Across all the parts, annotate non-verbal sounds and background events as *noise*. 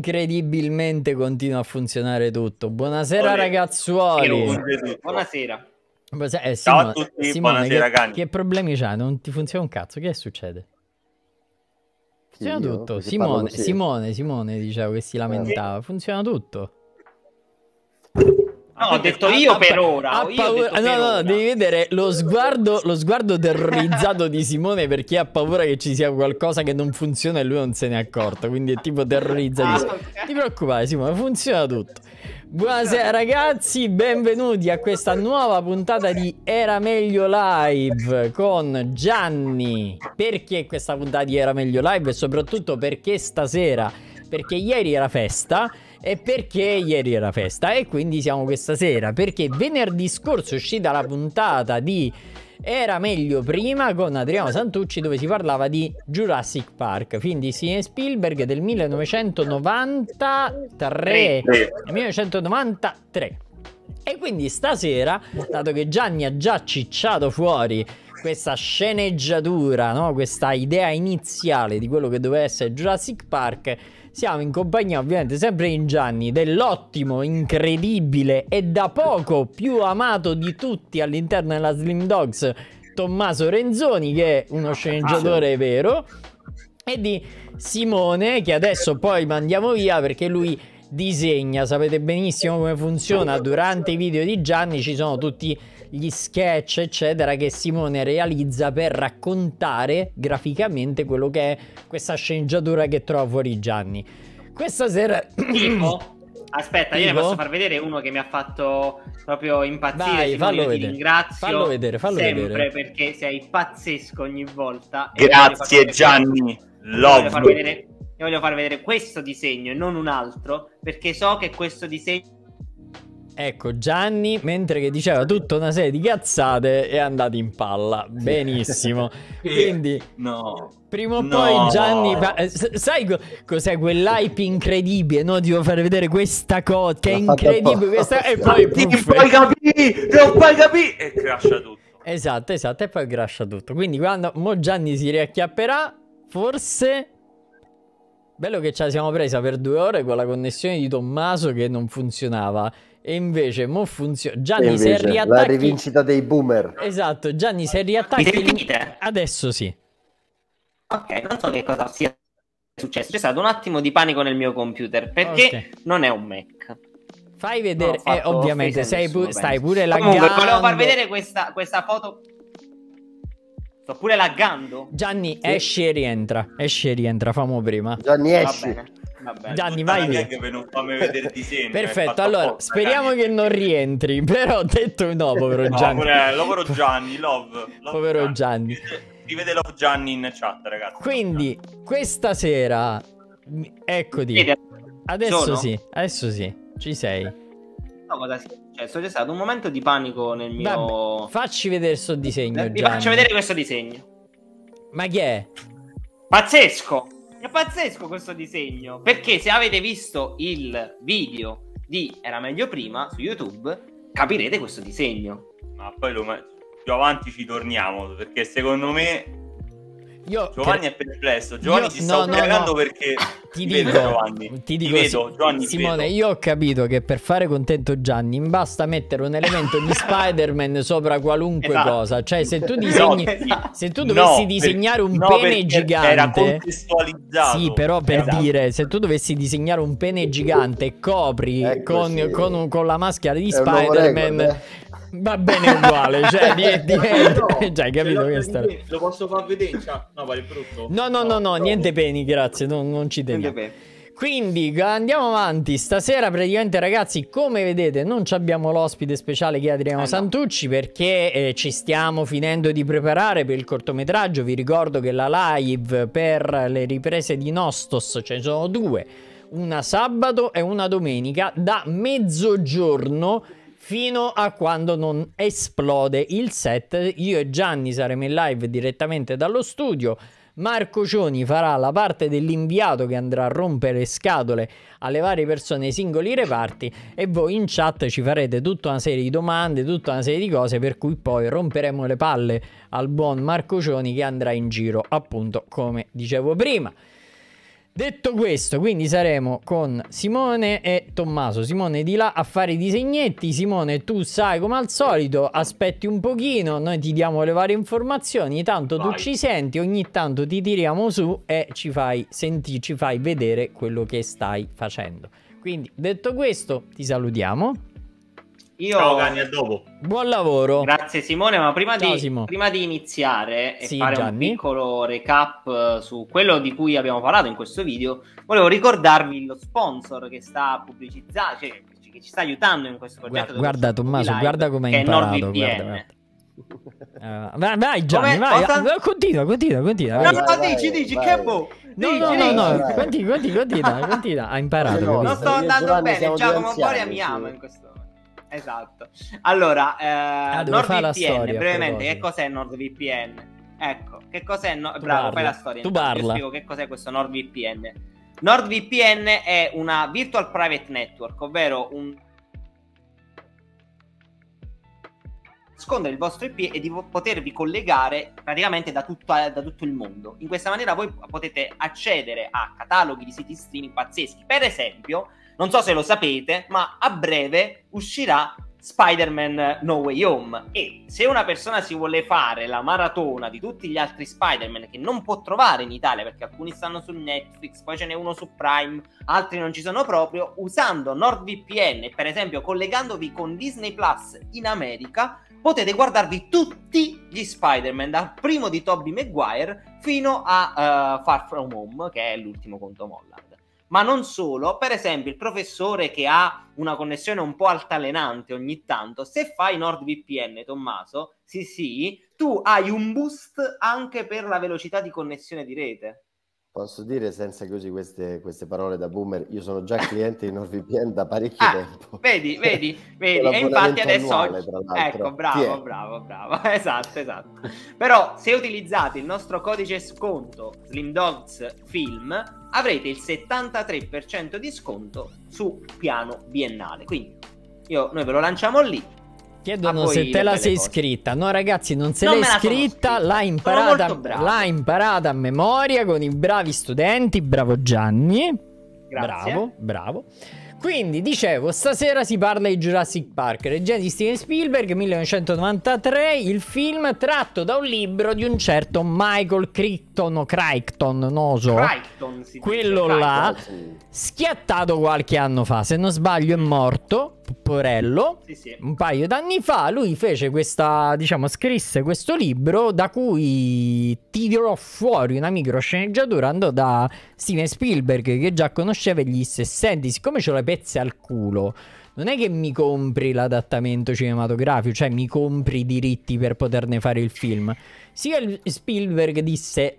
incredibilmente continua a funzionare tutto. Buonasera Buone. ragazzuoli. Buonasera. Eh, Simone, Ciao a tutti, Simone, buonasera che, cani. Che problemi c'hai? Non ti funziona un cazzo, che succede? Funziona tutto. Simone, Simone, Simone, dicevo che si lamentava. Funziona tutto. No, ho detto io per ora. Paura... no, no, no, devi vedere lo sguardo, lo sguardo terrorizzato di Simone perché ha paura che ci sia qualcosa che non funziona e lui non se ne è accorto. Quindi è tipo terrorizzato. Ah, okay. Ti preoccupare, Simone, funziona tutto. Buonasera ragazzi, benvenuti a questa nuova puntata di Era Meglio Live con Gianni. Perché questa puntata di Era Meglio Live e soprattutto perché stasera? Perché ieri era festa e perché ieri era festa e quindi siamo questa sera? Perché venerdì scorso è uscita la puntata di Era meglio prima con Adriano Santucci dove si parlava di Jurassic Park, film di Steven Spielberg del 1993. 1993. E quindi stasera, dato che Gianni ha già cicciato fuori questa sceneggiatura, no? questa idea iniziale di quello che doveva essere Jurassic Park, siamo in compagnia ovviamente sempre in Gianni dell'ottimo, incredibile e da poco più amato di tutti all'interno della Slim Dogs, Tommaso Renzoni che è uno ah, sceneggiatore vero e di Simone che adesso poi mandiamo via perché lui disegna, sapete benissimo come funziona, durante i video di Gianni ci sono tutti gli sketch, eccetera, che Simone realizza per raccontare graficamente quello che è questa sceneggiatura che trova fuori Gianni. Questa sera... *clears throat* Tipo, aspetta, tipo... io ne posso far vedere uno che mi ha fatto proprio impazzire. Vai, fallo vedere. ringrazio. Fallo vedere, fallo sempre vedere. perché sei pazzesco ogni volta. Grazie Gianni, love. Io voglio far vedere questo disegno e non un altro perché so che questo disegno Ecco, Gianni, mentre che diceva tutta una serie di cazzate, è andato in palla. Benissimo. *laughs* Quindi, no. prima o no. poi Gianni... Eh, sai cos'è quell'hype incredibile, no? Ti devo far vedere questa cosa, che è incredibile. Questa... E poi... Non puoi capire! Non puoi capire! E crasha tutto. Esatto, esatto, e poi crasha tutto. Quindi quando Mo Gianni si riacchiapperà, forse... Bello che ce la siamo presa per due ore con la connessione di Tommaso che non funzionava. E invece mo funziona. Gianni, invece, se riattacchi. La rivincita dei boomer. Esatto, Gianni, se riattacchi. Mi Adesso sì. Ok, non so che cosa sia successo. C'è stato un attimo di panico nel mio computer perché okay. non è un Mac. Fai vedere, no, eh, ovviamente, nessuno, pu- stai pure laggando. Comunque, volevo far vedere questa, questa foto. Sto pure laggando. Gianni, sì. esci e rientra. Esci e rientra, famo prima. Gianni, esci. Vabbè, Gianni, vai via. Eh, *laughs* Perfetto, allora, posta, speriamo che non rientri, *laughs* però ho detto no, povero Gianni. No, pure, povero eh, Gianni, love. love *laughs* povero Gianni. Gianni. Scrivete love Gianni in chat, ragazzi. Quindi, questa sera... Eccoti. Adesso Sono? sì, adesso sì, ci sei. No, cosa cioè, c'è stato un momento di panico nel mio... Vabbè, facci vedere il suo disegno, Ti eh, faccio vedere questo disegno. Ma chi è? Pazzesco! È pazzesco questo disegno. Perché se avete visto il video di Era meglio prima su YouTube, capirete questo disegno. Ma poi lo met- più avanti ci torniamo perché secondo me io Giovanni è perplesso. Giovanni io, si sta no, no, no. perché *laughs* ti, dico, vedo, Giovanni. Ti dico, ti vedo, Giovanni, Simone, vedo. io ho capito che per fare contento Gianni basta mettere un elemento di *laughs* Spider-Man sopra qualunque esatto. cosa. Cioè, se tu disegni, *laughs* se tu dovessi disegnare un pene gigante, era contestualizzato. Sì, però per esatto. dire, se tu dovessi disegnare un pene gigante, copri ecco con, sì. con, con, con la maschera di Spider-Man eh. Va bene uguale, *laughs* cioè, niente, di, no, già *laughs* cioè, hai capito che Lo posso far vedere? Cioè, no, vale brutto. No, no, no, no, no niente peni, grazie, no, non ci tengo Quindi andiamo avanti, stasera praticamente ragazzi come vedete non abbiamo l'ospite speciale che è Adriano ah, Santucci no. perché eh, ci stiamo finendo di preparare per il cortometraggio, vi ricordo che la live per le riprese di Nostos ce cioè ne sono due, una sabato e una domenica da mezzogiorno fino a quando non esplode il set. Io e Gianni saremo in live direttamente dallo studio. Marco Cioni farà la parte dell'inviato che andrà a rompere scatole alle varie persone, ai singoli reparti e voi in chat ci farete tutta una serie di domande, tutta una serie di cose per cui poi romperemo le palle al buon Marco Cioni che andrà in giro appunto come dicevo prima. Detto questo, quindi saremo con Simone e Tommaso. Simone di là a fare i disegnetti. Simone, tu sai come al solito, aspetti un pochino, noi ti diamo le varie informazioni, tanto Vai. tu ci senti, ogni tanto ti tiriamo su e ci fai sentire, ci fai vedere quello che stai facendo. Quindi, detto questo, ti salutiamo. Io... Ciao Gani, a dopo. Buon lavoro. Grazie Simone, ma prima, Ciao, di, Simo. prima di, iniziare e sì, fare Gianni. un piccolo recap eh, su quello di cui abbiamo parlato in questo video, volevo ricordarvi lo sponsor che sta pubblicizzando, cioè che ci sta aiutando in questo progetto. Guarda, Tommaso, live, guarda come hai imparato. Guarda, Uh, vai, vai Gianni, vai. Cosa... Eh, continua, continua, continua. No, no, vai, dici, dici, vai. che boh. No, no, no, no, continua, continua, continua, continua. Ha imparato. No, no sto andando Giovanni bene, Giacomo Boria mi ama in questo Esatto. Allora, eh, ah, NordVPN, brevemente, che cos'è NordVPN? Ecco, che cos'è no- Bravo, parla. fai la storia. Tu parla. Io spiego che cos'è questo NordVPN. NordVPN è una virtual private network, ovvero un nascondere il vostro IP e di potervi collegare praticamente da, tutta, da, tutto il mondo. In questa maniera voi potete accedere a cataloghi di siti streaming pazzeschi. Per esempio, non so se lo sapete, ma a breve uscirà Spider-Man No Way Home. E se una persona si vuole fare la maratona di tutti gli altri Spider-Man che non può trovare in Italia, perché alcuni stanno su Netflix, poi ce n'è uno su Prime, altri non ci sono proprio, usando NordVPN, per esempio collegandovi con Disney Plus in America, potete guardarvi tutti gli Spider-Man, dal primo di Tobey Maguire fino a uh, Far From Home, che è l'ultimo conto molla ma non solo, per esempio il professore che ha una connessione un po' altalenante ogni tanto, se fai NordVPN Tommaso, sì sì, tu hai un boost anche per la velocità di connessione di rete. Posso dire senza così queste, queste, parole da boomer, io sono già *laughs* cliente di NordVPN da parecchio ah, tempo. Vedi, vedi, *laughs* vedi. E infatti adesso annuale, Ecco, bravo, bravo, bravo. *laughs* Esatto, esatto. Però se utilizzate il nostro codice sconto SlimDogsFilm avrete il 73% di sconto su piano biennale. Quindi io, noi ve lo lanciamo lì, Chiedono ah, se te la sei cose. iscritta. No, ragazzi, non se non l'hai iscritta. L'ha imparata, l'ha imparata a memoria con i bravi studenti. Bravo Gianni. Grazie. Bravo, bravo. Quindi, dicevo, stasera si parla di Jurassic Park, regia di Steven Spielberg, 1993, il film tratto da un libro di un certo Michael Crichton o Crichton, non so. Crichton, si Quello dice, là, Crichton. schiattato qualche anno fa, se non sbaglio è morto. Vaporello, sì, sì. un paio d'anni fa, lui fece questa, diciamo, scrisse questo libro da cui tirò fuori una microsceneggiatura, andò da Steven Spielberg che già conosceva e gli disse, senti, siccome ho le pezze al culo, non è che mi compri l'adattamento cinematografico, cioè mi compri i diritti per poterne fare il film. Sia Spielberg disse,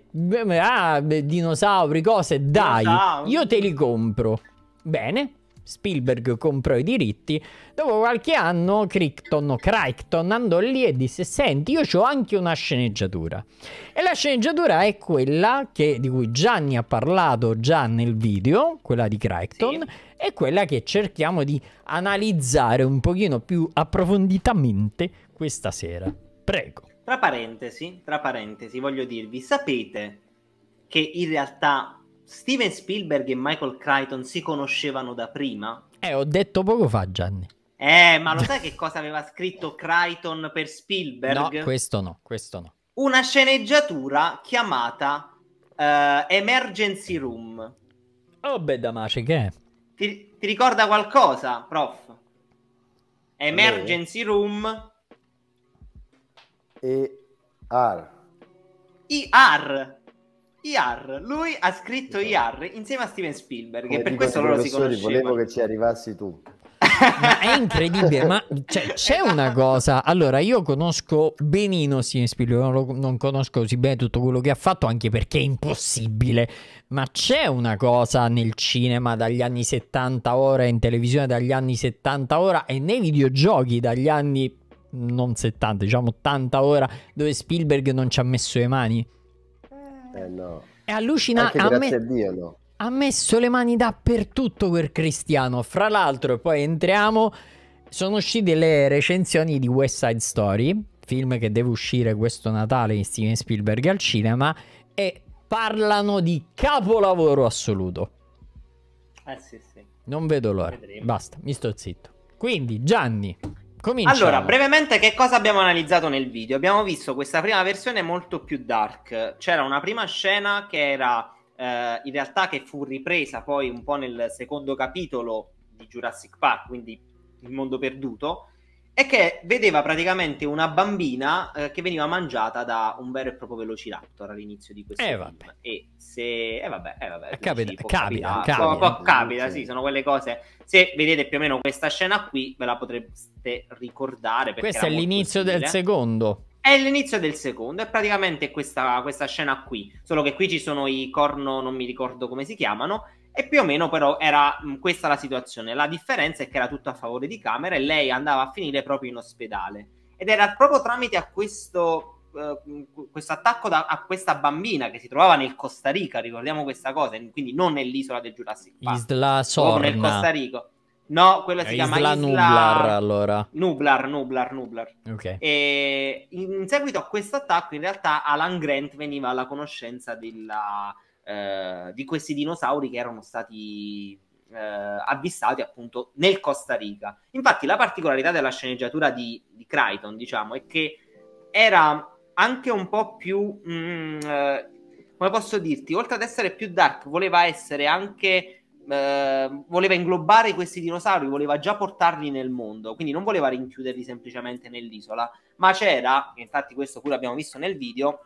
ah, dinosauri, cose, dai, io te li compro. Bene, Spielberg comprò i diritti, dopo qualche anno Crichton o Crichton andò lì e disse senti io ho anche una sceneggiatura e la sceneggiatura è quella che, di cui Gianni ha parlato già nel video, quella di Crichton sì. e quella che cerchiamo di analizzare un pochino più approfonditamente questa sera, prego tra parentesi, tra parentesi voglio dirvi sapete che in realtà Steven Spielberg e Michael Crichton si conoscevano da prima? Eh, ho detto poco fa, Gianni. Eh, ma lo *laughs* sai che cosa aveva scritto Crichton per Spielberg? No, questo no, questo no. Una sceneggiatura chiamata uh, Emergency Room. Oh, bedamace, che è? Ti, ti, ricorda qualcosa, prof? Eh. Emergency oh. Room. E... R. I-R. IAR, lui ha scritto esatto. IAR insieme a Steven Spielberg eh, e per questo loro si conoscevano. Volevo che ci arrivassi tu. ma è incredibile, ma cioè, c'è una cosa. Allora, io conosco benino Steven Spielberg, non, lo, non, conosco così bene tutto quello che ha fatto, anche perché è impossibile. Ma c'è una cosa nel cinema dagli anni 70 ora, in televisione dagli anni 70 ora e nei videogiochi dagli anni non 70, diciamo 80 ora, dove Spielberg non ci ha messo le mani. Eh no. È allucinante. Anche grazie a, me... a Dio, no ha messo le mani dappertutto quel Cristiano. Fra l'altro, poi entriamo. Sono uscite le recensioni di West Side Story, film che deve uscire questo Natale in Steven Spielberg al cinema, e parlano di capolavoro assoluto. Eh sì, sì. Non vedo l'ora. Vedremo. Basta, mi sto zitto. Quindi, Gianni. Cominciamo. Allora, brevemente che cosa abbiamo analizzato nel video? Abbiamo visto questa prima versione molto più dark. C'era una prima scena che era eh, in realtà che fu ripresa poi un po' nel secondo capitolo di Jurassic Park, quindi il mondo perduto, e che vedeva praticamente una bambina eh, che veniva mangiata da un vero e proprio velociraptor all'inizio di questo eh, film. E se... Eh vabbè, eh vabbè. Capita, capita, capita, capita, capita, capita sì. sì, sono quelle cose. Se vedete più o meno questa scena qui, ve la potreste ricordare. Questo è l'inizio simile. del secondo. È l'inizio del secondo, è praticamente questa, questa scena qui, solo che qui ci sono i corno, non mi ricordo come si chiamano, e più o meno però era questa la situazione. La differenza è che era tutto a favore di Camera e lei andava a finire proprio in ospedale. Ed era proprio tramite a questo eh, questo attacco da, a questa bambina che si trovava nel Costa Rica, ricordiamo questa cosa, quindi non nell'isola del Jurassic Park. Isla Sorna. Nel Costa Rica. No, quella si eh, Isla chiama Isla Nublar, allora. Nublar, Nublar, Nublar. Okay. E in seguito a questo attacco, in realtà Alan Grant veniva alla conoscenza della, eh, di questi dinosauri che erano stati eh, avvistati appunto nel Costa Rica. Infatti la particolarità della sceneggiatura di, di Crichton, diciamo, è che era anche un po' più... Mh, mm, eh, come posso dirti? Oltre ad essere più dark, voleva essere anche... Eh, voleva inglobare questi dinosauri, voleva già portarli nel mondo, quindi non voleva rinchiuderli semplicemente nell'isola, ma c'era, infatti questo pure abbiamo visto nel video,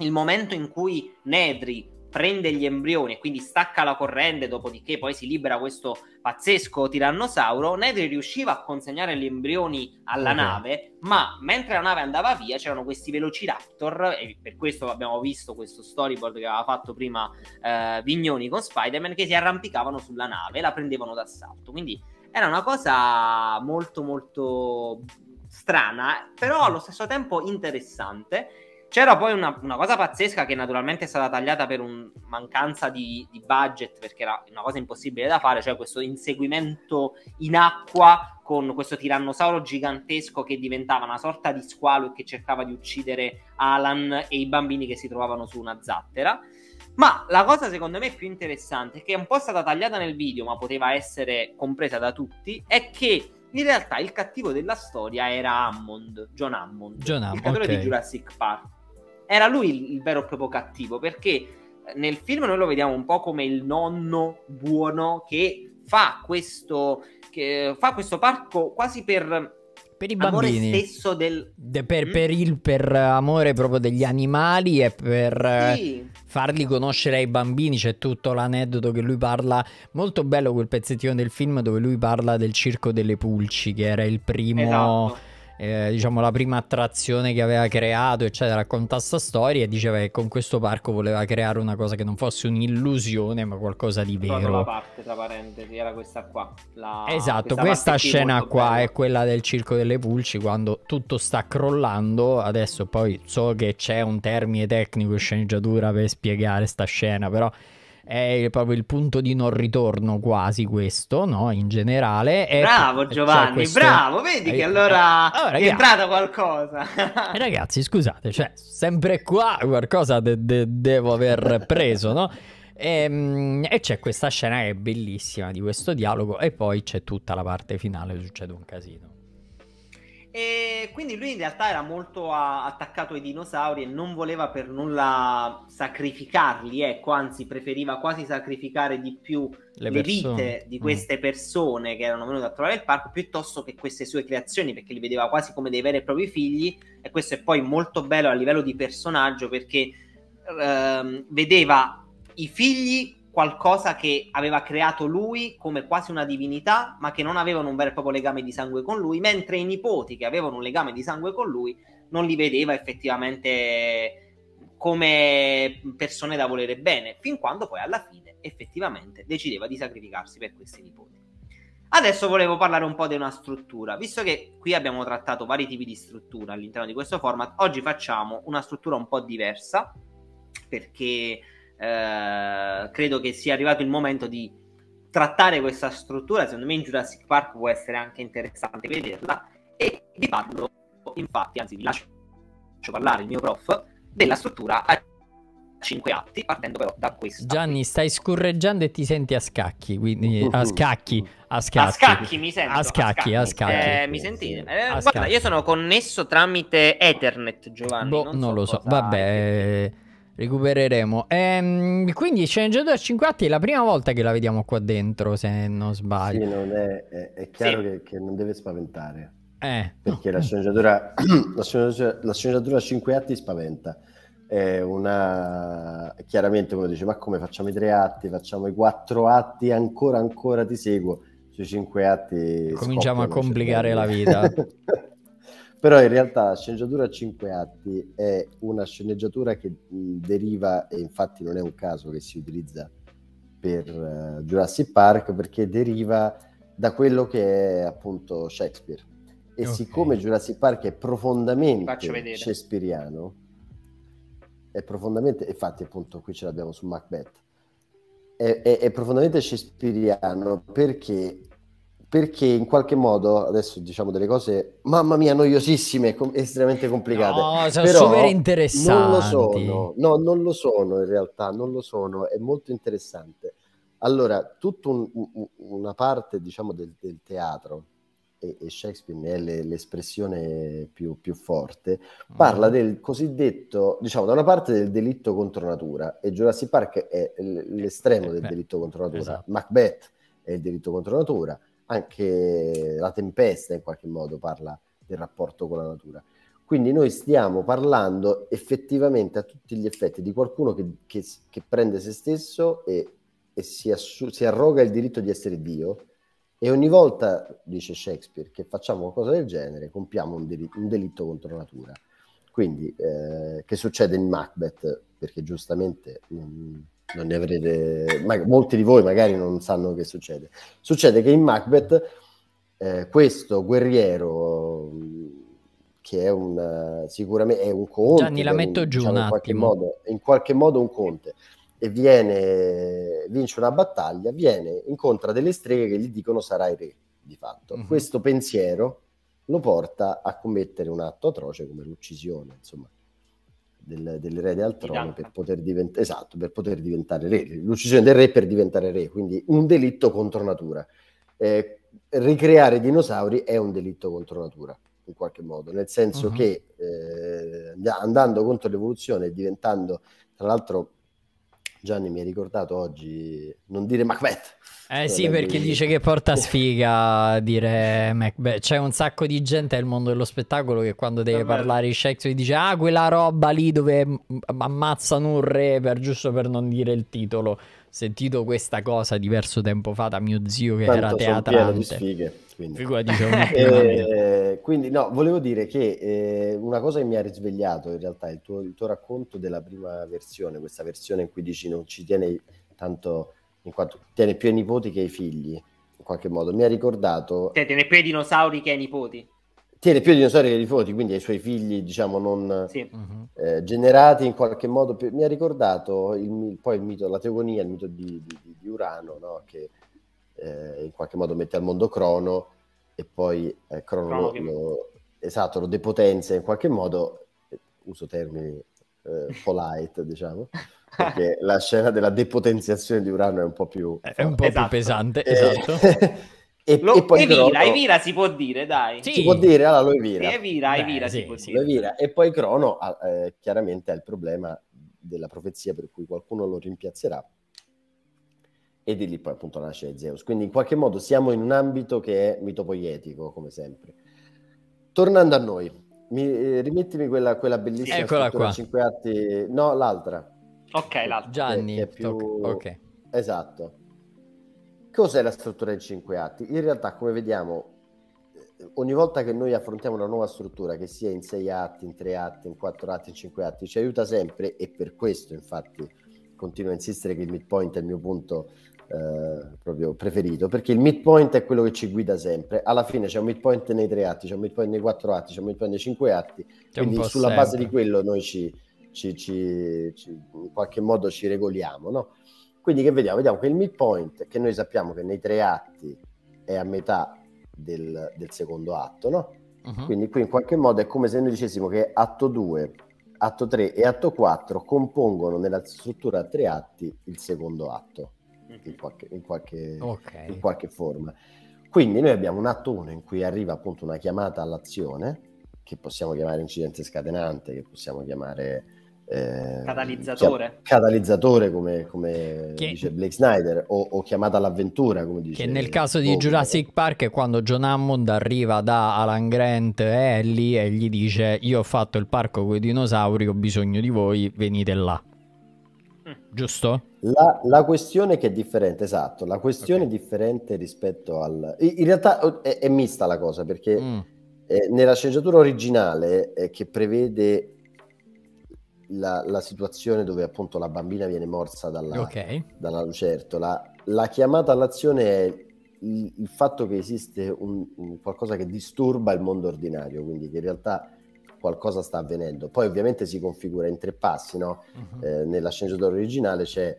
il momento in cui Nedri prende gli embrioni e quindi stacca la corrente, dopodiché poi si libera questo pazzesco tirannosauro, Nedry riusciva a consegnare gli embrioni alla okay. nave, ma mentre la nave andava via c'erano questi velociraptor, e per questo abbiamo visto questo storyboard che aveva fatto prima eh, Vignoni con Spider-Man, che si arrampicavano sulla nave e la prendevano d'assalto. Quindi era una cosa molto molto strana, però allo stesso tempo interessante c'era poi una, una, cosa pazzesca che naturalmente è stata tagliata per un mancanza di, di, budget perché era una cosa impossibile da fare, cioè questo inseguimento in acqua con questo tirannosauro gigantesco che diventava una sorta di squalo e che cercava di uccidere Alan e i bambini che si trovavano su una zattera. Ma la cosa secondo me più interessante, che è un po' stata tagliata nel video ma poteva essere compresa da tutti, è che in realtà il cattivo della storia era Hammond, John Hammond, John Hammond il creatore okay. di Jurassic Park era lui il vero e proprio cattivo perché eh, nel film noi lo vediamo un po' come il nonno buono che fa questo, che fa questo parco quasi per per i bambini amore stesso del... De, per, mm. per, il, per amore proprio degli animali e per eh, sì. farli conoscere ai bambini c'è tutto l'aneddoto che lui parla molto bello quel pezzettino del film dove lui parla del circo delle pulci che era il primo esatto eh, diciamo la prima attrazione che aveva creato, eccetera, racconta sta storia e diceva che con questo parco voleva creare una cosa che non fosse un'illusione, ma qualcosa di vero. La parte tra parentesi era questa qua. La... Esatto, questa, questa scena qua bella. è quella del circo delle pulci quando tutto sta crollando. Adesso poi so che c'è un termine tecnico sceneggiatura per spiegare sta scena, però è proprio il punto di non ritorno quasi questo, no? In generale. È, bravo cioè, Giovanni, questo... bravo, vedi che eh, allora, eh, allora è entrato qualcosa. Eh, ragazzi, scusate, cioè, sempre qua qualcosa de- de- devo aver preso, no? E, ehm, e, c'è questa scena che è bellissima di questo dialogo e poi c'è tutta la parte finale, succede un casino. E quindi lui in realtà era molto a- attaccato ai dinosauri e non voleva per nulla sacrificarli, ecco, anzi preferiva quasi sacrificare di più le, le vite di mm. queste persone che erano venute a trovare il parco piuttosto che queste sue creazioni, perché li vedeva quasi come dei veri e propri figli e questo è poi molto bello a livello di personaggio perché ehm, vedeva i figli qualcosa che aveva creato lui come quasi una divinità, ma che non avevano un vero e proprio legame di sangue con lui, mentre i nipoti che avevano un legame di sangue con lui non li vedeva effettivamente come persone da volere bene, fin quando poi alla fine effettivamente decideva di sacrificarsi per questi nipoti. Adesso volevo parlare un po' di una struttura, visto che qui abbiamo trattato vari tipi di struttura all'interno di questo format, oggi facciamo una struttura un po' diversa perché eh, credo che sia arrivato il momento di trattare questa struttura. Secondo me in Jurassic Park può essere anche interessante vederla. E vi parlo, infatti, anzi, vi lascio parlare il mio prof della struttura a 5 atti, partendo però da questo. Gianni, stai scurreggiando e ti senti a scacchi, quindi uh-huh. a scacchi, a scacchi. A scacchi mi sento. A scacchi, a scacchi. Eh, mi sentite? Eh, guarda, scacchi. io sono connesso tramite Ethernet, Giovanni. Boh, non, non so lo so, vabbè. È... Recupereremo. Ehm, quindi Sceneggiatura cioè, atti è la prima volta che la vediamo qua dentro, se non sbaglio. Sì, non è, è, è, chiaro sì. che, che, non deve spaventare. Eh. Perché la *laughs* sceneggiatura, *clears throat* la, sceneggiatura, la sceneggiatura 5 atti spaventa. È una... Chiaramente uno dice, ma come facciamo i tre atti, facciamo i quattro atti, ancora, ancora ti seguo. Sui cinque atti... Cominciamo a complicare la vita. *laughs* però in realtà la sceneggiatura a cinque atti è una sceneggiatura che deriva, e infatti non è un caso che si utilizza per uh, Jurassic Park, perché deriva da quello che è appunto Shakespeare. E okay. siccome Jurassic Park è profondamente shakespeariano, è profondamente, infatti appunto qui ce l'abbiamo su Macbeth, è, è, è profondamente shakespeariano perché perché in qualche modo adesso diciamo delle cose mamma mia noiosissime com- estremamente complicate no, sono però super interessanti non lo sono no non lo sono in realtà non lo sono è molto interessante allora tutta un, un, una parte diciamo del, del teatro e, e, Shakespeare ne è le, l'espressione più, più forte mm-hmm. parla mm. del cosiddetto diciamo da una parte del delitto contro natura e Jurassic Park è l'estremo eh, del beh, delitto contro natura esatto. Macbeth è il delitto contro natura anche la tempesta in qualche modo parla del rapporto con la natura. Quindi noi stiamo parlando effettivamente a tutti gli effetti di qualcuno che, che, che prende se stesso e, e si, assu- si, arroga il diritto di essere Dio e ogni volta, dice Shakespeare, che facciamo qualcosa del genere compiamo un, diri- un delitto contro la natura. Quindi eh, che succede in Macbeth? Perché giustamente... Mh, non ne avrete, ma molti di voi magari non sanno che succede. Succede che in Macbeth eh, questo guerriero, che è un, sicuramente è un conte, Gianni, la diciamo, metto un, giù diciamo, un attimo. in, qualche modo, in qualche modo un conte, e viene, vince una battaglia, viene, incontra delle streghe che gli dicono sarai re, di fatto. Mm-hmm. Questo pensiero lo porta a commettere un atto atroce come l'uccisione, insomma, del, dell'erede al trono per poter, divent- esatto, per poter, diventare re, l'uccisione del re per diventare re, quindi un delitto contro natura. Eh, ricreare dinosauri è un delitto contro natura, in qualche modo, nel senso uh-huh. che eh, andando contro l'evoluzione e diventando, tra l'altro, Gianni mi ha ricordato oggi non dire Macbeth. Eh cioè, sì, perché lui... dice che porta *laughs* sfiga dire Macbeth. C'è un sacco di gente nel mondo dello spettacolo che quando deve Vabbè. parlare di Shakespeare dice ah quella roba lì dove ammazzano un re per, giusto per non dire il titolo sentito questa cosa diverso tempo fa da mio zio che Tanto era teatrante. Di sfighe, quindi. Figura, diciamo, e, quindi no, volevo dire che eh, una cosa che mi ha risvegliato in realtà è il tuo, il tuo racconto della prima versione, questa versione in cui dici non ci tiene tanto in quanto tiene più ai nipoti che ai figli, in qualche modo. Mi ha ricordato... Cioè, tiene più ai dinosauri che ai nipoti tiene più dinosauri che i nipoti, quindi ai suoi figli, diciamo, non sì. eh, generati in qualche modo. Mi ha ricordato il, poi il mito, la teogonia, il mito di, di, di Urano, no? che eh, in qualche modo mette al mondo Crono e poi eh, Crono, Crono che... lo, esatto, lo depotenzia in qualche modo, eh, uso termini eh, polite, *laughs* diciamo. Perché la scena della depotenziazione di Urano è un po' più, eh, è un po esatto. più pesante, esatto. *laughs* E, lo, e poi Evira, Crono... Evira si può dire, dai. Sì. Si può dire, allora lo Evira. Evira, Beh, Evira sì, si può dire. Evira. E poi Crono eh, chiaramente ha il problema della profezia per cui qualcuno lo rimpiazzerà e di lì poi appunto nasce Zeus. Quindi in qualche modo siamo in un ambito che è mitopoietico, come sempre. Tornando a noi, mi, eh, rimettimi quella, quella bellissima Eccola qua. cinque atti, no, l'altra. Ok, l'altra. Gianni. Che, che più... Ok. Esatto. Cos'è la struttura in cinque atti? In realtà, come vediamo, eh, ogni volta che noi affrontiamo una nuova struttura, che sia in sei atti, in tre atti, in quattro atti, in cinque atti, ci aiuta sempre e per questo, infatti, continuo a insistere che il midpoint è il mio punto eh, proprio preferito, perché il midpoint è quello che ci guida sempre. Alla fine c'è un midpoint nei tre atti, c'è un midpoint nei quattro atti, c'è un midpoint nei cinque atti, c'è quindi sulla sempre. base di quello noi ci, ci, ci, in qualche modo ci regoliamo, no? Quindi che vediamo? Vediamo che il midpoint, che noi sappiamo che nei tre atti è a metà del, del secondo atto, no? Uh-huh. Quindi qui in qualche modo è come se noi dicessimo che atto 2, atto 3 e atto 4 compongono nella struttura a tre atti il secondo atto, in qualche, in qualche, okay. in qualche forma. Quindi noi abbiamo un atto 1 in cui arriva appunto una chiamata all'azione, che possiamo chiamare incidente scatenante, che possiamo chiamare eh, catalizzatore, catalizzatore come, come che, dice Blake Snyder o, o, chiamata all'avventura come dice che nel caso di oh, Jurassic Park è quando John Hammond arriva da Alan Grant e Ellie e gli dice io ho fatto il parco con i dinosauri ho bisogno di voi venite là mm. giusto? La, la, questione che è differente esatto la questione okay. è differente rispetto al in realtà è, è mista la cosa perché mm. eh, nella sceneggiatura originale eh, che prevede la, la, situazione dove appunto la bambina viene morsa dalla, okay. dalla lucertola, la chiamata all'azione è il, il fatto che esiste un, un qualcosa che disturba il mondo ordinario, quindi che in realtà qualcosa sta avvenendo. Poi ovviamente si configura in tre passi, no? Uh-huh. Eh, nella sceneggiatura originale c'è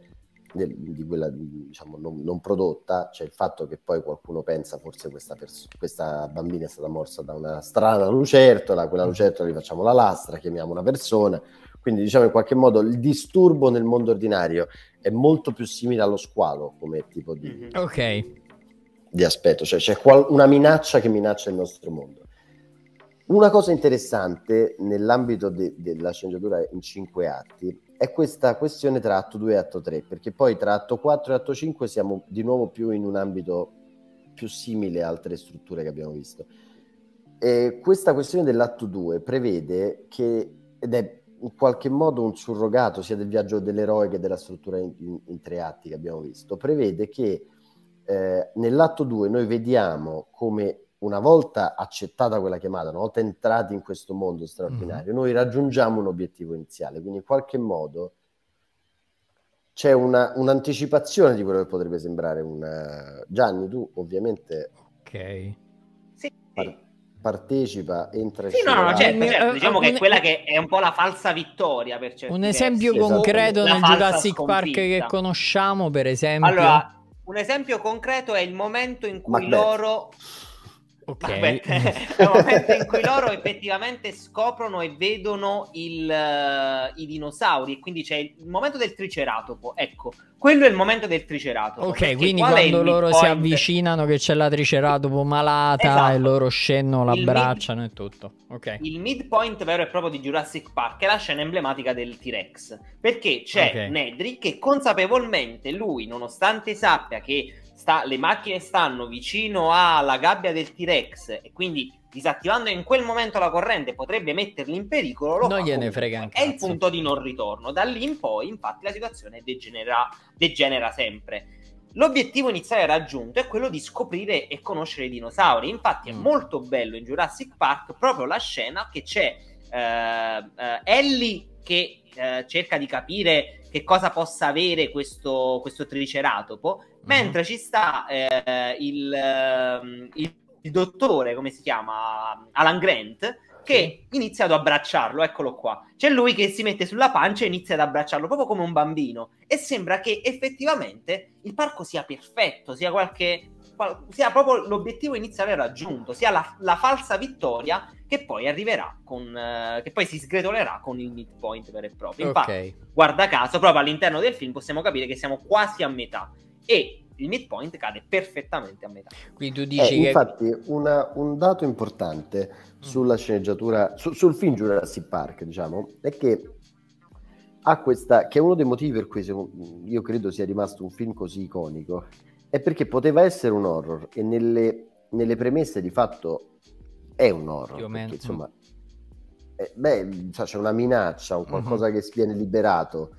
nel, di quella diciamo non, non, prodotta, c'è il fatto che poi qualcuno pensa forse questa, pers- questa bambina è stata morsa da una strana lucertola, quella mhm. lucertola gli facciamo la lastra, chiamiamo una persona, quindi diciamo in qualche modo il disturbo nel mondo ordinario è molto più simile allo squalo come tipo di, mhm. okay. di aspetto, cioè c'è qual- una minaccia che minaccia il nostro mondo. Una cosa interessante nell'ambito de- della sceneggiatura in cinque atti è questa questione tra atto 2 e atto 3, perché poi tra atto 4 e atto 5 siamo di nuovo più in un ambito più simile a altre strutture che abbiamo visto. E questa questione dell'atto 2 prevede che, ed è in qualche modo un surrogato sia del viaggio dell'eroe che della struttura in, in, in tre atti che abbiamo visto, prevede che eh, nell'atto 2 noi vediamo come una volta accettata quella chiamata, una volta entrati in questo mondo straordinario, mm. noi raggiungiamo un obiettivo iniziale, quindi in qualche modo c'è una, un'anticipazione di quello che potrebbe sembrare un... Gianni, tu ovviamente... Ok. Sì. Par- partecipa, entra sì, in no, no, certo, certo. diciamo uh, che è quella che è un po' la falsa vittoria per Un esempio esatto. concreto la nel Jurassic sconfitta. Park che conosciamo, per esempio. Allora, un esempio concreto è il momento in cui Macbeth. loro Okay. Vabbè, *laughs* è il momento in cui loro effettivamente scoprono e vedono il, uh, i dinosauri e quindi c'è il momento del triceratopo. Ecco, quello è il momento del triceratopo. Ok, quindi quando loro si avvicinano che c'è la triceratopo malata esatto. e loro scendono, l'abbracciano mid... e tutto. Okay. Il midpoint vero e proprio di Jurassic Park è la scena emblematica del T-Rex, perché c'è okay. Nedry che consapevolmente lui, nonostante sappia che sta, le macchine stanno vicino alla gabbia del T-Rex e quindi disattivando in quel momento la corrente potrebbe metterli in pericolo, lo non gliene frega anche. È il punto di non ritorno. Da lì in poi, infatti, la situazione degenera, degenera sempre. L'obiettivo iniziale raggiunto è quello di scoprire e conoscere i dinosauri. Infatti, è mm. molto bello in Jurassic Park proprio la scena che c'è eh, eh, Ellie che eh, cerca di capire che cosa possa avere questo, questo triceratopo Mhm. Mentre ci sta eh, il, ehm, il, il, dottore, come si chiama? Alan Grant, che inizia ad abbracciarlo, eccolo qua. C'è lui che si mette sulla pancia e inizia ad abbracciarlo, proprio come un bambino. E sembra che effettivamente il parco sia perfetto, sia qualche... Sia proprio l'obiettivo iniziale raggiunto, sia la, la falsa vittoria che poi arriverà con eh, che poi si sgretolerà con il midpoint vero e proprio. Infatti, okay. guarda caso, proprio all'interno del film possiamo capire che siamo quasi a metà e il midpoint cade perfettamente a metà. Quindi tu eh, dici eh, che... Infatti una, un dato importante sulla sceneggiatura, su, sul film Jurassic Park, diciamo, è che ha questa, che è uno dei motivi per cui io credo sia rimasto un film così iconico, è perché poteva essere un horror e nelle, nelle premesse di fatto è un horror. Perché, insomma, eh, beh, cioè, c'è una minaccia, un mhm. qualcosa mm-hmm. che viene liberato,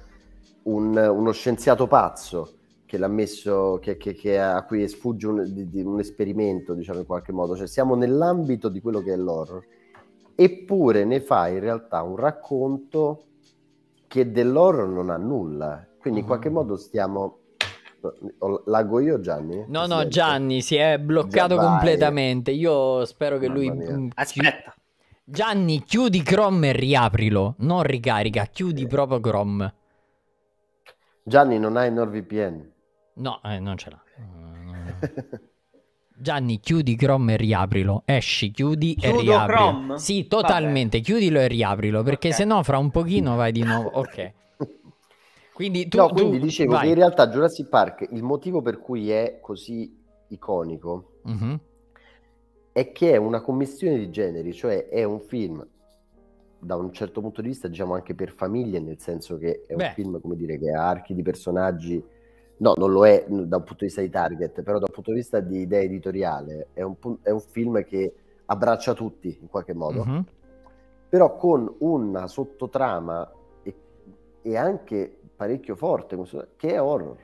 un, uno scienziato pazzo che l'ha messo, che, che, che a cui sfugge un, di, di un, esperimento, diciamo in qualche modo, cioè siamo nell'ambito di quello che è l'horror, eppure ne fa in realtà un racconto che dell'horror non ha nulla, quindi in mm-hmm. qualche modo stiamo... Lago io Gianni? No, no, Gianni si è bloccato Giovanni. completamente, io spero che Mamma lui... Mia. Mm, Aspetta! Gianni, chiudi Chrome e riaprilo, non ricarica, chiudi eh. proprio Chrome. Gianni, non hai NordVPN? No, eh, non ce l'ha. Mm. Gianni, chiudi Chrome e riaprilo. Esci, chiudi Chiudo e riaprilo. Chrome? Sì, totalmente. Vabbè. Chiudilo e riaprilo, perché okay. se fra un pochino vai di nuovo. Ok. Quindi tu, no, quindi tu... dicevo vai. che in realtà Jurassic Park, il motivo per cui è così iconico mm-hmm. è che è una commissione di generi, cioè è un film da un certo punto di vista, diciamo anche per famiglie, nel senso che è Beh. un film, come dire, che ha archi di personaggi No, non lo è da un punto di vista di target, però da un punto di vista di idea editoriale è un, è un film che abbraccia tutti in qualche modo, mm-hmm. però con una sottotrama e, e, anche parecchio forte, che è horror.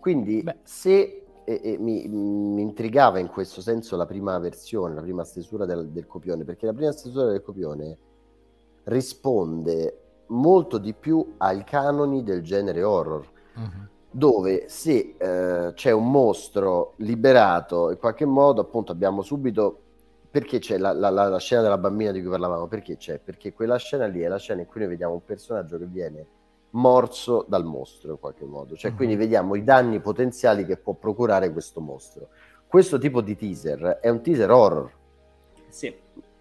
Quindi Beh. se e, e mi, mi, intrigava in questo senso la prima versione, la prima stesura del, del copione, perché la prima stesura del copione risponde molto di più ai canoni del genere horror. Mm-hmm dove se eh, c'è un mostro liberato in qualche modo, appunto abbiamo subito perché c'è la, la, la, scena della bambina di cui parlavamo? Perché c'è? Perché quella scena lì è la scena in cui noi vediamo un personaggio che viene morso dal mostro in qualche modo, cioè mm-hmm. quindi mhm. vediamo i danni potenziali che può procurare questo mostro. Questo tipo di teaser è un teaser horror. Sì.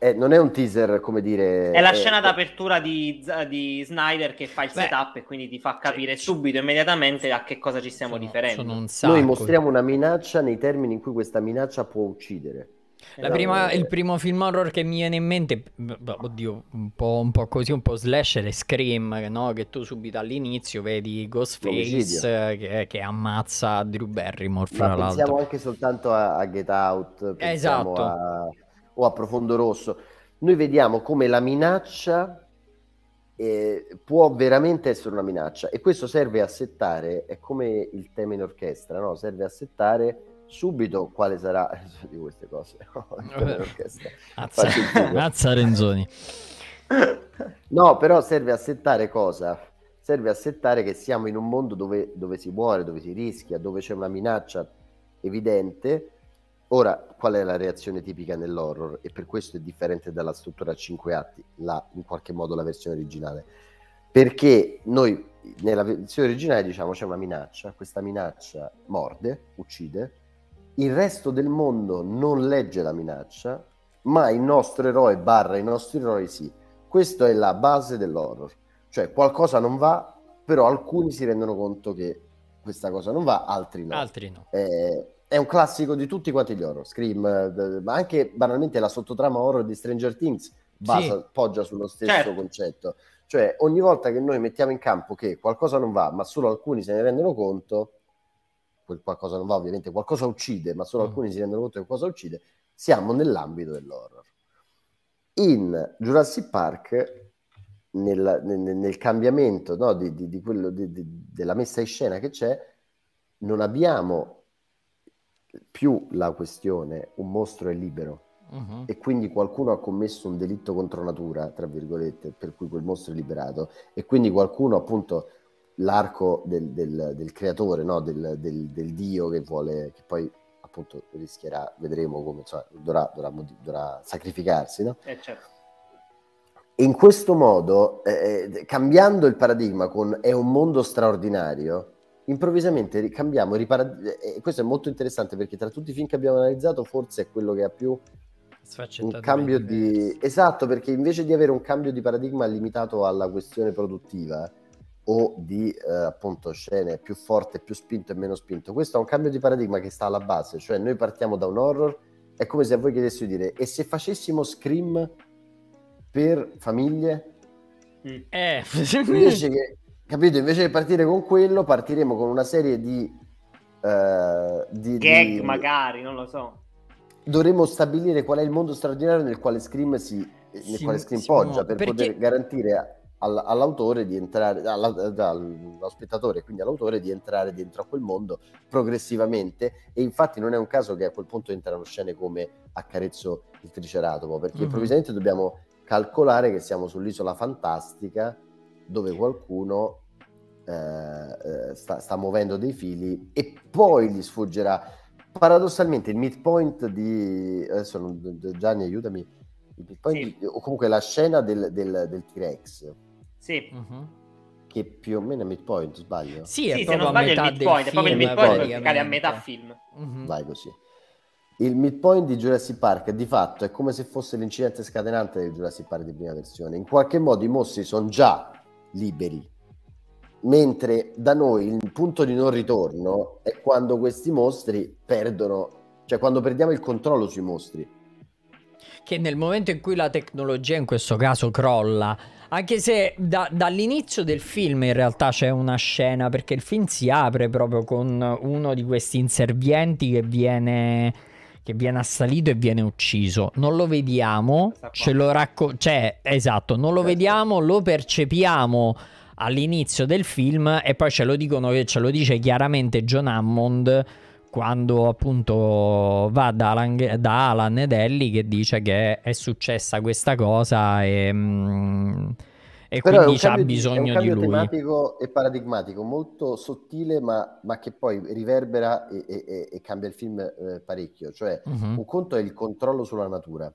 Eh, non è un teaser, come dire... È la eh, scena eh. d'apertura di, di Snyder che fa il Beh, setup e quindi ti fa capire subito, immediatamente, a che cosa ci stiamo sono, riferendo. Sono Noi mostriamo una minaccia nei termini in cui questa minaccia può uccidere. Esatto. Prima, il primo film horror che mi viene in mente, oddio, un po', un po così, un po' slasher è Scream, no? che tu subito all'inizio vedi Ghostface che, che, ammazza Drew Barrymore, fra Ma l'altro. Pensiamo anche soltanto a, a Get Out, esatto. A o a profondo rosso, noi vediamo come la minaccia eh, può veramente essere una minaccia e questo serve a settare, è come il tema in orchestra, no? serve a settare subito quale sarà *laughs* di queste cose. No? Renzoni. *laughs* No, però serve a settare cosa? Serve a settare che siamo in un mondo dove, dove si muore, dove si rischia, dove c'è una minaccia evidente Ora, qual è la reazione tipica nell'horror? E per questo è differente dalla struttura a 5 atti, la, in qualche modo la versione originale. Perché noi nella versione originale diciamo c'è una minaccia, questa minaccia morde, uccide, il resto del mondo non legge la minaccia, ma il nostro eroe barra i nostri eroi sì. Questa è la base dell'horror, cioè qualcosa non va, però alcuni si rendono conto che questa cosa non va, altri no. Altri no. Eh, è un classico di tutti quanti gli horror, Scream, eh, ma anche banalmente la sottotrama horror di Stranger Things basa, sì. poggia sullo stesso certo. concetto. Cioè, ogni volta che noi mettiamo in campo che qualcosa non va, ma solo alcuni se ne rendono conto, quel qualcosa non va ovviamente, qualcosa uccide, ma solo mm. alcuni si rendono conto che qualcosa uccide, siamo nell'ambito dell'horror. In Jurassic Park, nel, nel, nel cambiamento no, di, di, di quello, della messa in scena che c'è, non abbiamo più la questione un mostro è libero uh-huh. e quindi qualcuno ha commesso un delitto contro natura, tra virgolette, per cui quel mostro è liberato e quindi qualcuno appunto l'arco del, del, del creatore, no? del, del, dio che vuole, che poi appunto rischierà, vedremo come, cioè, dovrà, dovrà, dovrà sacrificarsi. No? Eh, certo. E in questo modo, eh, eh, cambiando il paradigma con è un mondo straordinario, improvvisamente cambiamo, ripara- e eh, eh, questo è molto interessante perché tra tutti i film che abbiamo analizzato forse è quello che ha più un cambio di... Eh, esatto, perché invece di avere un cambio di paradigma limitato alla questione produttiva o di eh, appunto scene più forte, più spinto e meno spinto, questo è un cambio di paradigma che sta alla base, cioè noi partiamo da un horror, è come se a voi chiedessi di dire e se facessimo Scream per famiglie? Mm. Eh, *laughs* invece che Capito? Invece di partire con quello, partiremo con una serie di... Uh, di Gag di... magari, non lo so. Dovremmo stabilire qual è il mondo straordinario nel quale Scream si, nel si, quale Scream poggia per perché... poter garantire all, all'autore di entrare, all, allo spettatore, quindi all'autore di entrare dentro a quel mondo progressivamente. E infatti non è un caso che a quel punto entrano scene come Accarezzo il Triceratopo, perché mm-hmm. improvvisamente dobbiamo calcolare che siamo sull'isola fantastica dove qualcuno eh, eh, sta, sta, muovendo dei fili e poi gli sfuggerà. Paradossalmente il midpoint di... adesso non, Gianni aiutami, il midpoint sì. o comunque la scena del, del, del T-Rex. Sì. Uh-huh che più o meno è midpoint, sbaglio? Sì, è sì, se non sbaglio il midpoint, è proprio il midpoint cade a metà film. Mm-hmm. Vai così. Il midpoint di Jurassic Park di fatto è come se fosse l'incidente scatenante del Jurassic Park di prima versione. In qualche modo i mossi sono già liberi. Mentre da noi il punto di non ritorno è quando questi mostri perdono, cioè quando perdiamo il controllo sui mostri. Che nel momento in cui la tecnologia, in questo caso, crolla, anche se da, dall'inizio del film in realtà c'è una scena, perché il film si apre proprio con uno di questi inservienti che viene che viene assalito e viene ucciso. Non lo vediamo, ce lo racco- cioè, esatto, non lo certo. vediamo, lo percepiamo all'inizio del film e poi ce lo dicono ce lo dice chiaramente John Hammond quando appunto va da Alan, da Alan ed Ellie che dice che è successa questa cosa e mh, mm, e Però quindi c'ha bisogno di, di lui. È tematico e paradigmatico, molto sottile, ma, ma che poi riverbera e, e, e cambia il film eh, parecchio. Cioè, uh-huh. un conto è il controllo sulla natura.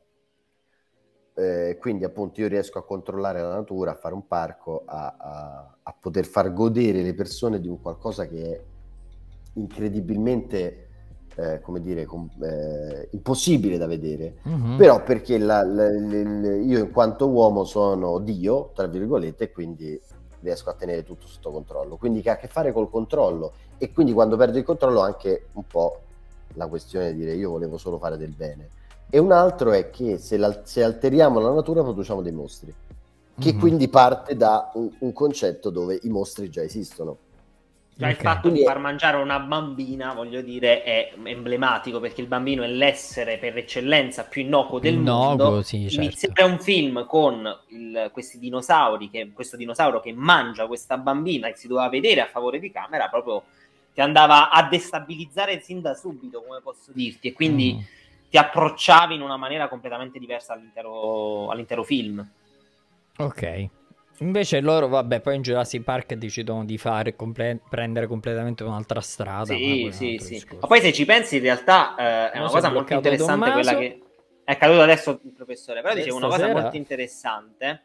Eh, quindi appunto io riesco a controllare la natura, a fare un parco, a, a, a poter far godere le persone di un qualcosa che è incredibilmente eh, come dire, com- eh, impossibile da vedere, mm-hmm. però perché la, la, la, io in quanto uomo sono Dio, tra virgolette, e quindi riesco a tenere tutto sotto controllo, quindi che ha a che fare col controllo e quindi quando perdo il controllo anche un po' la questione di dire io volevo solo fare del bene. E un altro è che se, se alteriamo la natura produciamo dei mostri, che mm-hmm. quindi parte da un, un concetto dove i mostri già esistono Già okay. il fatto di far mangiare una bambina, voglio dire, è emblematico perché il bambino è l'essere per eccellenza più innocuo del innocuo, mondo. Sì, certo. Iniziare un film con il, questi dinosauri, che, questo dinosauro che mangia questa bambina e si doveva vedere a favore di camera, proprio ti andava a destabilizzare sin da subito, come posso dirti, e quindi mm. ti approcciavi in una maniera completamente diversa all'intero, all'intero film. Ok. Invece loro, vabbè, poi in Jurassic Park decidono di fare, comple- prendere completamente un'altra strada. Sì, sì, sì. Discorso. Ma poi se ci pensi, in realtà eh, è una cosa molto interessante quella che... È accaduto adesso il professore, però dicevo una cosa molto interessante,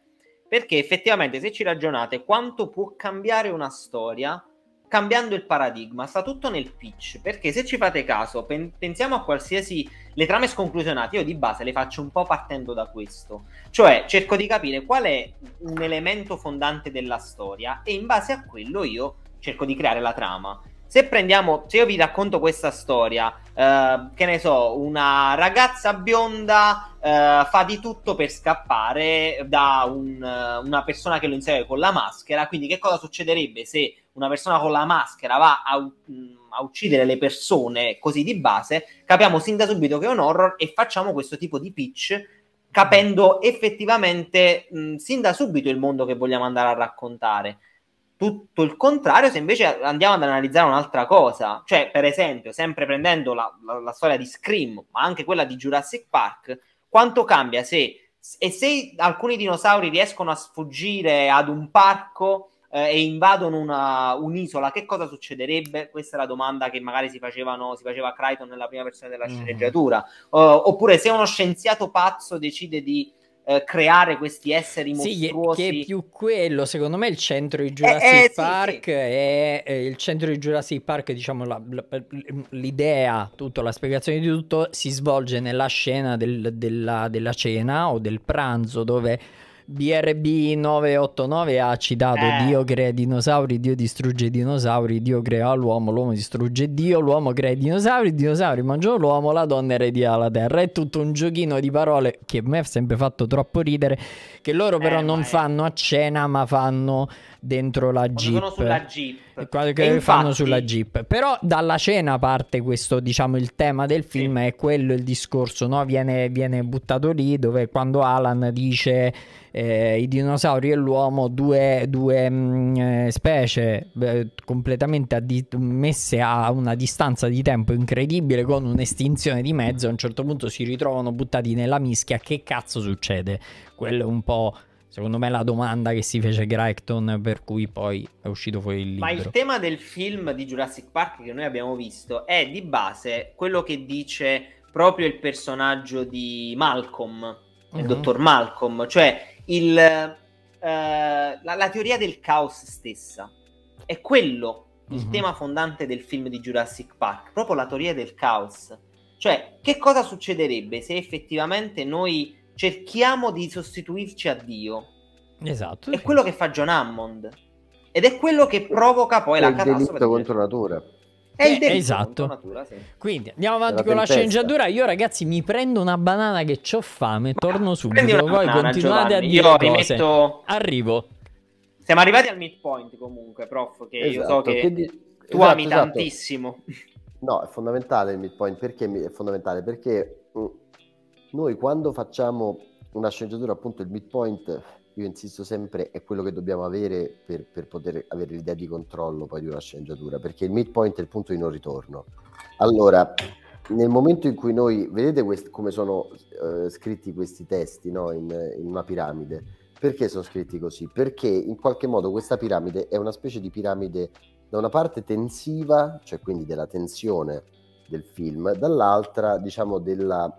perché effettivamente se ci ragionate quanto può cambiare una storia cambiando il paradigma, sta tutto nel pitch, perché se ci fate caso, pen- pensiamo a qualsiasi le trame sconclusionate io di base le faccio un po' partendo da questo, cioè cerco di capire qual è un elemento fondante della storia e in base a quello io cerco di creare la trama. Se prendiamo, se io vi racconto questa storia, eh, che ne so, una ragazza bionda eh, fa di tutto per scappare da un, eh, una persona che lo insegue con la maschera, quindi che cosa succederebbe se una persona con la maschera va a, a uccidere le persone così di base, capiamo sin da subito che è un horror e facciamo questo tipo di pitch capendo effettivamente mh, sin da subito il mondo che vogliamo andare a raccontare. Tutto il contrario, se invece andiamo ad analizzare un'altra cosa, cioè per esempio, sempre prendendo la, la, la storia di Scream, ma anche quella di Jurassic Park, quanto cambia se e se alcuni dinosauri riescono a sfuggire ad un parco eh, e invadono una, un'isola, che cosa succederebbe? Questa è la domanda che magari si, facevano, si faceva a Crichton nella prima versione della mm. sceneggiatura. Uh, oppure se uno scienziato pazzo decide di eh, creare questi esseri mostruosi. Sì, che più quello, secondo me il centro di eh, Jurassic eh, eh, Park sì, sì. è il centro di Jurassic Park, diciamo la, la, l'idea, tutto, la spiegazione di tutto si svolge nella scena del, della, della cena o del pranzo dove BRB989 ha citato eh. Dio crea dinosauri, Dio distrugge i dinosauri, Dio crea l'uomo, l'uomo distrugge Dio, l'uomo crea i dinosauri, i dinosauri mangiano l'uomo, la donna eredia la terra. È tutto un giochino di parole che a me ha sempre fatto troppo ridere, che loro eh, però eh, non è... fanno a cena ma fanno dentro la quando Jeep. Sono sulla Jeep. Quando che infatti... fanno sulla Jeep. Però dalla cena parte questo, diciamo, il tema del film sì. è quello il discorso, no? Viene, viene buttato lì dove quando Alan dice eh, i dinosauri e l'uomo, due, due mh, mm, eh, specie eh, completamente addi- messe a una distanza di tempo incredibile con un'estinzione di mezzo, a un certo punto si ritrovano buttati nella mischia, che cazzo succede? Quello è un po' Secondo me la domanda che si fece Crichton per cui poi è uscito fuori il libro. Ma il tema del film di Jurassic Park che noi abbiamo visto è di base quello che dice proprio il personaggio di Malcolm, il uh-huh. dottor Malcolm, cioè il, eh, la, la, teoria del caos stessa. È quello il uh-huh. tema fondante del film di Jurassic Park, proprio la teoria del caos. Cioè, che cosa succederebbe se effettivamente noi cerchiamo di sostituirci a Dio. Esatto. È sì. quello che fa John Hammond. Ed è quello che provoca poi è la catastrofe. È contro natura. È il eh, delitto esatto. natura, sì. Quindi andiamo avanti la con tempesta. la sceneggiatura. Io ragazzi mi prendo una banana che ho fame, torno subito. Voi banana, continuate Giovanni. a dire Io cose. Rimetto... Arrivo. Siamo arrivati al midpoint comunque, prof, che esatto. io so esatto, che Quindi... tu esatto, ami esatto. tantissimo. No, è fondamentale il midpoint, perché è fondamentale? Perché mm, noi quando facciamo una sceneggiatura, appunto il midpoint, io insisto sempre, è quello che dobbiamo avere per, per poter avere l'idea di controllo poi di una sceneggiatura, perché il midpoint è il punto di non ritorno. Allora, nel momento in cui noi, vedete quest, come sono eh, scritti questi testi no? in, in una piramide, perché sono scritti così? Perché in qualche modo questa piramide è una specie di piramide da una parte tensiva, cioè quindi della tensione del film, dall'altra diciamo della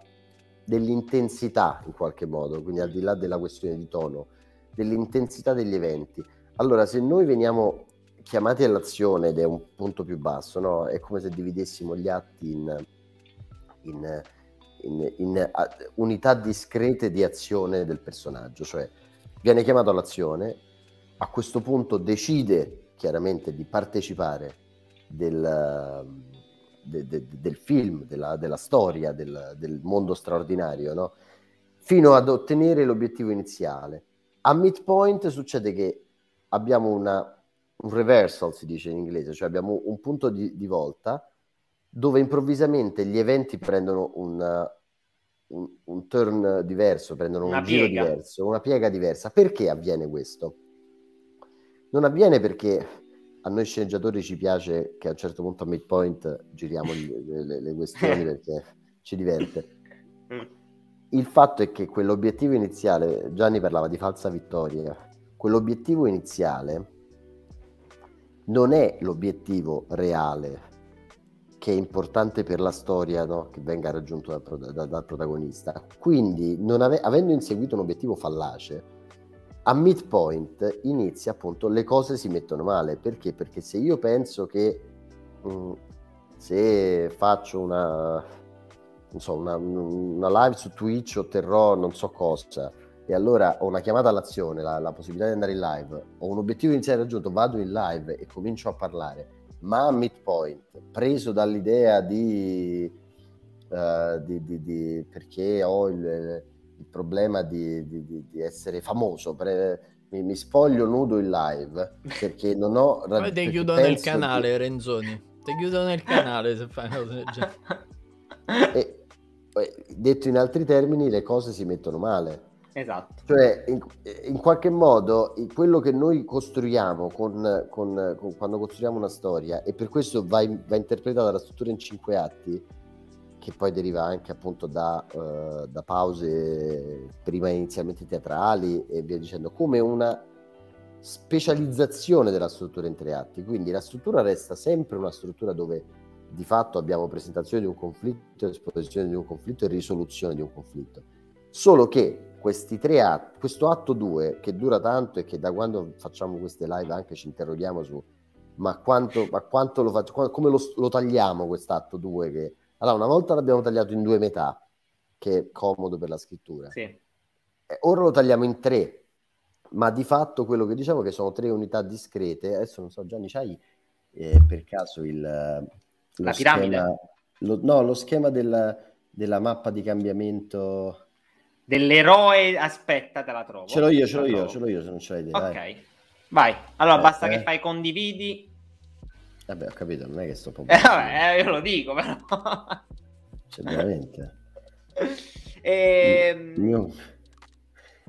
dell'intensità in qualche modo, quindi al di là della questione di tono, dell'intensità degli eventi. Allora, se noi veniamo chiamati all'azione ed è un punto più basso, no? è come se dividessimo gli atti in, in, in, in unità discrete di azione del personaggio, cioè viene chiamato all'azione, a questo punto decide chiaramente di partecipare del, de, de, del film, della, della storia, del, del, mondo straordinario, no? fino ad ottenere l'obiettivo iniziale. A midpoint succede che abbiamo una, un reversal, si dice in inglese, cioè abbiamo un punto di, di volta dove improvvisamente gli eventi prendono un, un, un turn diverso, prendono una un piega. giro diverso, una piega diversa. Perché avviene questo? Non avviene perché a noi sceneggiatori ci piace che a un certo punto a midpoint giriamo le, le, le questioni *laughs* perché ci diverte. Mm. Il fatto è che quell'obiettivo iniziale, Gianni parlava di falsa vittoria, quell'obiettivo iniziale non è l'obiettivo reale che è importante per la storia no? che venga raggiunto dal, dal, dal protagonista. Quindi, ave- avendo inseguito un obiettivo fallace, a midpoint inizia appunto le cose si mettono male perché? Perché se io penso che mh, mm, se faccio una, so, una, una, live su Twitch otterrò non so cosa e allora ho una chiamata all'azione, la, la possibilità di andare in live, ho un obiettivo iniziale raggiunto, vado in live e comincio a parlare, ma a midpoint, preso dall'idea di, uh, di, di, di perché ho il il problema di, di, di essere famoso. Per, mi, mi, spoglio nudo in live perché non ho... *laughs* Poi ti chiudono il canale, che... Renzoni. Ti chiudo nel canale se fai una cosa già. *laughs* E, detto in altri termini, le cose si mettono male. Esatto. Cioè, in, in qualche modo, quello che noi costruiamo con, con, con, quando costruiamo una storia, e per questo va, in, va interpretata la struttura in cinque atti, che poi deriva anche appunto da, uh, da, pause prima inizialmente teatrali e via dicendo, come una specializzazione della struttura in tre atti. Quindi la struttura resta sempre una struttura dove di fatto abbiamo presentazione di un conflitto, esposizione di un conflitto e risoluzione di un conflitto. Solo che questi tre atti, questo atto 2 che dura tanto e che da quando facciamo queste live anche ci interroghiamo su ma quanto, ma quanto lo faccio, come lo, lo tagliamo quest'atto 2 che allora, una volta l'abbiamo tagliato in due metà, che è comodo per la scrittura. Sì. Ora lo tagliamo in tre, ma di fatto quello che diciamo che sono tre unità discrete. Adesso non so, Gianni, c'hai eh, per caso il... La schema, piramide? Lo, no, lo schema della, della mappa di cambiamento... Dell'eroe, aspetta, te la trovo. Ce l'ho io, ce l'ho io, ce l'ho io, se non ce l'hai Ok, vai. vai. Allora, eh, basta eh. che eh. fai condividi Vabbè, ho capito, non è che sto proprio... Eh, vabbè, eh, io lo dico, però... cioè, veramente... e... Ehm, Mio... Mm,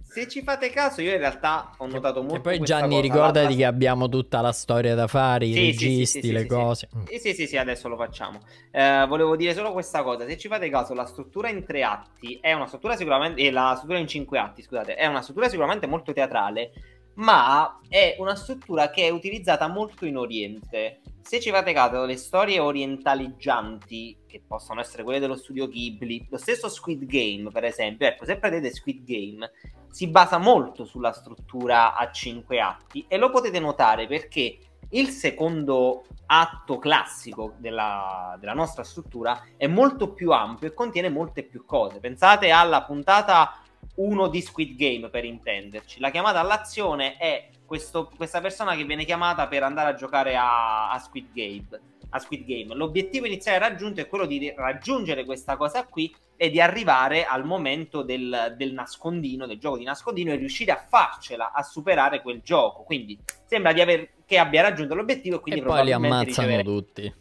se ci fate caso, io in realtà ho notato molto. E poi Gianni, cosa, ricordati la... che abbiamo tutta la storia da fare, i sì, registi, sì, sì, le cose. Mm. Sì. sì, sì, sì, adesso lo facciamo. Eh, volevo dire solo questa cosa: se ci fate caso, la struttura in tre atti è una struttura sicuramente. Eh, la struttura in cinque atti, scusate, è una struttura sicuramente molto teatrale ma è una struttura che è utilizzata molto in Oriente. Se ci fate caso, le storie orientaleggianti, che possono essere quelle dello studio Ghibli, lo stesso Squid Game, per esempio, ecco, se prendete Squid Game, si basa molto sulla struttura a cinque atti e lo potete notare perché il secondo atto classico della, della, nostra struttura è molto più ampio e contiene molte più cose. Pensate alla puntata uno di Squid Game per intenderci. La chiamata all'azione è questo, questa persona che viene chiamata per andare a giocare a, a, Squid Game, a, Squid Game. L'obiettivo iniziale raggiunto è quello di raggiungere questa cosa qui e di arrivare al momento del, del nascondino, del gioco di nascondino e riuscire a farcela, a superare quel gioco. Quindi sembra di aver, che abbia raggiunto l'obiettivo e quindi e probabilmente poi li ammazzano ricevere. tutti.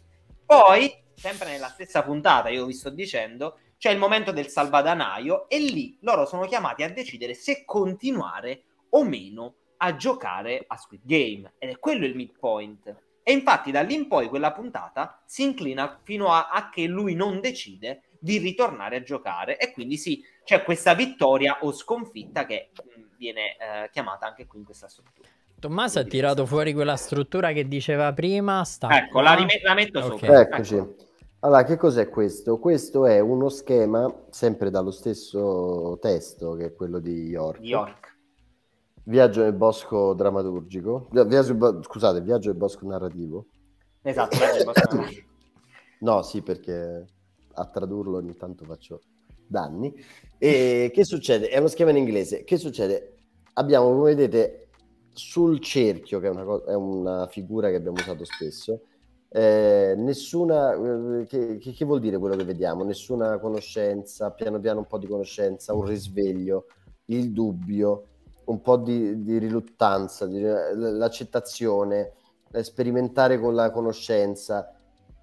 Poi, sempre nella stessa puntata, io vi sto dicendo, c'è il momento del salvadanaio e lì loro sono chiamati a decidere se continuare o meno a giocare a Squid Game ed è quello il midpoint. E infatti da lì in poi quella puntata si inclina fino a, a che lui non decide di ritornare a giocare e quindi sì, c'è questa vittoria o sconfitta che mm, viene eh, chiamata anche qui in questa struttura. Tommaso ha tirato fuori quella struttura che diceva prima. Sta ecco, la, rime- la metto okay. sopra. Eccoci. Ecco. Allora, che cos'è questo? Questo è uno schema, sempre dallo stesso testo, che è quello di York. York. Viaggio nel bosco drammaturgico. Viaggio, scusate, viaggio nel bosco narrativo. Esatto, viaggio nel bosco narrativo. *coughs* no, sì, perché a tradurlo ogni tanto faccio danni. E *laughs* che succede? È uno schema in inglese. Che succede? Abbiamo, come vedete, sul cerchio, che è una, co- è una figura che abbiamo usato spesso, eh, nessuna, eh, che, che, vuol dire quello che vediamo? Nessuna conoscenza, piano piano un po' di conoscenza, un risveglio, il dubbio, un po' di, di riluttanza, di, eh, l'accettazione, sperimentare con la conoscenza.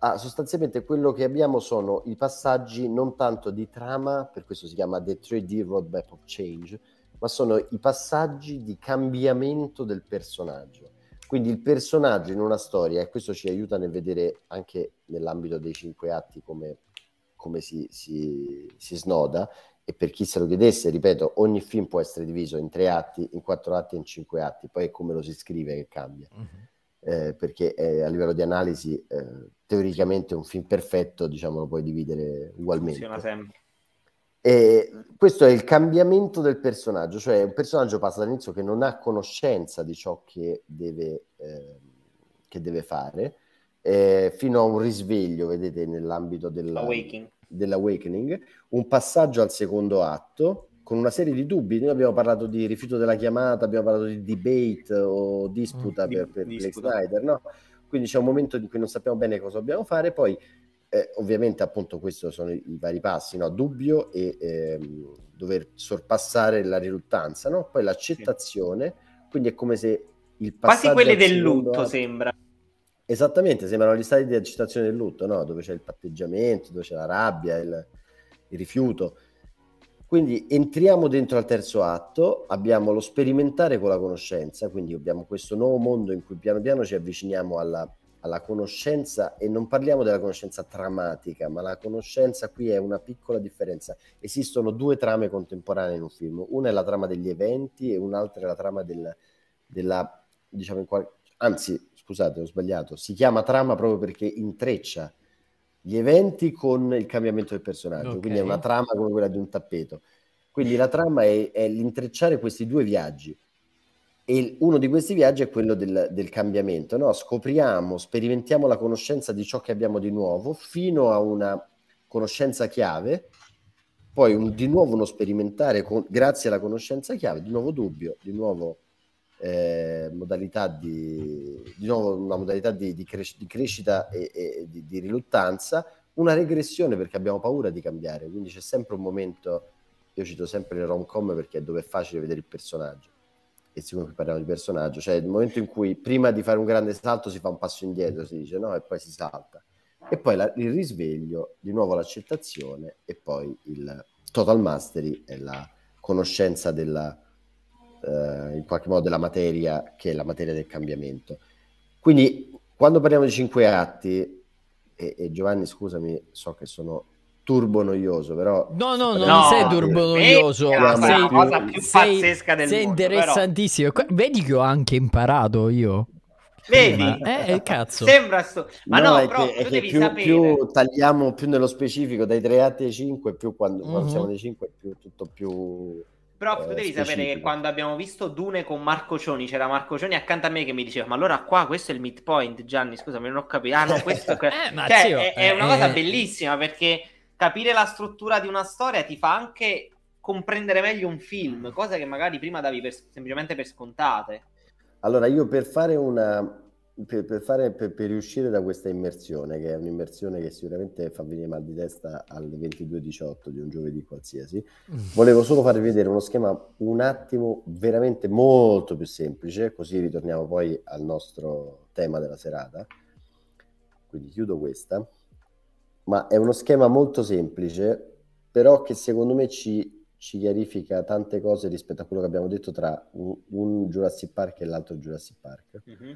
Ah, sostanzialmente quello che abbiamo sono i passaggi non tanto di trama, per questo si chiama The 3D Roadmap of Change, ma sono i passaggi di cambiamento del personaggio quindi il personaggio in una storia, e questo ci aiuta nel vedere anche nell'ambito dei cinque atti come, come si, si, si snoda, e per chi se lo chiedesse, ripeto, ogni film può essere diviso in tre atti, in quattro atti e in cinque atti, poi è come lo si scrive che cambia, uh-huh. eh, perché eh, a livello di analisi eh, teoricamente un film perfetto, diciamo, lo puoi dividere ugualmente. Funziona sempre. E questo è il cambiamento del personaggio, cioè un personaggio passa dall'inizio che non ha conoscenza di ciò che deve, eh, che deve fare, eh, fino a un risveglio, vedete, nell'ambito della, dell'awakening, un passaggio al secondo atto con una serie di dubbi. Noi abbiamo parlato di rifiuto della chiamata, abbiamo parlato di debate o disputa mm, per, per disputa. Snyder, no? Quindi c'è un momento in cui non sappiamo bene cosa dobbiamo fare, poi eh, ovviamente appunto questi sono i, i, vari passi, no? dubbio e ehm, dover sorpassare la riluttanza, no? poi l'accettazione, sì. quindi è come se il passaggio... Quasi quelli del lutto atto... sembra. Esattamente, sembrano gli stati di accettazione del lutto, no? dove c'è il patteggiamento, dove c'è la rabbia, il, il rifiuto. Quindi entriamo dentro al terzo atto, abbiamo lo sperimentare con la conoscenza, quindi abbiamo questo nuovo mondo in cui piano piano ci avviciniamo alla alla conoscenza, e non parliamo della conoscenza tramatica, ma la conoscenza qui è una piccola differenza. Esistono due trame contemporanee in un film, una è la trama degli eventi e un'altra è la trama del, della, diciamo, qual... anzi, scusate, ho sbagliato, si chiama trama proprio perché intreccia gli eventi con il cambiamento del personaggio, okay. quindi è una trama come quella di un tappeto. Quindi la trama è, è l'intrecciare questi due viaggi e uno di questi viaggi è quello del, del cambiamento, no? scopriamo, sperimentiamo la conoscenza di ciò che abbiamo di nuovo fino a una conoscenza chiave, poi un, di nuovo uno sperimentare con, grazie alla conoscenza chiave, di nuovo dubbio, di nuovo eh, modalità di, di, nuovo una modalità di, di, cres, di crescita e, e di riluttanza, una regressione perché abbiamo paura di cambiare, quindi c'è sempre un momento, io cito sempre le rom-com perché è dove è facile vedere il personaggio e siccome qui parliamo di personaggio, cioè il momento in cui prima di fare un grande salto si fa un passo indietro, si dice no, e poi si salta. E poi la, il risveglio, di nuovo l'accettazione e poi il total mastery è la conoscenza della, eh, in qualche modo della materia che è la materia del cambiamento. Quindi quando parliamo di cinque atti, e, e Giovanni scusami, so che sono turbo noioso, però... No, no, no sei turbo noioso. È la cosa più sei, pazzesca del sei mondo. Sei interessantissimo. Però. Vedi che ho anche imparato io. Vedi? Eh, cazzo. Sembra sto... Ma no, no però, che, tu devi più, sapere... Più tagliamo più nello specifico, dai 3 ai 5, più quando, mm-hmm. quando mhm. siamo dei 5, più, tutto più... Però eh, tu devi specifico. sapere che quando abbiamo visto Dune con Marco Cioni, c'era Marco Cioni accanto a me che mi diceva: Ma allora qua questo è il midpoint, Gianni. Scusami, non ho capito. Ah, no, questo è. *laughs* eh, cioè, zio, è, eh, è, una eh, cosa eh, bellissima perché capire la struttura di una storia ti fa anche comprendere meglio un film, cosa che magari prima davi per, semplicemente per scontate. Allora, io per fare una. Per, per, fare, per, per riuscire da questa immersione, che è un'immersione che sicuramente fa venire mal di testa alle 22.18 di un giovedì qualsiasi, mm. volevo solo farvi vedere uno schema un attimo veramente molto più semplice, così ritorniamo poi al nostro tema della serata. Quindi chiudo questa ma è uno schema molto semplice, però che secondo me ci, ci chiarifica tante cose rispetto a quello che abbiamo detto tra un, un Jurassic Park e l'altro Jurassic Park. Mm-hmm.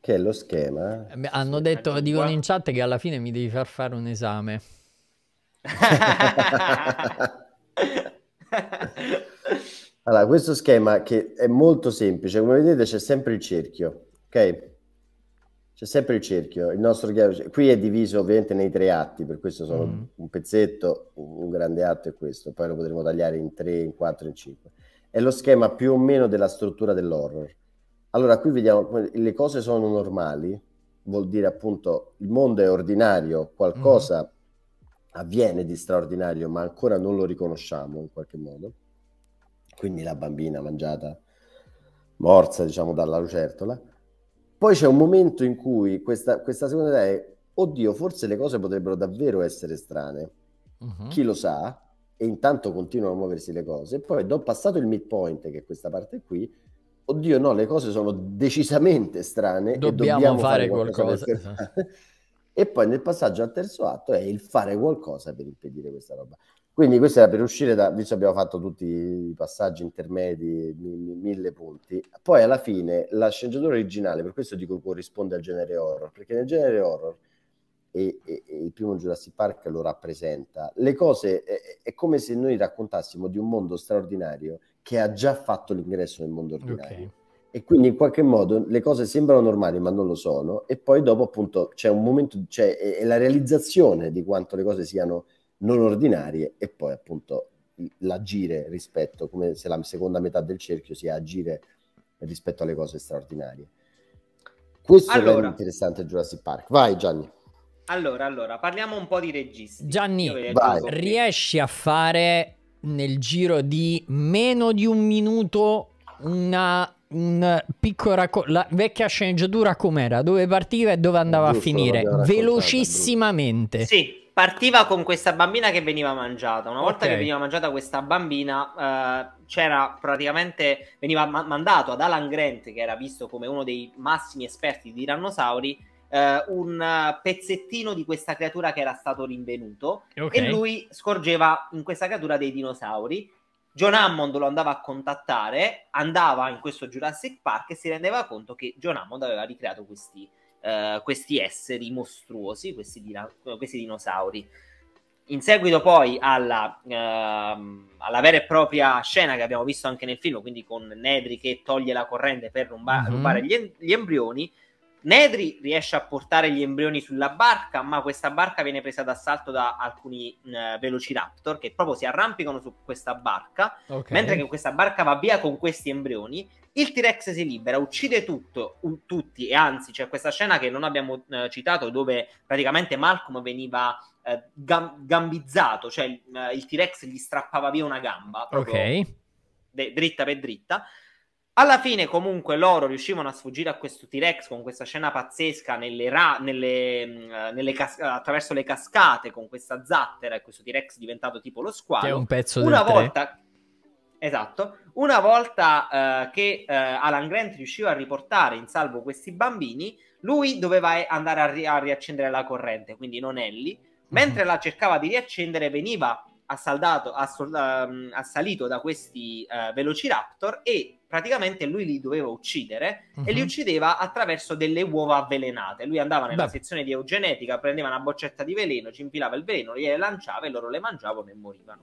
Che è lo schema. Beh, hanno detto, dicono in chat che alla fine mi devi far fare un esame. *laughs* allora, questo schema che è molto semplice, come vedete c'è sempre il cerchio, ok? c'è sempre il cerchio. Il nostro qui è diviso ovviamente nei tre atti, per questo sono mm. un pezzetto, un grande atto è questo, poi lo potremo tagliare in tre, in quattro, in cinque. È lo schema più o meno della struttura dell'horror. Allora qui vediamo le cose sono normali, vuol dire appunto il mondo è ordinario, qualcosa mm. avviene di straordinario, ma ancora non lo riconosciamo in qualche modo. Quindi la bambina mangiata morsa, diciamo, dalla lucertola poi c'è un momento in cui questa, questa seconda idea è, oddio, forse le cose potrebbero davvero essere strane. Uh-huh. Chi lo sa? E intanto continuano a muoversi le cose. E poi, dopo passato il midpoint, che è questa parte qui, oddio no, le cose sono decisamente strane dobbiamo, dobbiamo fare, fare, qualcosa. qualcosa. Esatto. *laughs* e poi nel passaggio al terzo atto è il fare qualcosa per impedire questa roba. Quindi questo era per uscire da, visto abbiamo fatto tutti i passaggi intermedi, mille punti, poi alla fine la sceneggiatura originale, per questo dico corrisponde al genere horror, perché nel genere horror, e, e, e il primo Jurassic Park lo rappresenta, le cose, è, è, come se noi raccontassimo di un mondo straordinario che ha già fatto l'ingresso nel mondo ordinario. Okay. E quindi in qualche modo le cose sembrano normali ma non lo sono, e poi dopo appunto c'è un momento, c'è cioè, è, è la realizzazione di quanto le cose siano non ordinarie e poi appunto l'agire rispetto, come se la seconda metà del cerchio sia agire rispetto alle cose straordinarie. Questo allora, è interessante Jurassic Park. Vai Gianni. Allora, allora, parliamo un po' di registi. Gianni, riesci a fare nel giro di meno di un minuto una, una piccola racco- la vecchia sceneggiatura com'era, dove partiva e dove andava Giusto, a finire, velocissimamente. Sì, partiva con questa bambina che veniva mangiata. Una volta okay. che veniva mangiata questa bambina, eh, c'era praticamente veniva ma- mandato ad Alan Grant, che era visto come uno dei massimi esperti di tirannosauri, eh, un pezzettino di questa creatura che era stato rinvenuto okay. e lui scorgeva in questa creatura dei dinosauri. John Hammond lo andava a contattare, andava in questo Jurassic Park e si rendeva conto che John Hammond aveva ricreato questi eh, questi esseri mostruosi, questi, dina- questi, dinosauri. In seguito poi alla, ehm, alla, vera e propria scena che abbiamo visto anche nel film, quindi con Nedri che toglie la corrente per rumba- mm-hmm. rubare gli, en- gli embrioni, Nedri riesce a portare gli embrioni sulla barca, ma questa barca viene presa d'assalto da alcuni eh, velociraptor che proprio si arrampicano su questa barca, okay. mentre che questa barca va via con questi embrioni il T-Rex si libera, uccide tutto, u- tutti, e anzi c'è questa scena che non abbiamo eh, citato dove praticamente Malcolm veniva eh, gam- gambizzato, cioè eh, il T-Rex gli strappava via una gamba, ok, de- dritta per dritta. Alla fine, comunque, loro riuscivano a sfuggire a questo T-Rex con questa scena pazzesca nelle ra- nelle, uh, nelle cas- attraverso le cascate con questa zattera e questo T-Rex diventato tipo lo squalo. Che è un pezzo Una volta. Tre. Esatto, una volta eh, che eh, Alan Grant riusciva a riportare in salvo questi bambini, lui doveva andare a, ri- a riaccendere la corrente, quindi non Ellie. Mhm. Mentre la cercava di riaccendere, veniva assaldato, assol- um, ehm, assalito da questi uh, velociraptor e praticamente lui li doveva uccidere uh-huh. e li mhm. uccideva attraverso delle uova avvelenate. Lui andava nella Beh. sezione di eugenetica, prendeva una boccetta di veleno, ci infilava il veleno, gliele lanciava e loro le mangiavano e morivano.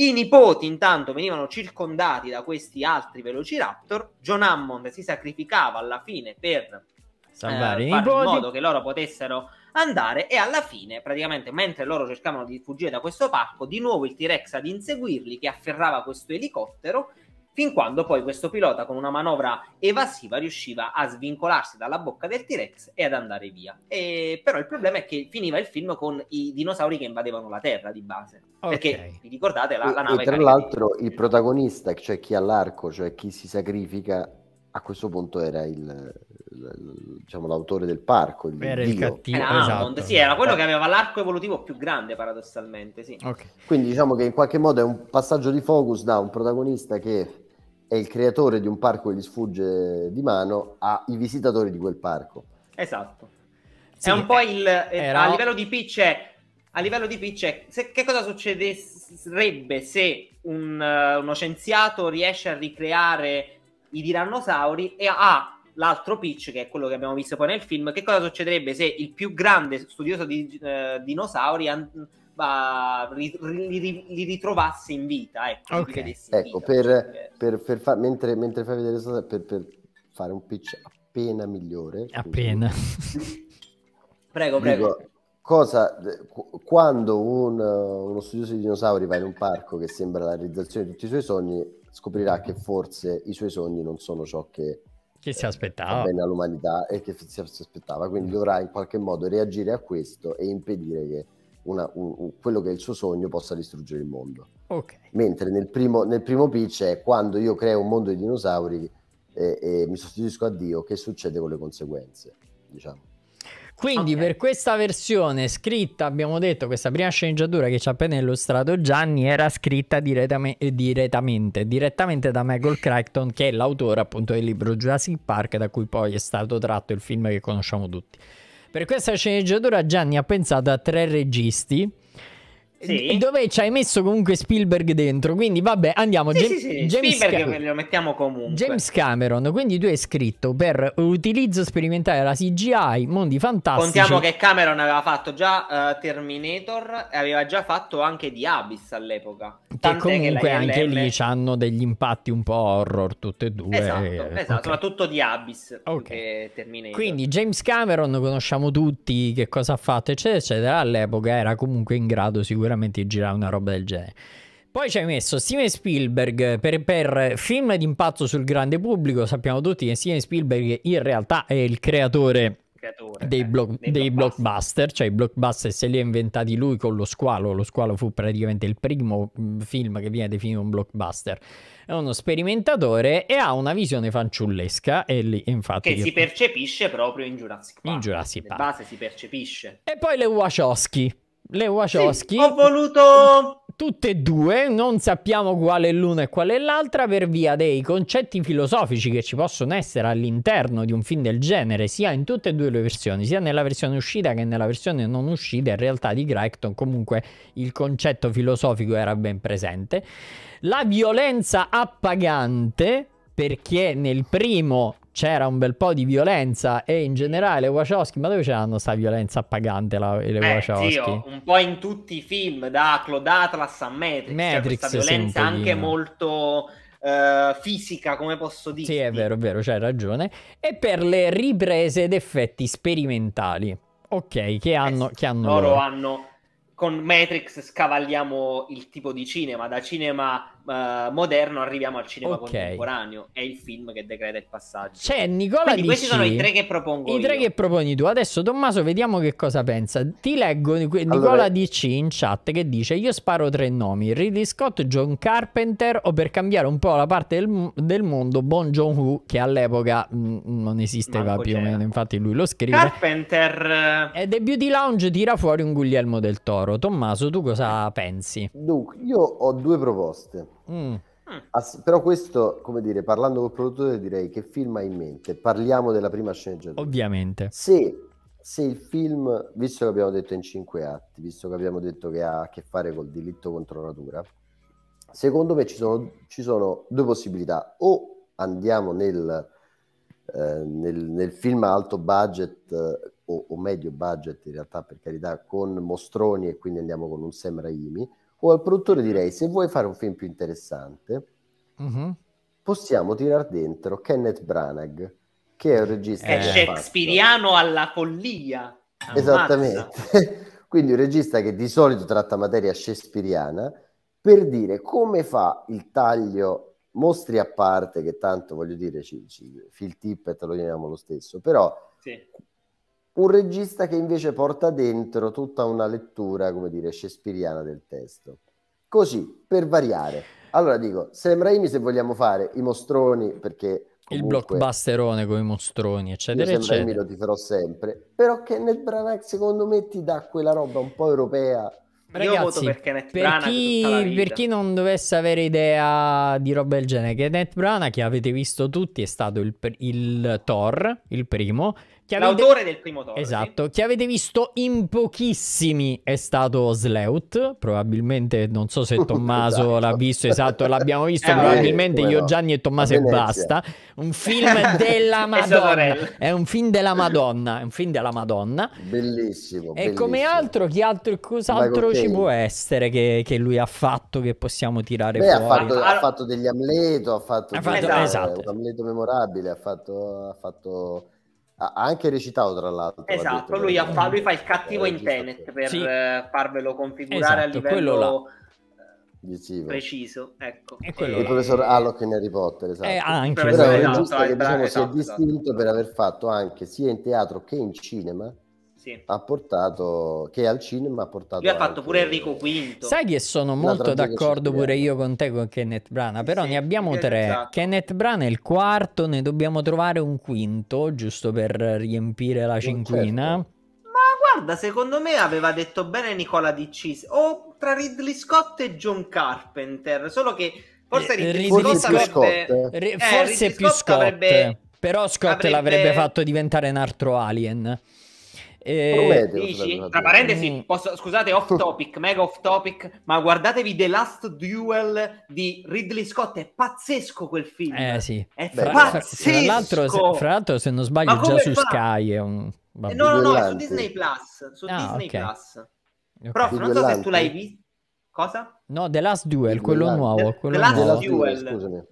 I nipoti intanto venivano circondati da questi altri velociraptor. John Hammond si sacrificava alla fine per salvare eh, i nipoti. in modo che loro potessero andare e alla fine praticamente mentre loro cercavano di fuggire da questo parco di nuovo il T-Rex ad inseguirli che afferrava questo elicottero fin quando poi questo pilota con una manovra evasiva riusciva a svincolarsi dalla bocca del T-Rex e ad andare via. E, però il problema è che finiva il film con i dinosauri che invadevano la Terra di base. Okay. Perché vi ricordate la, la nave? E, e tra l'altro di... il protagonista, cioè chi ha l'arco, cioè chi si sacrifica, a questo punto era il, diciamo, l'autore del parco. Il era dio. il cattivo. Era esatto. sì, era quello eh. che aveva l'arco evolutivo più grande, paradossalmente. Sì. Okay. Quindi diciamo che in qualche modo è un passaggio di focus da un protagonista che è il creatore di un parco che gli sfugge di mano ai visitatori di quel parco. Esatto. Sì, è un po' il... Eh, eh, era... A livello di pitch è... A livello di pitch è... Se, che cosa succederebbe se un, eh, uno scienziato riesce a ricreare i tirannosauri e ha l'altro pitch, che è quello che abbiamo visto poi nel film, che cosa succederebbe se il più grande studioso di uh, dinosauri... An- uh, li, li, ritrovasse in vita. Ecco, okay. ecco per, per, per fa, mentre, mentre, fai vedere, per, per fare un pitch appena migliore. Appena. *laughs* prego, prego. Dico, cosa, quando un, uno studioso di dinosauri va in un parco che sembra la realizzazione di tutti i suoi sogni, scoprirà che forse i suoi sogni non sono ciò che, che si eh, aspettava. Bene all'umanità e che si aspettava, quindi mm. dovrà in qualche modo reagire a questo e impedire che una, un, quello che è il suo sogno possa distruggere il mondo. Okay. Mentre nel primo, nel primo pitch è quando io creo un mondo di dinosauri e, e mi sostituisco a Dio, che succede con le conseguenze, diciamo. Quindi okay. per questa versione scritta, abbiamo detto, questa prima sceneggiatura che ci ha appena illustrato Gianni era scritta direttame, eh, direttamente, direttamente, da Michael Crichton che è l'autore appunto del libro Jurassic Park da cui poi è stato tratto il film che conosciamo tutti. Per questa sceneggiatura Gianni ha pensato a tre registi sì. Dove ci hai messo comunque Spielberg dentro. Quindi vabbè, andiamo. Sì, James, sì, sì. James Spielberg Cam- lo mettiamo comunque. James Cameron, quindi tu hai scritto per utilizzo sperimentale della CGI, mondi fantastici. Contiamo che Cameron aveva fatto già uh, Terminator e aveva già fatto anche The Abyss all'epoca. che comunque che anche lì hanno degli impatti un po' horror tutte e due. Esatto, eh, esatto okay. soprattutto di Abyss okay. Quindi James Cameron conosciamo tutti che cosa ha fatto eccetera eccetera. All'epoca era comunque in grado sicuramente sicuramente girare una roba del genere. Poi ci hai messo Steven Spielberg per, per film d'impatto sul grande pubblico, sappiamo tutti che Steven Spielberg in realtà è il creatore creatore dei, blo- eh, dei, blockbuster. blockbuster. cioè i blockbuster se li ha inventati lui con lo squalo, lo squalo fu praticamente il primo mm, film che viene definito un blockbuster. È uno sperimentatore e ha una visione fanciullesca e lì infatti che si percepisce proprio in Jurassic Park. In Jurassic Park. base si percepisce. E poi le Wachowski le Wachowski. Sì, ho voluto tutte e due, non sappiamo quale è l'una e quale è l'altra per via dei concetti filosofici che ci possono essere all'interno di un film del genere, sia in tutte e due le versioni, sia nella versione uscita che nella versione non uscita, in realtà di Crichton comunque il concetto filosofico era ben presente. La violenza appagante, perché nel primo c'era un bel po' di violenza e in generale le Wachowski, ma dove c'erano sta violenza appagante la, le eh, Wachowski? Zio, un po' in tutti i film, da Cloud Atlas a Matrix, cioè Matrix cioè violenza anche molto... Uh, fisica, come posso dire? Sì, è vero, è vero, c'hai ragione. E per le riprese ed effetti sperimentali. Ok, che eh hanno... Eh, che hanno loro, loro hanno... Con Matrix scavalliamo il tipo di cinema, da cinema eh, moderno arriviamo al cinema okay. contemporaneo. È il film che decreta il passaggio. C'è Nicola Quindi Dici, questi sono i tre che propongo. I tre io. che proponi tu. Adesso Tommaso, vediamo che cosa pensa. Ti leggo Nicola allora... DC in chat che dice: Io sparo tre nomi: Ridley Scott, John Carpenter. O per cambiare un po' la parte del, del mondo, Bon John Hu, che all'epoca mh, mm, mm, non esisteva Manco più o meno. Infatti, lui lo scrive. Carpenter. E eh. The Beauty Lounge tira fuori un Guglielmo del Toro. Tommaso, tu cosa pensi? Dunque, io ho due proposte. Mm. mm. Ass- però questo, come dire, parlando col produttore direi che film hai in mente? Parliamo della prima sceneggiatura. Ovviamente. Se, se, il film, visto che abbiamo detto in cinque atti, visto che abbiamo detto che ha a che fare col delitto contro natura, secondo me ci sono, ci sono due possibilità. O andiamo nel, eh, nel, nel film alto budget eh, o, o, medio budget in realtà per carità con mostroni e quindi andiamo con un Sam Raimi o al produttore direi se vuoi fare un film più interessante mm-hmm. possiamo tirar dentro Kenneth Branagh che è un regista è shakespeariano alla follia esattamente *laughs* quindi un regista che di solito tratta materia shakespeariana per dire come fa il taglio mostri a parte che tanto voglio dire ci, ci, Phil Tippett lo chiamiamo lo stesso però sì un regista che invece porta dentro tutta una lettura, come dire, shakespeariana del testo. Così, per variare. Allora dico, Sam Raimi se vogliamo fare i mostroni, perché Comunque, il blockbusterone con i mostroni, eccetera, io eccetera. Io lo ti farò sempre. Però Kenneth Branagh, secondo me, ti dà quella roba un po' europea. Ragazzi, per, Kenneth per, Branagh chi, per chi non dovesse avere idea di roba del genere, Kenneth Branagh, che avete visto tutti, è stato il, il Thor, il primo, avete... L'autore del primo Thor. Esatto, sì. chi avete visto in pochissimi è stato Sleut, probabilmente, non so se *laughs* Tommaso esatto. l'ha visto, esatto, l'abbiamo visto, eh, probabilmente io, Gianni e Tommaso e basta. Un *laughs* film della *laughs* Madonna, è un film della Madonna, è un film della Madonna. Bellissimo. E bellissimo. come altro, chi altro, cos'altro ci può essere che, che, lui ha fatto, che possiamo tirare Beh, fuori? Ha fatto, allora... ha fatto degli Amleto, ha fatto, ha fatto degli, esatto. un Amleto memorabile, ha fatto... Ha fatto ha anche recitato tra l'altro. Esatto, lui, però, fa, lui, fa, il cattivo eh, in Tenet per sì. Eh, farvelo configurare esatto, a livello Visivo. preciso. Ecco. E quello il professor Alloc in Harry Potter, esatto. Eh, anche. Però esatto, diciamo, è esatto, giusto che diciamo, esatto, si è distinto per aver fatto anche sia in teatro che in cinema sì. ha portato, che al cinema ha portato... Lui ha fatto pure Enrico V. Sai che sono molto d'accordo pure io con te con Kenneth Branagh, però sì, ne abbiamo tre. Esatto. Kenneth Branagh è il quarto, ne dobbiamo trovare un quinto, giusto per riempire la cinquina. Certo. Ma guarda, secondo me aveva detto bene Nicola Di Cisi, o tra Ridley Scott e John Carpenter, solo che forse eh, Ridley, Ridley Scott, Scott avrebbe... Ri... Eh, Ridley più Scott, Scott avrebbe... però Scott avrebbe... l'avrebbe fatto diventare un altro alien. E... Eh, Dici, tra parentesi, mm. posso, scusate, off topic, *laughs* mega off topic, ma guardatevi The Last Duel di Ridley Scott, è pazzesco quel film. Eh sì. È Beh, pazzesco. Fra, l'altro, se, fra l'altro, se non sbaglio, già fa? su Sky è un... Vabbè. No, no, no, è su Disney Plus. Su ah, Disney okay. Plus. Okay. Prof, non so se tu l'hai visto. Cosa? No, The Last Duel, quello Land. nuovo. Quello The Last nuovo. Duel, scusami.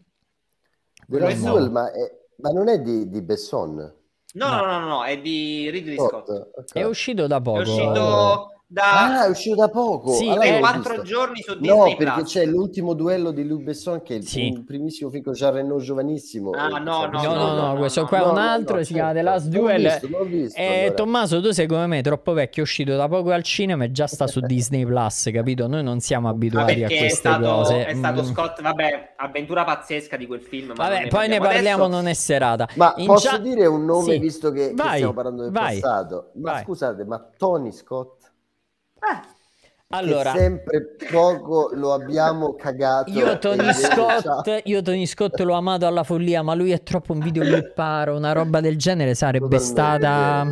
The Last Duel, ma, è, ma non è di, di Besson? No, no, no, no, no, è di Ridley Scott. Scott. Okay. È uscito da poco. È uscito da... Ah, è uscito da poco. Sì, allora, quattro giorni su Disney No, perché c'è l'ultimo duello di Luc Besson che è il sì. primissimo film con Jean Reno giovanissimo. Ah, eh, no, no, no, no, no, no, questo qua è un altro, si chiama certo. The Last Duel. Visto, visto, eh, allora. Tommaso, tu sei come me, troppo vecchio, è uscito da poco al cinema e già sta su *laughs* Disney Plus, capito? Noi non siamo abituati a queste è stato, cose. È stato mm. Scott, vabbè, avventura pazzesca di quel film. Vabbè, poi ne parliamo, non è serata. Ma posso dire un nome, visto che, stiamo parlando del passato? Ma scusate, ma Tony Scott Ah. Allora, sempre poco lo abbiamo cagato. Io Tony, Scott, io Tony Scott l'ho amato alla follia, ma lui è troppo un video videoclipparo. Una roba del genere sarebbe stata.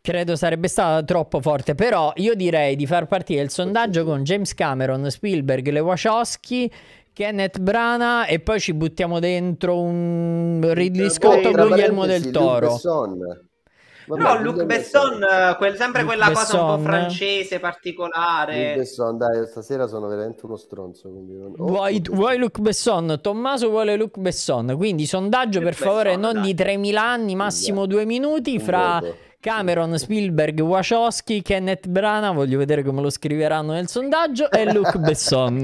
Credo sarebbe stata troppo forte. Però io direi di far partire il sondaggio con James Cameron, Spielberg, Le Wachowski. Kenneth Brana e poi ci buttiamo dentro un Ridley Scott con Guglielmo del Toro. Luke Besson. Vabbè, no, Luc Besson, eh, Quel, sempre Luc quella Besson. cosa un po' francese, particolare. Luc Besson, dai, stasera sono veramente uno stronzo. Non... Oh, vuoi, oh, vuoi Luc Besson? Tommaso vuole Luc Besson. Quindi sondaggio, Luc per favore, non dai. di 3.000 anni, massimo yeah. due minuti, fra... Cameron, Spielberg, Wachowski, Kenneth Brana, voglio vedere come lo scriveranno nel sondaggio, e Luc *laughs* Besson.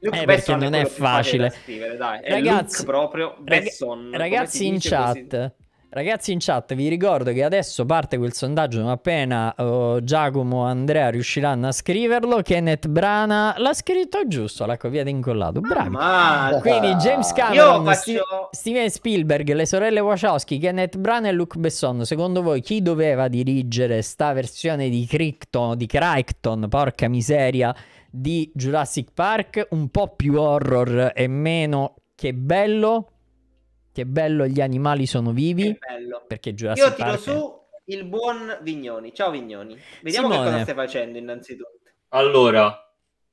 Luke eh, Besson perché non è, è facile. Scrivere, dai. È ragazzi, Luke proprio Besson. Ragazzi in chat. Così. Ragazzi in chat vi ricordo che adesso parte quel sondaggio non appena uh, Giacomo e Andrea riusciranno a scriverlo. Kenneth Brana l'ha scritto giusto, l'ha copiato e incollato. Ah, Bravo. Quindi James Cameron, faccio... Steven Spielberg, le sorelle Wachowski, Kenneth Brana e Luke Besson. Secondo voi chi doveva dirigere sta versione di Crichton, di Crichton, porca miseria, di Jurassic Park? Un po' più horror e meno che bello? Che bello, gli animali sono vivi. Perché Jurassic Io tiro Park... su il buon Vignoni. Ciao Vignoni. Vediamo Simone. che cosa stai facendo innanzitutto. Allora,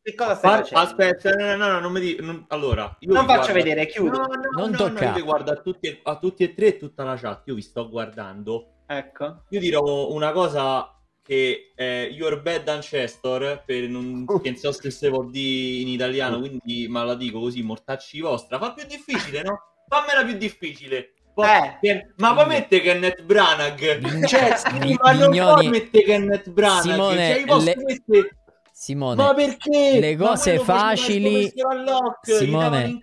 che cosa stai Par- facendo? Aspetta, no, no, no, non mi dico. Non... Allora, io non faccio guardo... vedere, chiudo. No, no, non no, tocca. io guardo a tutti, e... a tutti e tre e tutta la chat. Io vi sto guardando. Ecco. Io dirò una cosa che è Your Bad Ancestor, per non, che non so se vuol dire in italiano, quindi ma la dico così, mortacci vostra. Fa più difficile, no? fammela più difficile. Poi, eh. Ma poi mette Kenneth Branagh. *laughs* Cioè, sì, ma non può mettere Kenneth Branagh. Cioè, Simone, cioè, le... mette... Simone, ma perché? Le cose facili... Simone...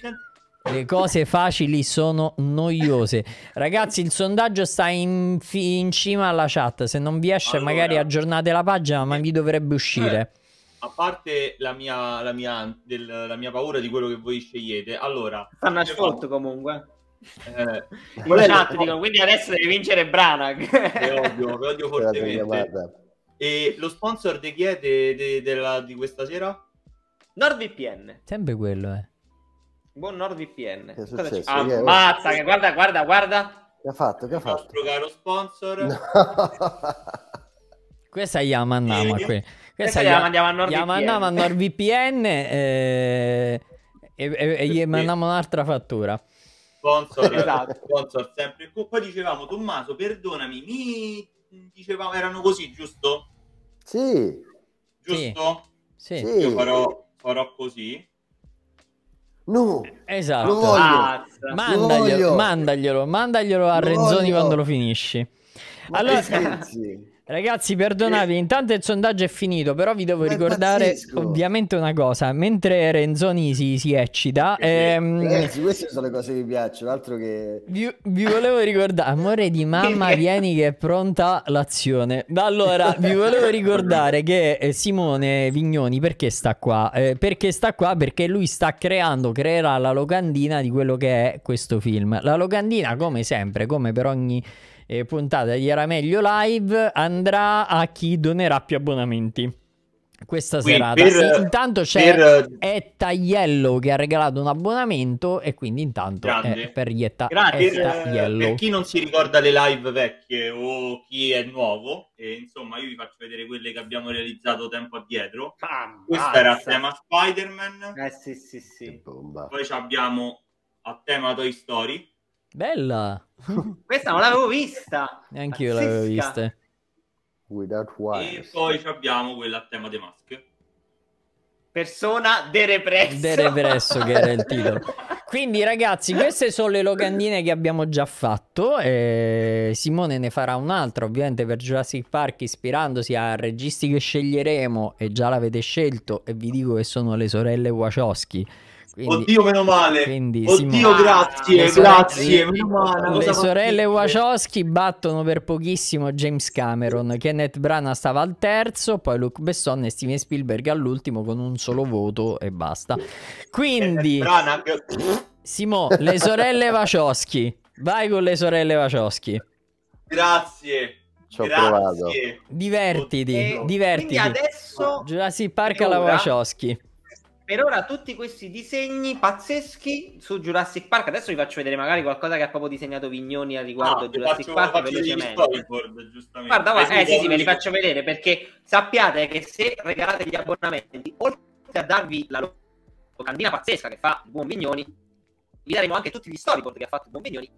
Le cose facili sono noiose. Ragazzi, il sondaggio sta in, in cima alla chat. Se non vi esce, allora. magari aggiornate la pagina, ma vi dovrebbe uscire. Eh a parte la mia, la, mia, del, la mia, paura di quello che voi scegliete, allora... Fanno ascolto comunque. Eh, in chat dicono, quindi adesso devi vincere Branagh. È ovvio, ve odio fortemente. E lo sponsor di chi è de, de, de la, di questa sera? NordVPN. Sempre quello, eh. Buon NordVPN. Che è successo? Ah, ammazza, che guarda, guarda, guarda. Che ha fatto, che ha fatto? Il nostro caro sponsor. No. questa è Yaman Nama, eh, qui. Che sai, la mandiamo a NordVPN. La mandiamo a NordVPN e, eh, e, e, e gli mandiamo un'altra fattura. Sponsor, esatto. sponsor sempre. Poi dicevamo, Tommaso, perdonami, mi dicevamo erano così, giusto? Sì. Giusto? Sì. sì. Io farò, farò così. No, esatto. Lo voglio. Ah, mandaglielo, lo voglio. mandaglielo, mandaglielo a lo Renzoni voglio. quando lo finisci. Ma allora, Ragazzi, perdonatevi, intanto il sondaggio è finito, però vi devo ricordare pazzesco. ovviamente una cosa. Mentre Renzoni si, si eccita... Ehm... Ragazzi, queste sono le cose che mi piacciono, altro che... Vi, vi volevo ricordare... Amore di mamma, vieni che è pronta l'azione. Allora, vi volevo ricordare che eh, Simone Vignoni perché sta qua? Eh, perché sta qua? Perché lui sta creando, creerà la locandina di quello che è questo film. La locandina, come sempre, come per ogni eh, puntata di Era Meglio Live andrà a chi donerà più abbonamenti questa Qui, serata. Per, intanto c'è per... Etta Yellow che ha regalato un abbonamento e quindi intanto per Etta, Grazie, eh, Etta per, Yellow. Per chi non si ricorda le live vecchie o chi è nuovo, e, insomma io vi faccio vedere quelle che abbiamo realizzato tempo addietro. Ah, Questa era a tema Spider-Man. Eh sì sì sì. Poi abbiamo a tema Toy Story Bella! *laughs* Questa non l'avevo vista! Neanche io l'avevo vista. Without Wires. E poi abbiamo quella a tema dei maschere. Persona De Represso. De Represso che era il titolo. Quindi ragazzi, queste sono le locandine che abbiamo già fatto. E Simone ne farà un'altra ovviamente per Jurassic Park ispirandosi a registi che sceglieremo e già l'avete scelto e vi dico che sono le sorelle Wachowski quindi, Oddio, meno male. Quindi, Oddio, Simone, grazie, le grazie. Sorelle, meno male, le sorelle Wachowski battono per pochissimo James Cameron. Kenneth Branagh stava al terzo, poi Luc Besson e Steven Spielberg all'ultimo con un solo voto e basta. Quindi, Simo, le sorelle Wachowski. Vai con le sorelle Wachowski. Grazie. Ci ho Grazie. provato. Divertiti, Oddio. divertiti. Quindi adesso Jurassic Park alla Wachowski per ora tutti questi disegni pazzeschi su Jurassic Park. Adesso vi faccio vedere magari qualcosa che ha proprio disegnato Vignoni a riguardo no, ah, Jurassic faccio, Park faccio velocemente. Guarda, guarda, eh sì, sì, ve li faccio vedere perché sappiate che se regalate gli abbonamenti, oltre a darvi la locandina pazzesca che fa il buon Vignoni, vi daremo anche tutti gli storyboard che ha fatto il buon Vignoni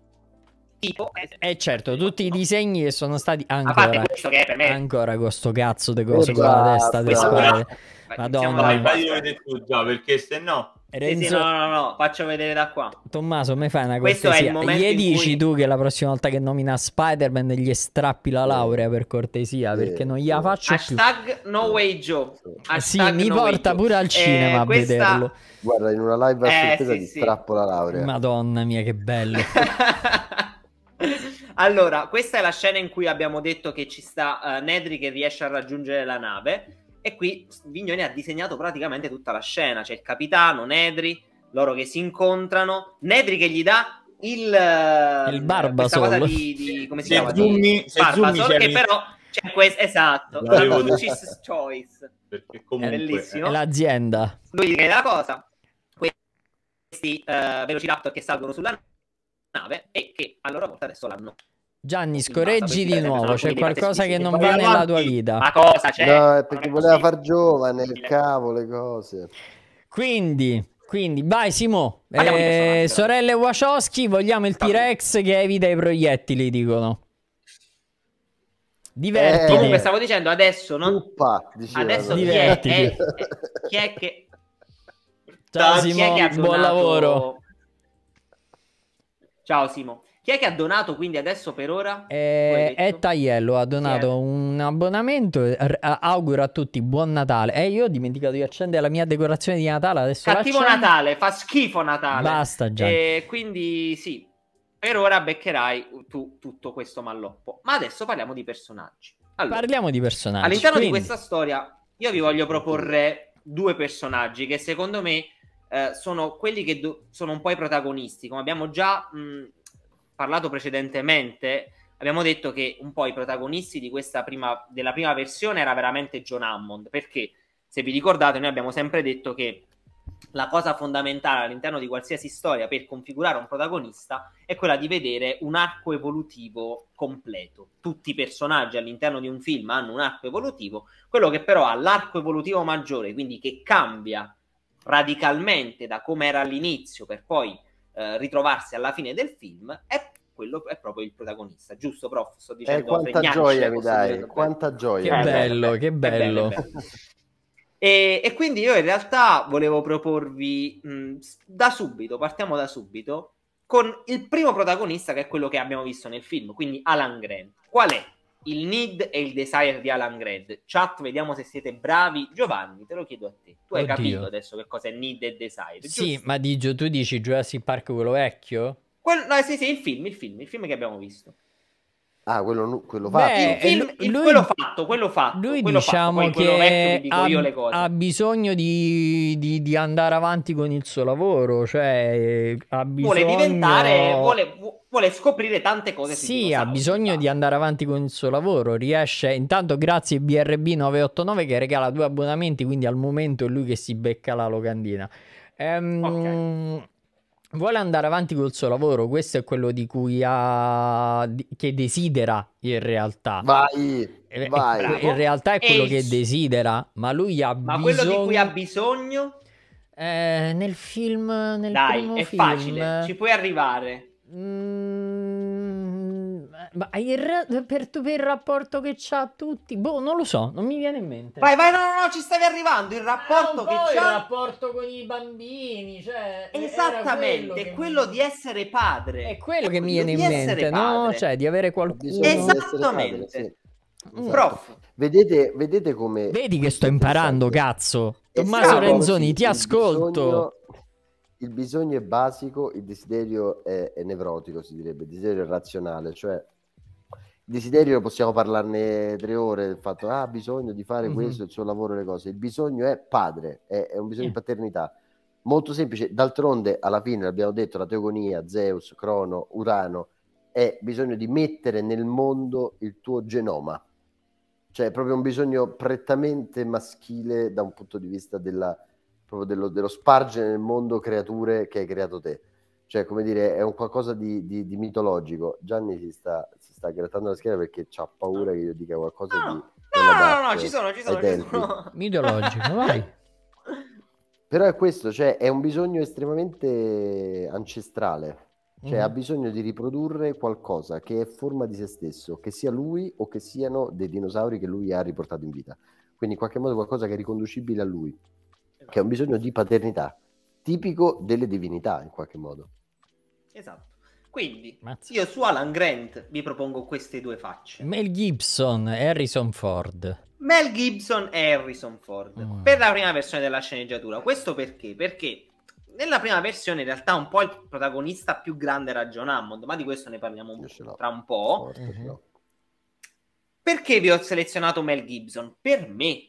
tipo... Eh, eh, eh certo, tutti i disegni che sono stati ancora... A parte questo che è per me... Ancora questo cazzo di cose con esatto. la testa delle squadre. Madonna. io tu già, perché se no... Renzo... Sì, sì, no, no, no, faccio vedere da qua. Tommaso, mi fai una cortesia. Gli dici cui... tu che la prossima volta che nomina Spider-Man gli strappi la laurea per cortesia, perché non gliela faccio Hashtag più. No way Joe. Hashtag sì, no porta pure al eh, cinema eh, a vederlo. Guarda, in una live a eh, sì, gli strappo la laurea. Madonna mia, che bello. *laughs* allora, questa è la scena in cui abbiamo detto che ci sta uh, Nedry che riesce a raggiungere la nave. E qui Vignoni ha disegnato praticamente tutta la scena. C'è il capitano, Nedri, loro che si incontrano. Nedri che gli dà il... Il Barbasol. Di, di, come si se chiama? Zummi, Barbasol, che però... C'è questo, esatto, la Conscious Choice. Perché comunque... Bellissimo. È l'azienda. Lui gli è la cosa. Questi uh, Velociraptor che salgono sulla nave nave e che a loro volta adesso l'hanno Gianni, scorreggi di nuovo, c'è qualcosa che non va nella tua vita. Ma cosa c'è? Cioè, no, è perché voleva far giovane il cavolo, le cose. Quindi, quindi vai Simo, eh, sorelle Wachowski, vogliamo il T-Rex che evita i proiettili, dicono. Divertiti. Eh, stavo dicendo, adesso non... Uppa, adesso chi è, è, eh, eh, chi è, che... Ciao, Ciao Simo, buon lavoro. Ciao Simo. Chi è che ha donato quindi adesso per ora? Eh, è Tagliello, ha donato yeah. un abbonamento. R- auguro a tutti buon Natale. E eh, io ho dimenticato di accendere la mia decorazione di Natale. Adesso Cattivo Natale, fa schifo Natale. Basta già. Eh, quindi sì, per ora beccherai tu tutto questo malloppo. Ma adesso parliamo di personaggi. Allora, parliamo di personaggi. All'interno quindi... di questa storia io vi voglio proporre due personaggi che secondo me eh, sono quelli che do- sono un po' i protagonisti. Come abbiamo già mh, parlato precedentemente, abbiamo detto che un po' i protagonisti di questa prima, della prima versione era veramente John Hammond, perché se vi ricordate noi abbiamo sempre detto che la cosa fondamentale all'interno di qualsiasi storia per configurare un protagonista è quella di vedere un arco evolutivo completo. Tutti i personaggi all'interno di un film hanno un arco evolutivo, quello che però ha l'arco evolutivo maggiore, quindi che cambia radicalmente da come era all'inizio per poi eh, ritrovarsi alla fine del film è quello è proprio il protagonista, giusto prof? Sto eh, dicendo eh, quanta gioia mi dai, quanta gioia. Che eh, bello, che bello. bello. E, e, quindi io in realtà volevo proporvi mh, mm, da subito, partiamo da subito, con il primo protagonista che è quello che abbiamo visto nel film, quindi Alan Grant. Qual è? il need e il desire di Alan Grant. Chat, vediamo se siete bravi. Giovanni, te lo chiedo a te. Tu hai capito adesso che cosa è need e desire? Sì, giusto? ma Digio, tu dici Jurassic Park quello vecchio? Quello, no, sì, sì, il film, il film, il film che abbiamo visto. Ah, quello, quello Beh, fatto. Il eh, il, lui, quello fatto, quello fatto. Lui quello diciamo fatto. che ha, ha, bisogno di, di, di, andare avanti con il suo lavoro, cioè eh, ha bisogno... Vuole diventare, vuole, vuole scoprire tante cose. Sì, ha bisogno di andare avanti con il suo lavoro, riesce... Intanto grazie BRB989 che regala due abbonamenti, quindi al momento è lui che si becca la locandina. Ehm... okay vuole andare avanti col suo lavoro, questo è quello di cui ha che desidera in realtà. Vai, eh, eh, vai. In realtà è quello e... che desidera, ma lui ha ma bisogno Ma quello di cui ha bisogno eh, nel film nel Dai, è film... facile, ci puoi arrivare. Mm ma il, per, per, il rapporto che c'ha a tutti, boh, non lo so, non mi viene in mente. Vai, vai, no, no, no ci stavi arrivando. Il ah, rapporto che c'ha. Il rapporto con i bambini, cioè. Esattamente, quello, quello mi... di essere padre. È quello che mi viene in mente, no? Cioè, di avere qualcuno. Esattamente. Esatto. Prof. Vedete, vedete come. Vedi che sto imparando, esatto. cazzo. Esatto. Tommaso esatto, Renzoni, sì, ti ascolto. Bisogno il bisogno è basico, il desiderio è, è, nevrotico, si direbbe, il desiderio è razionale, cioè desiderio possiamo parlarne tre ore del fatto ah, ha ah, bisogno di fare mm-hmm. questo il suo lavoro le cose il bisogno è padre è, è un bisogno yeah. di paternità molto semplice d'altronde alla fine l'abbiamo detto la teogonia Zeus Crono Urano è bisogno di mettere nel mondo il tuo genoma cioè è proprio un bisogno prettamente maschile da un punto di vista della, dello, dello spargere nel mondo creature che hai creato te cioè come dire è un qualcosa di, di, di mitologico Gianni si sta, si sta, grattando la schiena perché ha paura che io dica qualcosa no, di no no, no no ci sono ci sono, ci sono. *laughs* mitologico vai *laughs* però è questo cioè è un bisogno estremamente ancestrale cioè mm ha mhm. bisogno di riprodurre qualcosa che è forma di se stesso che sia lui o che siano dei dinosauri che lui ha riportato in vita quindi in qualche modo qualcosa che è riconducibile a lui che è un bisogno di paternità tipico delle divinità in qualche modo Esatto. Quindi Mazza. io su Alan Grant vi propongo queste due facce. Mel Gibson e Harrison Ford. Mel Gibson e Harrison Ford mm. per la prima versione della sceneggiatura. Questo perché? Perché nella prima versione in realtà un po' il protagonista più grande era John Hammond, ma di questo ne parliamo tra un po'. mm Perché vi ho selezionato Mel Gibson? Per me,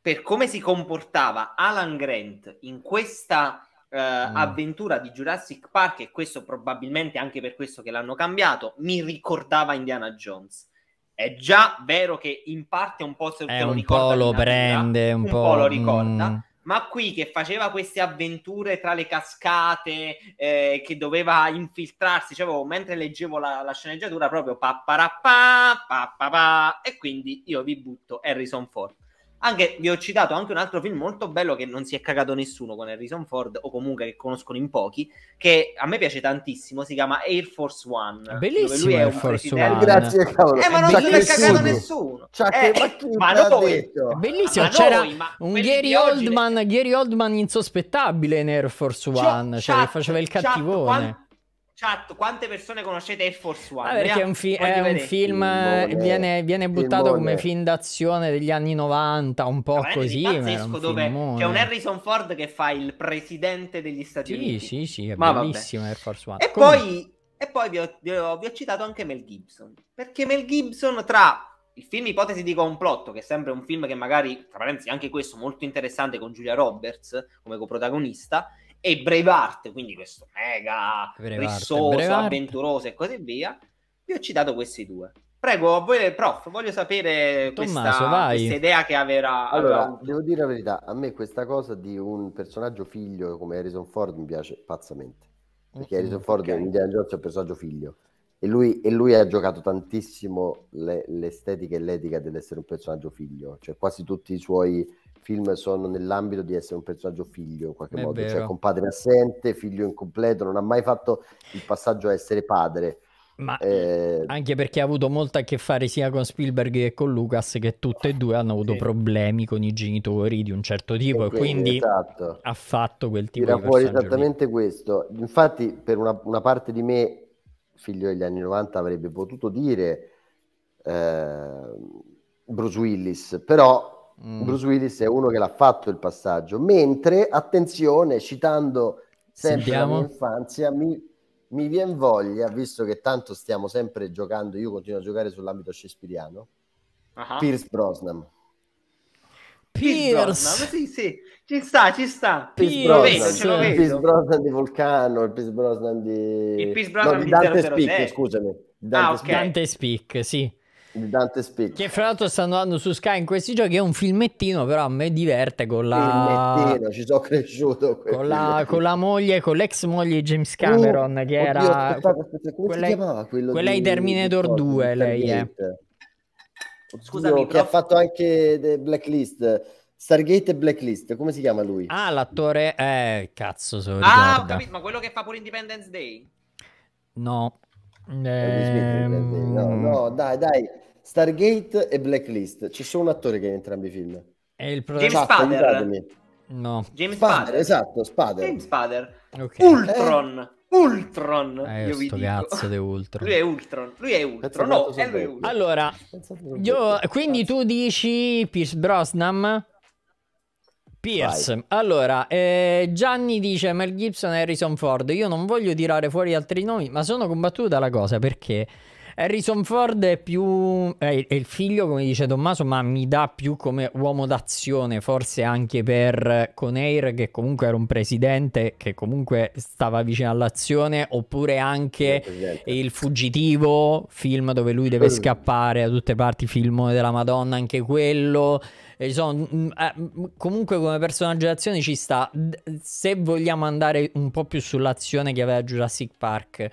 per come si comportava Alan Grant in questa eh, mm. avventura di Jurassic Park e questo probabilmente anche per questo che l'hanno cambiato, mi ricordava Indiana Jones. È già vero che in parte un po' se eh, lo un po' lo prende, un, un po', po lo ricorda. Mm ma qui che faceva queste avventure tra le cascate, eh, che doveva infiltrarsi, cioè, avevo, boh, mentre leggevo la, la sceneggiatura proprio papparappa, pappapà, e quindi io vi butto Harrison Ford. Anche, vi ho citato anche un altro film molto bello che non si è cagato nessuno con Harrison Ford, o comunque che conoscono in pochi, che a me piace tantissimo, si chiama Air Force One. Bellissimo Air Force presidente. One. Grazie, cavolo. Eh, ma non se è cagato nessuno. Cioè, eh, che ma, ma noi. Detto. Bellissimo, ma c'era noi, ma un Gary Oldman, Gary Oldman insospettabile in Air Force cioè, One, cioè, cioè che faceva il cattivone. Chat, Chat, quante persone conoscete Air Force One? Ah, perché è un, fi- è un film, Filmone. viene, viene buttato Filmone. come film d'azione degli anni 90, un po' così. Pazzesco, dove c'è un Harrison Ford che fa il presidente degli Stati sì, Uniti. Sì, sì, è Ma bellissimo vabbè. Air Force One. E Comunque. poi, e poi vi ho, vi, ho, vi ho citato anche Mel Gibson, perché Mel Gibson tra il film Ipotesi di complotto, che è sempre un film che magari, tra parentesi, anche questo molto interessante con Giulia Roberts come coprotagonista, e Braveheart, quindi questo mega rissoso, avventuroso e così via, vi ho citato questi due. Prego, voi, prof, voglio sapere Tommaso, questa, questa, idea che avrà. Allora, allora, devo dire la verità, a me questa cosa di un personaggio figlio come Harrison Ford mi piace pazzamente. Perché Harrison Ford okay. in Indiana Jones è un personaggio figlio. E lui, e lui, ha giocato tantissimo le, l'estetica e l'etica dell'essere un personaggio figlio, cioè quasi tutti i suoi film sono nell'ambito di essere un personaggio figlio in qualche È modo, cioè vero. cioè con padre assente, figlio incompleto, non ha mai fatto il passaggio a essere padre. Ma eh, anche perché ha avuto molto a che fare sia con Spielberg che con Lucas, che tutte e ah, due hanno avuto sì. problemi con i genitori di un certo tipo, e quindi, esatto. ha fatto quel tipo Tira di fuori esattamente lì. questo. Infatti, per una, una, parte di me, figlio degli anni 90, avrebbe potuto dire eh, Bruce Willis, però Mm. Bruce Willis è uno che l'ha fatto il passaggio. Mentre, attenzione, citando sempre Sentiamo. la mia infanzia, mi, mi viene voglia, visto che tanto stiamo sempre giocando, io continuo a giocare sull'ambito shakespeariano, uh-huh. Pierce Brosnan. Pierce. sì, sì, ci sta, ci sta. Pierce Brosnan, il Pierce Brosnan di Vulcano, il Pierce Brosnan di... Il Pierce Brosnan no, di Dante 007. Speak, scusami. Ah, Dante, ah, okay. Speak. Dante Speak, sì di Dante Speak. Che fra l'altro stanno andando su Sky in questi giochi. È un filmettino, però a me diverte con la. Filmettino, ci sono cresciuto. Con la, con la, moglie, con l'ex moglie di James Cameron, uh, che oddio, era. Aspetta, aspetta, come quella, si chiamava quello? Quella di, di Terminator di 2, di lei è. Eh. Scusami, che però... ha fatto anche Blacklist. Stargate e Blacklist, come si chiama lui? Ah, l'attore, eh, cazzo, so Ah, ho capito, ma quello che fa pure Independence Day? No. Eh... No, no, dai, dai. Stargate e Blacklist. Ci sono un attore che è in entrambi i film. È il problema. James Spader. Esatto, no. James Spader, Spader, esatto, Spader. James Spader. Okay. Ultron. Eh. Ultron. Eh, io vi cazzo di Ultron. Lui è Ultron. Lui è Ultron. No, è lui Ultron. Allora, io, quindi tu dici Pierce Brosnan? Pierce. Vai. Allora, eh, Gianni dice Mel Gibson e Harrison Ford. Io non voglio tirare fuori altri nomi, ma sono combattuto dalla cosa perché Harrison Ford è più. È, è il figlio, come dice Tommaso, ma mi dà più come uomo d'azione, forse anche per Conair, che comunque era un presidente che comunque stava vicino all'azione, oppure anche sì, Il Fuggitivo, film dove lui deve mm. scappare da tutte parti, filmone della Madonna, anche quello. E sono, mm, mm, eh, mm, comunque come personaggio d'azione ci sta. Se vogliamo andare un po' più sull'azione che aveva Jurassic Park.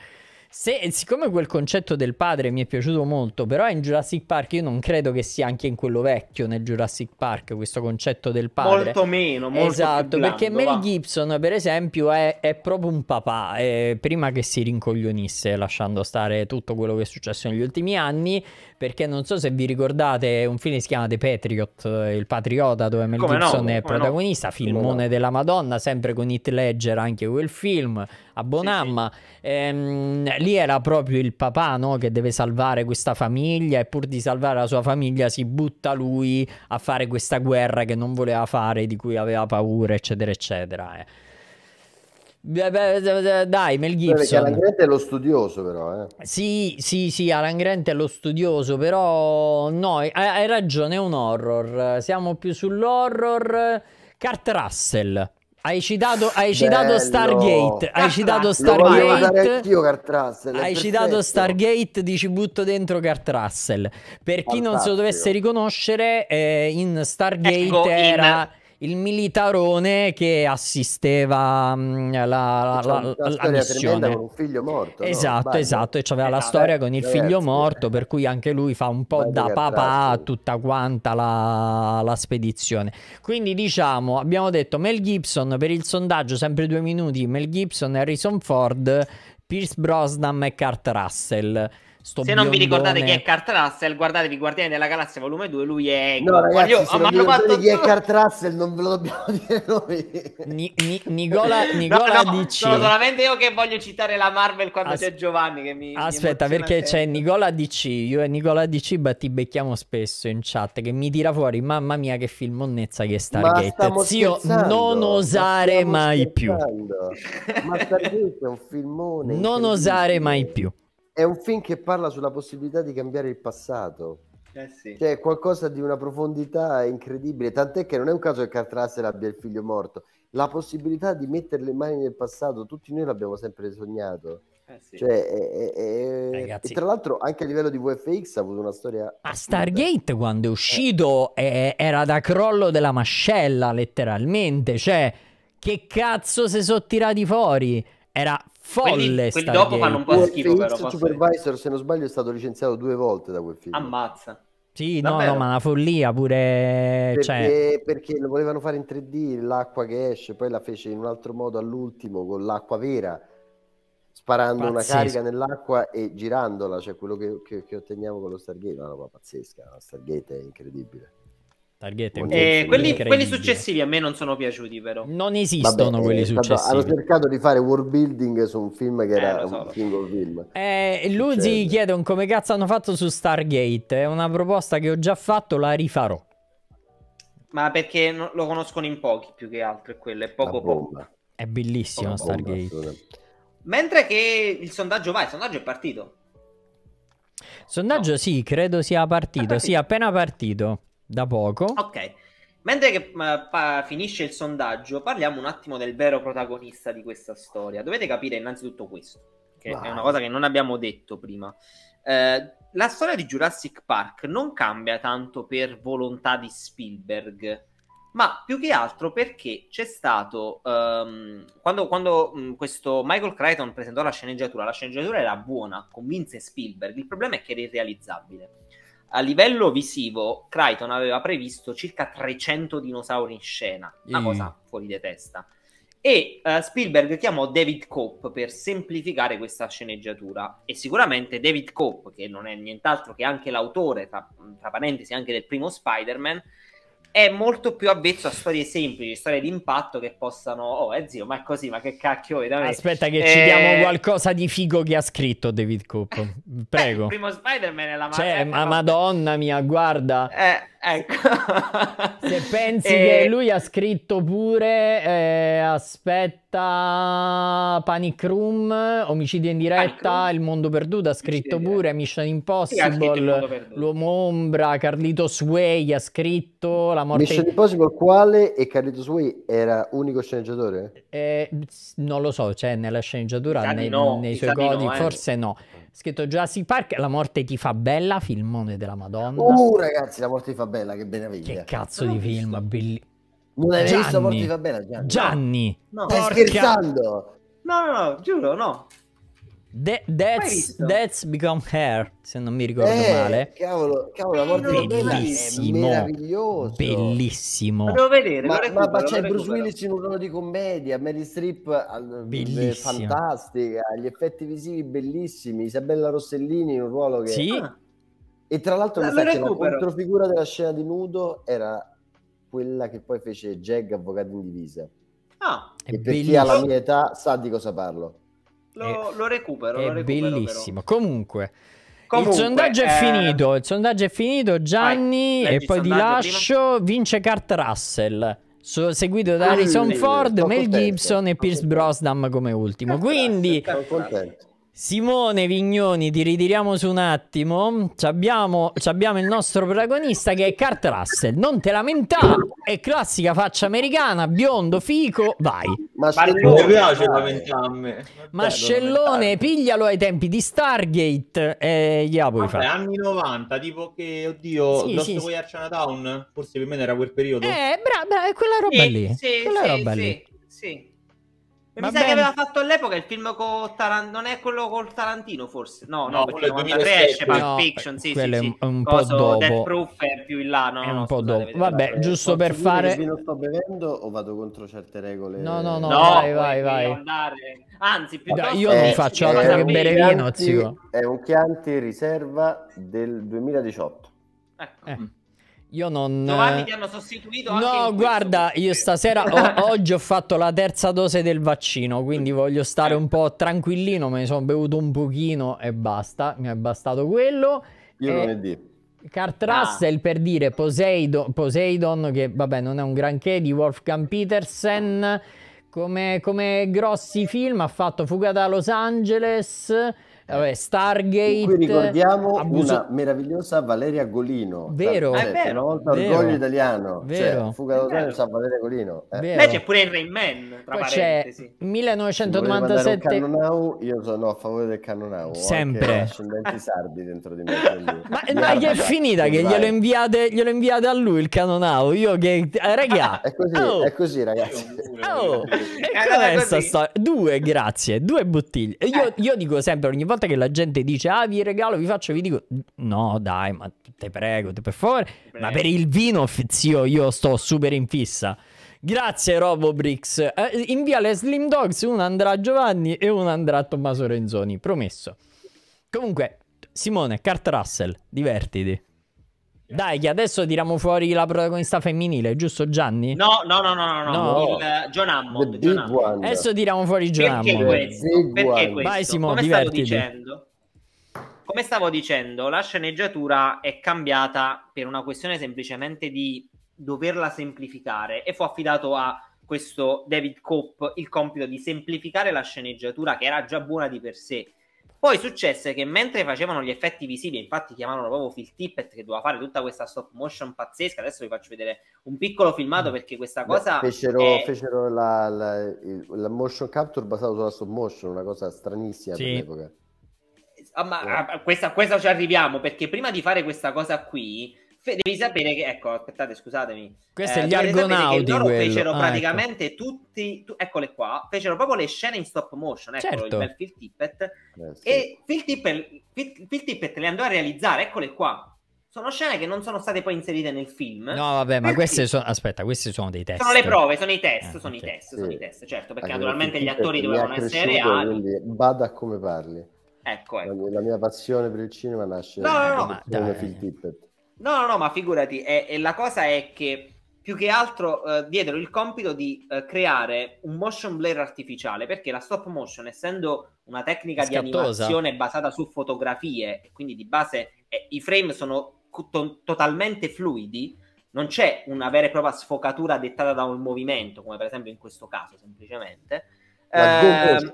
Se, siccome quel concetto del padre mi è piaciuto molto, però in Jurassic Park io non credo che sia anche in quello vecchio, nel Jurassic Park, questo concetto del padre. Molto meno, molto Esatto, blando, perché Mel Gibson, per esempio, è, è proprio un papà, eh, prima che si rincoglionisse, lasciando stare tutto quello che è successo negli ultimi anni, perché non so se vi ricordate un film che si chiama The Patriot, eh, il patriota dove Mel come Gibson no, è protagonista, no. filmone no. della Madonna, sempre con Hit Ledger anche quel film, a Bonamma. Sì, sì. Ehm, lì era proprio il papà che deve salvare questa famiglia e pur di salvare la sua famiglia si butta lui a fare questa guerra che non voleva fare, di cui aveva paura, eccetera, eccetera. Eh. Dai, Mel Gibson. Alan Grant è lo studioso, però. Eh. Sì, sì, sì, Alan Grant è lo studioso, però no, hai ragione, è un horror. Siamo più sull'horror. Kurt Russell. Hai citato, hai citato Stargate. Hai citato Stargate. Io, Kurt Russell, hai perfetto. citato Stargate. Di ci butto dentro Kurt Russell. Per chi Fantastico. non se lo dovesse riconoscere, eh, in Stargate ecco, era. In il militarone che assisteva mh, mm, la, la, la, la, missione. con un figlio morto. Esatto, no? esatto, e c'aveva eh, la vabbè, storia con il ragazzi, eh, figlio morto, eh. per cui anche lui fa un po' Vai da papà a tutta quanta la, spedizione. Quindi diciamo, abbiamo detto Mel Gibson per il sondaggio, sempre due minuti, Mel Gibson, Harrison Ford, Pierce Brosnan e Kurt Russell. Sto se non vi ricordate chi è Kurt Russell, guardatevi Guardiani della Galassia volume 2, lui è No, ragazzi, Io, se non vi fatto... chi è Kurt Russell non ve lo dobbiamo *laughs* dire noi. Ni, ni, Nicola, *laughs* Nicola no, no, DC. Sono solamente io che voglio citare la Marvel quando As... c'è Giovanni che mi Aspetta, mi perché c'è Nicola DC, io e Nicola DC beh, ti becchiamo spesso in chat che mi tira fuori, mamma mia che filmonnezza che è Stargate. Zio, non osare ma mai scherzando. più. ma Stargate è un filmone. Non osare mai più è un film che parla sulla possibilità di cambiare il passato. Eh sì. Cioè, è qualcosa di una profondità incredibile. Tant'è che non è un caso che Cartrassel abbia il figlio morto. La possibilità di mettere le mani nel passato, tutti noi l'abbiamo sempre sognato. Eh sì. cioè, è, è, è... E tra l'altro anche a livello di VFX ha avuto una storia. A Stargate quando è uscito eh. era da crollo della mascella, letteralmente. Cioè, che cazzo si sono tirati fuori? Era folle. Quelli, quelli dopo fanno un po' schifo. Però, Supervisor, se non sbaglio, è stato licenziato due volte da quel film. Ammazza. Sì, no, no, ma una follia pure. Perché, cioè... perché, lo volevano fare in 3D l'acqua che esce, poi la fece in un altro modo all'ultimo con l'acqua vera, sparando pazzesco. una carica nell'acqua e girandola, cioè quello che, che, che otteniamo con lo Stargate. No, no, ma pazzesca, la Stargate è incredibile. Targhette, eh, quelli, quelli, successivi a me non sono piaciuti, però. Non esistono Vabbè, quelli eh, successivi. hanno cercato di fare world building su un film che eh, era so. un singolo film. Eh, Luzi chiede un come cazzo hanno fatto su Stargate. È una proposta che ho già fatto, la rifarò. Ma perché no, lo conoscono in pochi più che altro, è quello, è poco pop. È bellissimo poco Stargate. Mentre che il sondaggio va, il sondaggio è partito. Sondaggio no. sì, credo sia partito, è partito. sì, appena partito da poco. Ok. Mentre che, ma, pa, finisce il sondaggio, parliamo un attimo del vero protagonista di questa storia. Dovete capire innanzitutto questo, che wow. è una cosa che non abbiamo detto prima. Eh, la storia di Jurassic Park non cambia tanto per volontà di Spielberg, ma più che altro perché c'è stato um, quando, quando um, questo Michael Crichton presentò la sceneggiatura, la sceneggiatura era buona, convinse Spielberg, il problema è che era irrealizzabile a livello visivo, Crichton aveva previsto circa 300 dinosauri in scena, una mm. cosa fuori di testa. E uh, Spielberg chiamò David Cope per semplificare questa sceneggiatura. E sicuramente David Cope, che non è nient'altro che anche l'autore, tra, tra parentesi, anche del primo Spider-Man, è molto più avvezzo a storie semplici, storie di impatto che possano, oh eh zio, ma è così, ma che cacchio è da me. Aspetta che eh... ci diamo eh, qualcosa di figo che ha scritto David Coop, *laughs* prego. Beh, il primo Spider-Man è la ma- Cioè, ma madonna mia, guarda. Eh, Ecco. Se pensi *laughs* e... che lui ha scritto pure, eh, aspetta, Panic Room, Omicidio in diretta, Il mondo perduto, ha scritto Omicidio pure, Mission Impossible, L'uomo ombra, Carlitos Way ha scritto, La morte... Mission Impossible quale e Carlitos Way era unico sceneggiatore? Eh, non lo so, cioè nella sceneggiatura, nei, no, nei suoi codi, no, eh. forse no. Scritto Jurassic Park, La morte ti fa bella, filmone della Madonna. Uh, ragazzi, La morte ti fa bella, che meraviglia. Che cazzo di film, bellissimo. Non l'hai Gianni. visto La morte ti fa bella, Gianni? Gianni. No. Stai Porca... scherzando? No, no, no, giuro, no. The, that's, that's, Become Hair, se non mi ricordo eh, male. Cavolo, cavolo, eh, bellissimo, meraviglioso. Bellissimo. Vado a vedere, ma, ma, ma c'è Bruce Willis in un ruolo di commedia, Mary Strip eh, bellissimo. fantastica, gli effetti visivi bellissimi, Isabella Rossellini in un ruolo che... Sì. Ah. E tra l'altro la, la controfigura della scena di nudo era quella che poi fece Jag Avvocato in divisa. Ah, e per bellissimo. chi ha la mia età sa di cosa parlo. Lo, è, lo recupero. È lo recupero, bellissimo. Comunque. Comunque, il sondaggio eh... è finito. Il sondaggio è finito. Gianni, Vai, e poi ti lascio. Prima. Vince Kurt Russell. So, seguito da ah, Harrison Ford, Mel Gibson e Pierce Brosnan come ultimo. Quindi, sono contento. Simone Vignoni, ti ritiriamo su un attimo. C'abbiamo, c'abbiamo, il nostro protagonista che è Kurt Russell. Non te lamentare, è classica faccia americana, biondo, fico, vai. Mascellone, piace lamentarmi. Mascellone, piglialo ai tempi di Stargate e eh, gli puoi fare. anni 90, tipo che, oddio, sì, Lost sì, Way sì. Town, forse per me era quel periodo. Eh, brava, bra- quella roba sì, lì. Sì, quella roba lì. Sì mi sa che aveva fatto all'epoca il film con Tarantino. Non è quello col Tarantino, forse? No, no, no quello del 2003 esce Pulp no, Fiction. Sì, quello sì, è un, sì. po' dopo. Death Proof è più in là. No, è un po' dopo. Vedere, Vabbè, giusto per fare. non sto bevendo o vado contro certe regole? No, no, no. no vai, vai, vai. Andare... Anzi, piuttosto. Io non faccio altro che bere vino. È un Chianti riserva del 2018. Ecco. Eh. Io non. Giovanni ti eh, hanno sostituito. No, guarda, questo... io stasera ho, *laughs* oggi ho fatto la terza dose del vaccino, quindi voglio stare un po' tranquillino. Me ne sono bevuto un pochino e basta. Mi è bastato quello. Io non eh, è lunedì. Cart ah. Russell ah. per dire Poseidon, Poseidon, che vabbè non è un granché, di Wolfgang Petersen. Come, come grossi film ha fatto Fuga da Los Angeles. Eh, vabbè, Stargate. Qui ricordiamo abuso... una meravigliosa Valeria Golino. Vero. Tra... Cioè, eh, vero. Una volta vero. orgoglio italiano. Cioè, vero. Cioè, Fuga d'Otello sa Valeria Golino. Eh. Lei c'è pure il Rain Man, tra Poi parentesi. 1997. io sono a favore del Canonau. Sempre. Ascendenti sardi dentro di me. *laughs* ma, ma gli è finita che glielo inviate, glielo inviate, a lui il Canonau. Io che... Eh, raga. Ah, è, così, oh. è così, ragazzi. Oh, e questa storia? Due, grazie. Due bottiglie. Io, eh. io dico sempre ogni volta volta che la gente dice, ah, vi regalo, vi faccio, vi dico, no, dai, ma te prego, te per favore. Beh. Ma per il vino, zio, io sto super in fissa. Grazie Robobrix. Eh, invia le Slim Dogs, uno andrà a Giovanni e uno andrà a Tommaso Renzoni, promesso. Comunque, Simone, Cart Russell, divertiti. Dai, che adesso tiriamo fuori la protagonista femminile, giusto Gianni? No, no, no, no, no, no. no. Il, eh, John Hammond. John Hammond. Adesso tiriamo fuori John Perché Hammond. Questo? Perché questo? Vai Simo, Come divertiti. Stavo dicendo, come stavo dicendo, la sceneggiatura è cambiata per una questione semplicemente di doverla semplificare e fu affidato a questo David Cope il compito di semplificare la sceneggiatura che era già buona di per sé poi successe che mentre facevano gli effetti visivi, infatti chiamavano proprio Phil Tippett che doveva fare tutta questa stop motion pazzesca, adesso vi faccio vedere un piccolo filmato mm. perché questa cosa... Beh, fecero, è... fecero la, la, la, motion capture basata sulla stop motion, una cosa stranissima sì. all'epoca. Ah, ma yeah. a, questa, a questa ci arriviamo perché prima di fare questa cosa qui devi sapere che, ecco, aspettate, scusatemi. Questi eh, gli argonauti. Loro quello. fecero ah, ecco. praticamente ecco. tutti, tu, eccole qua, fecero proprio le scene in stop motion, eccolo, certo. il bel Phil Tippett. Eh, sì. E Phil Tippett, Phil, Phil Tippett le andò a realizzare, eccole qua sono scene che non sono state poi inserite nel film. No, vabbè, ma queste sono. Aspetta, questi sono dei test. Sono le prove, sono i test, ah, sono certo. i test, sì. sono i test, certo, perché Anche naturalmente gli attori dovevano essere reali. Quindi bada a come parli. Ecco, ecco. La, mia, la mia passione per il cinema nasce no, no, no, ma, dai, No, no, no, ma figurati, è, è la cosa è che più che altro eh, diedero il compito di eh, creare un motion blur artificiale, perché la stop motion, essendo una tecnica Scattosa. di animazione basata su fotografie, quindi di base eh, i frame sono to- totalmente fluidi, non c'è una vera e propria sfocatura dettata da un movimento, come per esempio in questo caso semplicemente. La eh,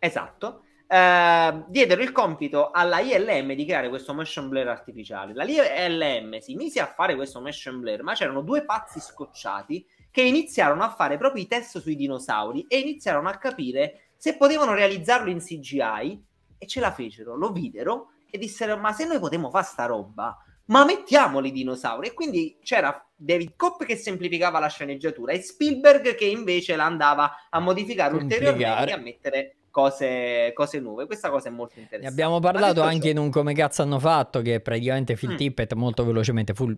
esatto. Ehm, diedero il compito alla ILM di creare questo motion blur artificiale. La ILM si mise a fare questo motion blur, ma c'erano due pazzi scocciati che iniziarono a fare proprio i test sui dinosauri e iniziarono a capire se potevano realizzarlo in CGI e ce la fecero, lo videro e dissero ma se noi potevamo fare sta roba ma mettiamo i dinosauri e quindi c'era David Kopp che semplificava la sceneggiatura e Spielberg che invece la andava a modificare ulteriormente e a mettere cose, cose, nuove. Questa cosa è molto interessante. Ne abbiamo parlato anche ciò... in un come cazzo hanno fatto, che praticamente Phil mm. Tippett molto velocemente fu,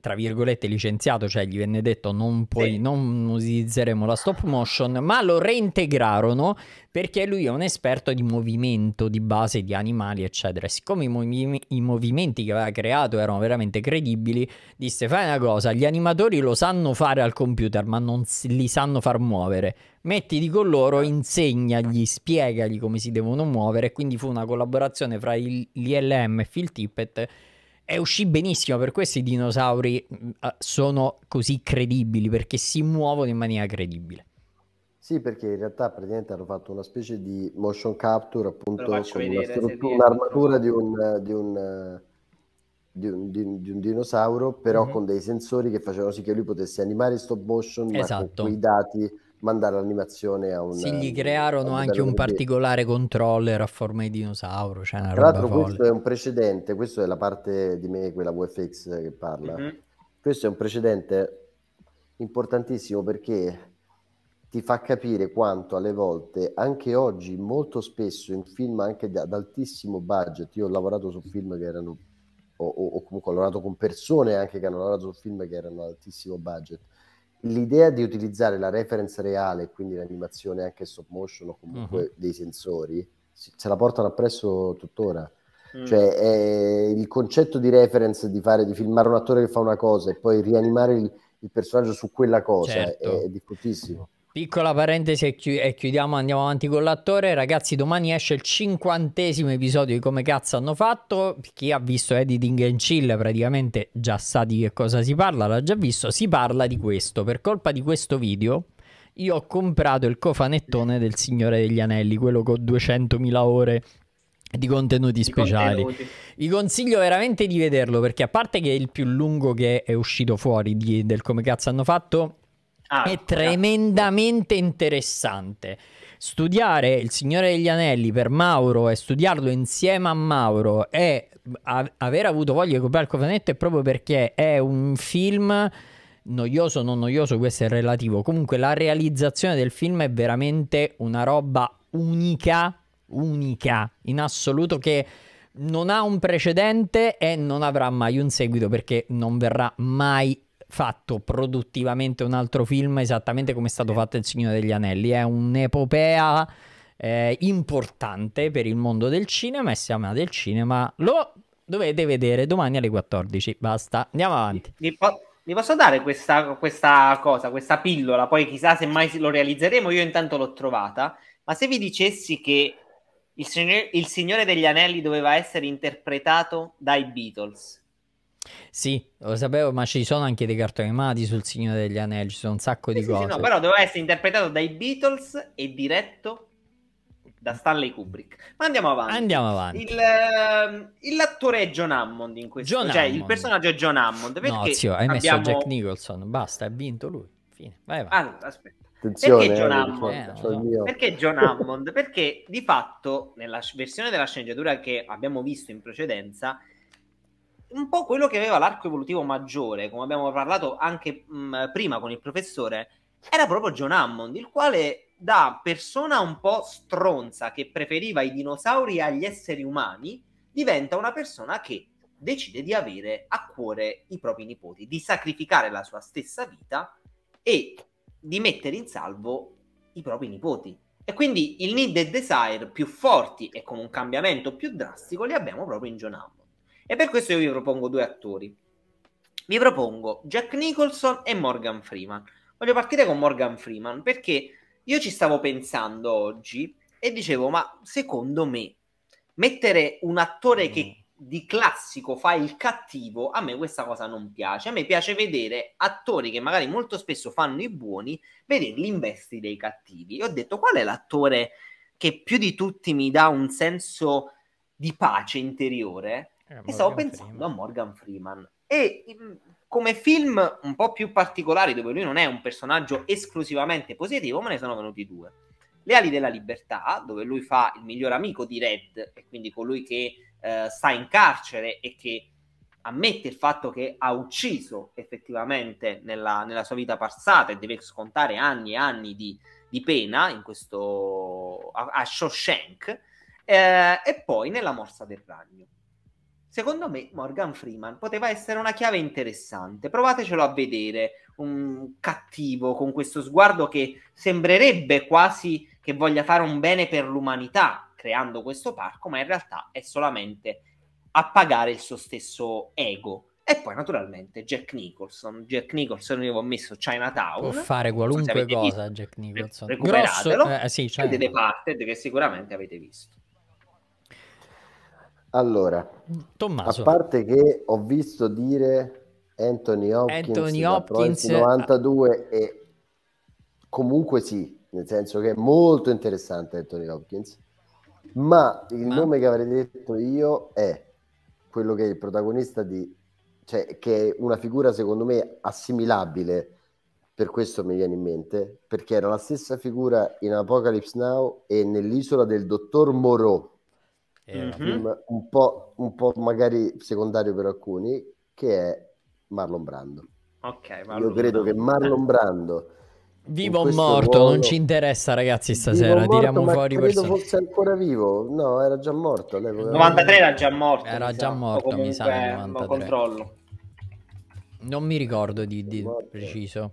tra virgolette, licenziato, cioè gli venne detto non, puoi, sì. non utilizzeremo la stop motion, ma lo reintegrarono perché lui è un esperto di movimento di base di animali, eccetera. E siccome i, movi- i movimenti che aveva creato erano veramente credibili, disse: Fai una cosa, gli animatori lo sanno fare al computer, ma non li sanno far muovere. Mettiti con loro, insegnagli, spiegagli come si devono muovere. Quindi fu una collaborazione fra l'ILM e Phil Tippett e uscì benissimo per questo i dinosauri mm, sono così credibili perché si muovono in maniera credibile. Sì, perché in realtà praticamente hanno fatto una specie di motion capture, appunto, con vedere, un'armatura di un, di, un, di, un, di un, dinosauro, però mm-hmm. con dei sensori che facevano sì che lui potesse animare stop motion, esatto. ma con esatto. quei dati mandare l'animazione a un... Sì, gli eh, crearono anche un particolare controller a forma di dinosauro, cioè Tra l'altro folle. questo è un precedente, questa è la parte di me, quella VFX che parla. Mm-hmm. Questo è un precedente importantissimo perché ti fa capire quanto alle volte, anche oggi, molto spesso in film anche ad altissimo budget, io ho lavorato su film che erano, o, o comunque ho lavorato con persone anche che hanno lavorato su film che erano ad altissimo budget, l'idea di utilizzare la reference reale, quindi l'animazione anche stop motion o comunque uh-huh. dei sensori, se la portano appresso tuttora. Mm. Cioè, eh, il concetto di reference di, fare, di filmare un attore che fa una cosa e poi rianimare il, il personaggio su quella cosa certo. è, è difficilissimo. Piccola parentesi e, chi- e, chiudiamo, andiamo avanti con l'attore. Ragazzi, domani esce il cinquantesimo episodio di Come cazzo hanno fatto. Chi ha visto Editing and Chill praticamente già sa di che cosa si parla, l'ha già visto. Si parla di questo. Per colpa di questo video io ho comprato il cofanettone del Signore degli Anelli, quello con 200.000 ore di contenuti speciali. Contenuti. Vi consiglio veramente di vederlo perché a parte che è il più lungo che è uscito fuori di, del come cazzo hanno fatto, Ah, è tremendamente interessante. Studiare Il Signore degli Anelli per Mauro e studiarlo insieme a Mauro e a- aver avuto voglia di comprare il cofanetto è proprio perché è un film noioso o non noioso, questo è relativo. Comunque la realizzazione del film è veramente una roba unica, unica, in assoluto che non ha un precedente e non avrà mai un seguito perché non verrà mai fatto produttivamente un altro film esattamente come è stato fatto Il Signore degli Anelli. È un'epopea eh, importante per il mondo del cinema e siamo ama del cinema lo dovete vedere domani alle 14. Basta, andiamo avanti. Mi, po- mi posso dare questa, questa, cosa, questa pillola? Poi chissà se mai lo realizzeremo, io intanto l'ho trovata. Ma se vi dicessi che il, signor- il Signore degli Anelli doveva essere interpretato dai Beatles sì, lo sapevo, ma ci sono anche dei cartoni animati sul Signore degli Anelli, ci sono un sacco sì, di sì, cose. Sì, no, però doveva essere interpretato dai Beatles e diretto da Stanley Kubrick. Ma andiamo avanti. Andiamo avanti. Il, ehm, l'attore è John Hammond in questo John cioè Hammond. il personaggio è John Hammond. No, zio, hai abbiamo... messo Jack Nicholson, basta, ha vinto lui. Fine. Vai, vai. Allora, aspetta. Attenzione, perché John, eh, Hammond? Eh, no, perché John *laughs* Hammond? Perché di fatto nella versione della sceneggiatura che abbiamo visto in precedenza un po' quello che aveva l'arco evolutivo maggiore, come abbiamo parlato anche mh, mm, prima con il professore, era proprio John Hammond, il quale da persona un po' stronza che preferiva i dinosauri agli esseri umani, diventa una persona che decide di avere a cuore i propri nipoti, di sacrificare la sua stessa vita e di mettere in salvo i propri nipoti. E quindi il need e desire più forti e con un cambiamento più drastico li abbiamo proprio in John Hammond. E per questo io vi propongo due attori. Vi propongo Jack Nicholson e Morgan Freeman. Voglio partire con Morgan Freeman perché io ci stavo pensando oggi e dicevo, ma secondo me mettere un attore mm. che di classico fa il cattivo, a me questa cosa non piace. A me piace vedere attori che magari molto spesso fanno i buoni, vederli in vesti dei cattivi. E ho detto qual è l'attore che più di tutti mi dà un senso di pace interiore? Eh, e stavo pensando Freeman. a Morgan Freeman. E in, mm, come film un po' più particolari, dove lui non è un personaggio esclusivamente positivo, ma ne sono venuti due. Le ali della libertà, dove lui fa il miglior amico di Red, e quindi colui che eh, sta in carcere e che ammette il fatto che ha ucciso effettivamente nella, nella, sua vita passata e deve scontare anni e anni di, di pena in questo, a, a Shawshank, eh, e poi nella morsa del ragno. Secondo me Morgan Freeman poteva essere una chiave interessante. Provatecelo a vedere, un cattivo con questo sguardo che sembrerebbe quasi che voglia fare un bene per l'umanità creando questo parco, ma in realtà è solamente a pagare il suo stesso ego. E poi naturalmente Jack Nicholson. Jack Nicholson io ho messo Chinatown. Può fare qualunque cosa visto. Jack Nicholson. Recuperatelo. Grosso, eh, sì, Chinatown. delle certo. parte che sicuramente avete visto. Allora, Tommaso. a parte che ho visto dire Anthony Hopkins, Anthony Hopkins 92 ah. e comunque sì, nel senso che è molto interessante Anthony Hopkins, ma il ma... nome che avrei detto io è quello che è il protagonista di, cioè che è una figura secondo me assimilabile, per questo mi viene in mente, perché era la stessa figura in Apocalypse Now e nell'isola del dottor Moreau mm film un po', un po' magari secondario per alcuni, che è Marlon Brando. Ok, Marlon Io credo Brando. che Marlon Brando... Vivo o morto, ruolo... non ci interessa ragazzi stasera, tiriamo fuori questo. Credo fosse ancora vivo, no era già morto. All'epoca. 93 era già morto. Era già sa. morto, mi sa, 93. controllo. Non mi ricordo di, di preciso.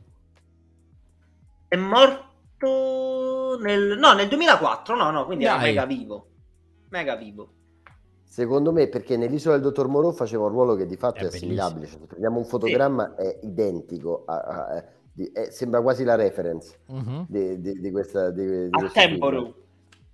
È morto nel... No, nel 2004, no, no, quindi Dai. era mega vivo mega vivo. Secondo me, perché nell'isola del dottor Moreau faceva un ruolo che di fatto è, è assimilabile. Cioè, se prendiamo un fotogramma, sì. è identico. A, a, a, di, è, sembra quasi la reference uh-huh. di, di, di, questa. Di, a Temporu.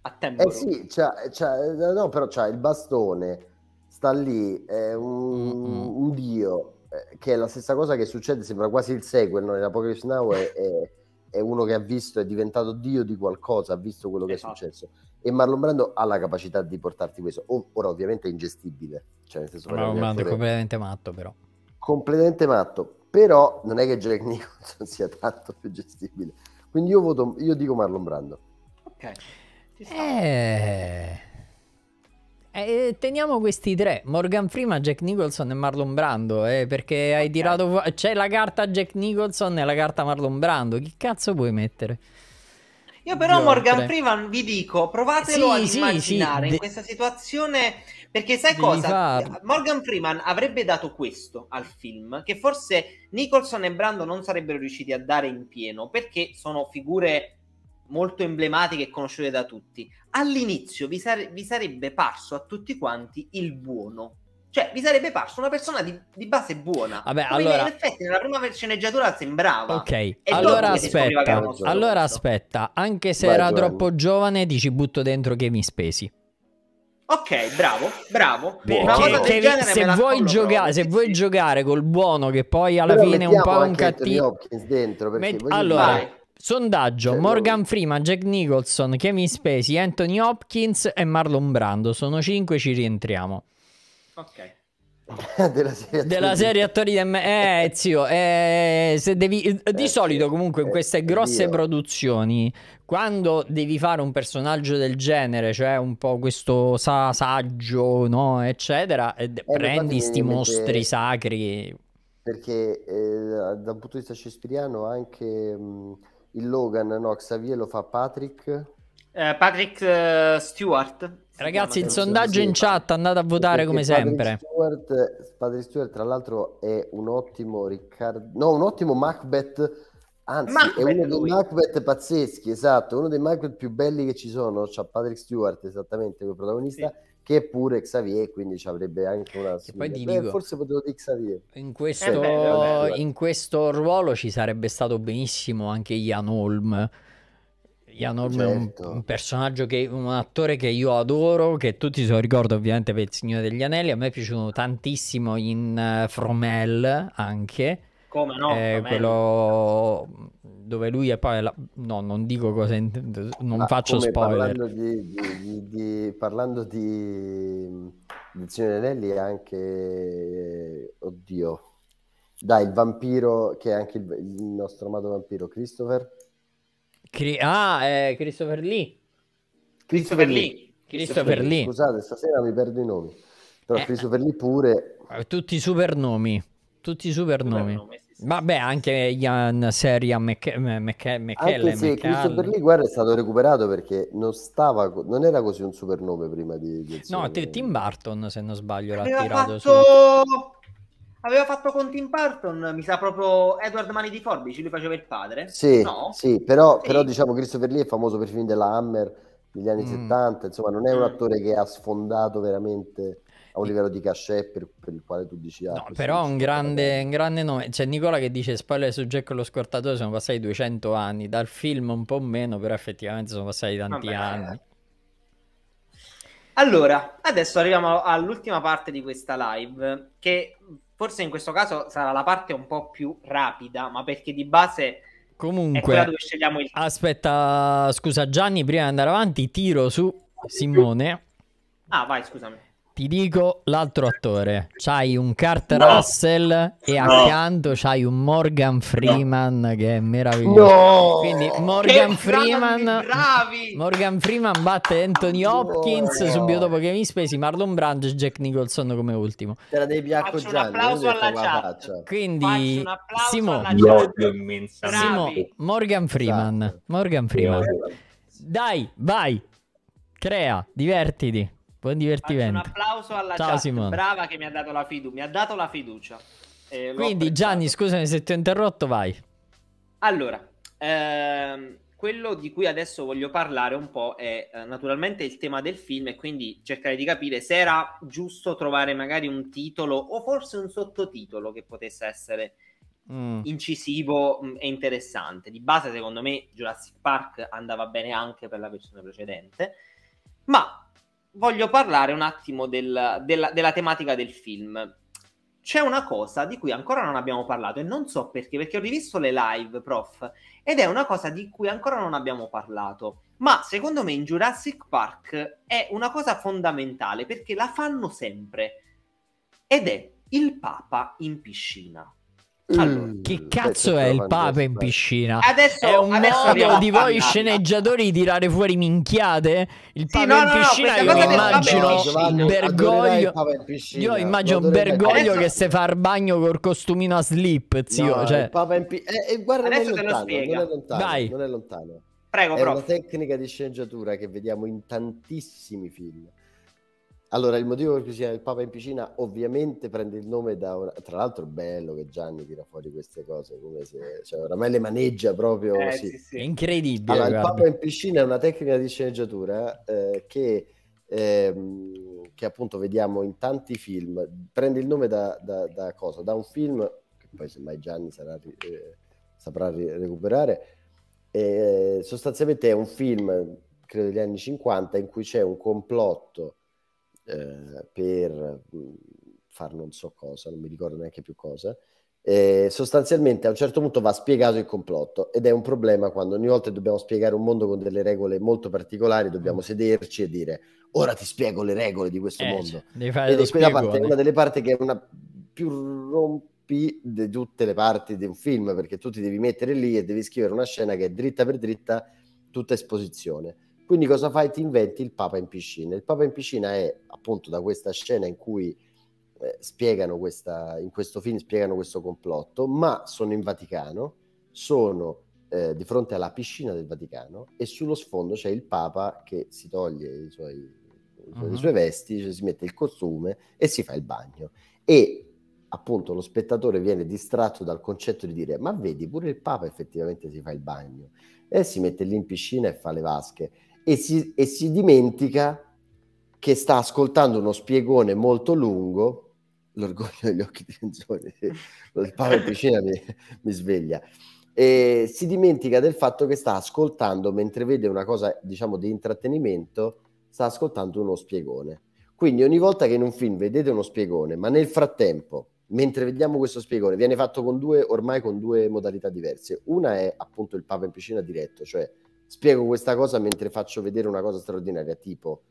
A Temporu. Eh sì, c'ha, c'ha, no, però c'ha il bastone, sta lì, è un, un dio, eh, che è la stessa cosa che succede, sembra quasi il sequel, no? L'Apocalypse Now è, è, è uno che ha visto, è diventato dio di qualcosa, ha visto quello che è esatto. successo e Marlon Brando ha la capacità di portarti questo. Ora ovviamente è ingestibile, cioè nel senso Marlon Brando è completamente matto però. Completamente matto, però non è che Jack *laughs* Nicholson sia tanto più gestibile. Quindi io, voto, io dico Marlon Brando. Ok. Eh... Eh, teniamo questi tre, Morgan Freeman, Jack Nicholson e Marlon Brando, eh, perché hai okay. tirato... Fu- C'è la carta Jack Nicholson e la carta Marlon Brando, chi cazzo puoi mettere? Io però Io Morgan tre. Freeman vi dico, provatelo sì, ad sì, immaginare sì, in questa situazione, perché sai cosa? Far... Morgan Freeman avrebbe dato questo al film, che forse Nicholson e Brando non sarebbero riusciti a dare in pieno, perché sono figure molto emblematiche e conosciute da tutti. All'inizio vi, sare- vi sarebbe parso a tutti quanti il buono, cioè, vi sarebbe parso una persona di, di base buona. Vabbè, Poi allora... in effetti nella prima sceneggiatura sembrava. Ok, allora aspetta. Allora aspetta, anche se vai, era vai. troppo giovane, dici butto dentro che mi spesi. Ok, bravo, bravo. Perché se vuoi, giocare, se vuoi giocare col buono che poi alla Però fine è un po' un cattivo... Dentro Met... Allora... Vai. Sondaggio, cioè, Morgan Freeman, Jack Nicholson, Kevin Spacey, Anthony Hopkins e Marlon Brando. Sono cinque, ci rientriamo. Ok. *laughs* della serie, della serie attori di eh, M- eh zio eh, se devi, eh, di eh, solito comunque in eh, queste grosse produzioni quando devi fare un personaggio del genere cioè un po' questo sa- saggio no eccetera eh, prendi sti mostri che... sacri perché da un punto di vista shakespeariano anche mh, mm, il Logan no Xavier lo fa Patrick Patrick Stewart Ragazzi, il sondaggio in chat, andate a votare come sempre. Stewart, padre Stewart, tra l'altro, è un ottimo Riccardo. No, un ottimo Macbeth. Anzi, Macbeth è uno lui. dei Macbeth pazzeschi, esatto. Uno dei Macbeth più belli che ci sono. C'ha Patrick Stewart, esattamente come protagonista. Sì. Che è pure Xavier, quindi ci avrebbe anche una. Beh, dico, forse potevo dire Xavier. In questo, eh beh, vabbè, vabbè. in questo ruolo ci sarebbe stato benissimo anche Ian Holm Ian Holm certo. è un, certo. un, personaggio, che, un attore che io adoro, che tutti se lo ricordo ovviamente per Il Signore degli Anelli, a me è piaciuto tantissimo in uh, Fromel anche. Come no? Eh, quello dove lui è poi... La... No, non dico cosa... Intendo, non Ma faccio spoiler. Parlando di, di, di, parlando di... Il Signore degli Anelli è anche... Oddio. Dai, il vampiro, che è anche il, il nostro amato vampiro, Christopher Cri- ah, eh, Christopher Lee. Christopher Lee. Christopher Lee. Scusate, stasera mi perdo i nomi. Però eh, Christopher Lee pure. Eh, tutti i supernomi. Tutti i supernomi. supernomi Vabbè, anche Ian Seria McKellen. Mc... Mc... Christopher Lee, guarda, è stato recuperato perché non stava... Non era così un supernome prima di... di no, Tim Burton, se non sbaglio, l'ha tirato fatto... su. Aveva fatto con Tim Burton, mi sa proprio Edward Mani di Forbici, lui faceva il padre. Sì, no? sì, però, sì. però diciamo Christopher Lee è famoso per i film della Hammer degli anni mm. 70, insomma non è un mm. attore che ha sfondato veramente a un livello di cachet per, per il quale tu dici ah, no però un grande, un grande, nome c'è Nicola che dice spoiler su Jack lo scortatore sono passati 200 anni dal film un po' meno però effettivamente sono passati tanti Vabbè. anni allora adesso arriviamo all'ultima parte di questa live che Forse in questo caso sarà la parte un po' più rapida, ma perché di base Comunque, il... aspetta, scusa Gianni, prima di andare avanti, tiro su Simone. Ah, vai, scusami. Ti dico l'altro attore. C'hai un Kurt no. Russell e no. accanto c'hai un Morgan Freeman no. che è meraviglioso. Quindi Morgan Freeman, Morgan Freeman batte Anthony Hopkins subito dopo che mi spesi Marlon Brand e Jack Nicholson come ultimo. Te la devi accogliere. Quindi Simo, Simo Morgan Freeman, esatto. Morgan Freeman. Dai, vai. Crea, divertiti. Buon divertimento. Faccio un applauso alla Ciao, chat. Simone. brava che mi ha dato la fiducia. Mi ha dato la fiducia. Eh, Quindi Gianni, scusami se ti ho interrotto, vai. Allora, ehm, quello di cui adesso voglio parlare un po' è eh, naturalmente il tema del film e quindi cercare di capire se era giusto trovare magari un titolo o forse un sottotitolo che potesse essere mm. incisivo mm, e interessante. Di base, secondo me, Jurassic Park andava bene anche per la versione precedente, ma voglio parlare un attimo del, della, della tematica del film. C'è una cosa di cui ancora non abbiamo parlato e non so perché, perché ho rivisto le live, prof, ed è una cosa di cui ancora non abbiamo parlato. Ma secondo me in Jurassic Park è una cosa fondamentale perché la fanno sempre ed è il Papa in piscina. Allora, mm, chi cazzo è il Papa in piscina? Adesso, è un adesso modo di voi sceneggiatori tirare fuori minchiate? Il Papa sì, no, in no, piscina no, io immagino Bergoglio Io immagino Bergoglio che se fa il bagno col costumino a slip, zio, no, cioè... Papa in piscina eh, eh, guarda, adesso te lo spiega. Non è lontano, Dai. non è lontano. Prego, è prof. una tecnica di sceneggiatura che vediamo in tantissimi film allora, il motivo per cui si chiama il Papa in piscina ovviamente prende il nome da una... Tra l'altro bello che Gianni tira fuori queste cose, come se... Cioè, oramai le maneggia proprio... Eh, sì. Sì, sì. È incredibile. Allora, il Papa in piscina è una tecnica di sceneggiatura eh, che, ehm, che, appunto vediamo in tanti film. Prende il nome da, da, da cosa? Da un film, che poi semmai Gianni sarà, eh, saprà recuperare, eh, sostanzialmente è un film, credo degli anni 50, in cui c'è un complotto eh, per far non so cosa, non mi ricordo neanche più cosa. Eh, sostanzialmente a un certo punto va spiegato il complotto ed è un problema quando ogni volta dobbiamo spiegare un mondo con delle regole molto particolari, dobbiamo mm. sederci e dire ora ti spiego le regole di questo eh, mondo. Cioè, ed è quella parte, eh. una delle parti che è una più rompi di tutte le parti di un film perché tu ti devi mettere lì e devi scrivere una scena che è dritta per dritta tutta esposizione quindi cosa fai? Ti inventi il Papa in piscina. Il Papa in piscina è appunto da questa scena in cui eh, spiegano questa, in questo film spiegano questo complotto, ma sono in Vaticano, sono eh, di fronte alla piscina del Vaticano e sullo sfondo c'è il Papa che si toglie i suoi, uh-huh. le sue vesti, cioè si mette il costume e si fa il bagno. E appunto lo spettatore viene distratto dal concetto di dire ma vedi pure il Papa effettivamente si fa il bagno e si mette lì in piscina e fa le vasche e si, e si dimentica che sta ascoltando uno spiegone molto lungo l'orgoglio degli occhi di Anzoni, il palo in piscina mi, mi, sveglia. E si dimentica del fatto che sta ascoltando mentre vede una cosa, diciamo, di intrattenimento, sta ascoltando uno spiegone. Quindi ogni volta che in un film vedete uno spiegone, ma nel frattempo, mentre vediamo questo spiegone, viene fatto con due, ormai con due modalità diverse. Una è appunto il Papa in piscina diretto, cioè Spiego questa cosa mentre faccio vedere una cosa straordinaria, tipo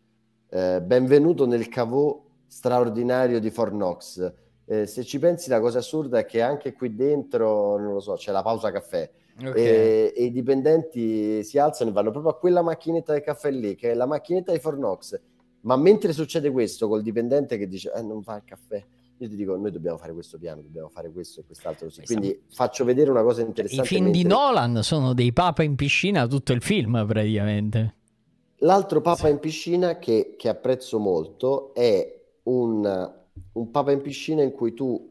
eh, benvenuto nel cavò straordinario di Fornox. Eh, se ci pensi, la cosa assurda è che anche qui dentro, non lo so, c'è la pausa caffè. Okay. E, e, i dipendenti si alzano e vanno proprio a quella macchinetta del caffè lì, che è la macchinetta di Fornox. Ma mentre succede questo col dipendente che dice: Eh, non fa il caffè, io ti dico noi dobbiamo fare questo piano, dobbiamo fare questo e quest'altro così. Quindi faccio vedere una cosa interessante. I film mentre... di Nolan sono dei papa in piscina tutto il film praticamente. L'altro papa sì. in piscina che, che, apprezzo molto è un, un papa in piscina in cui tu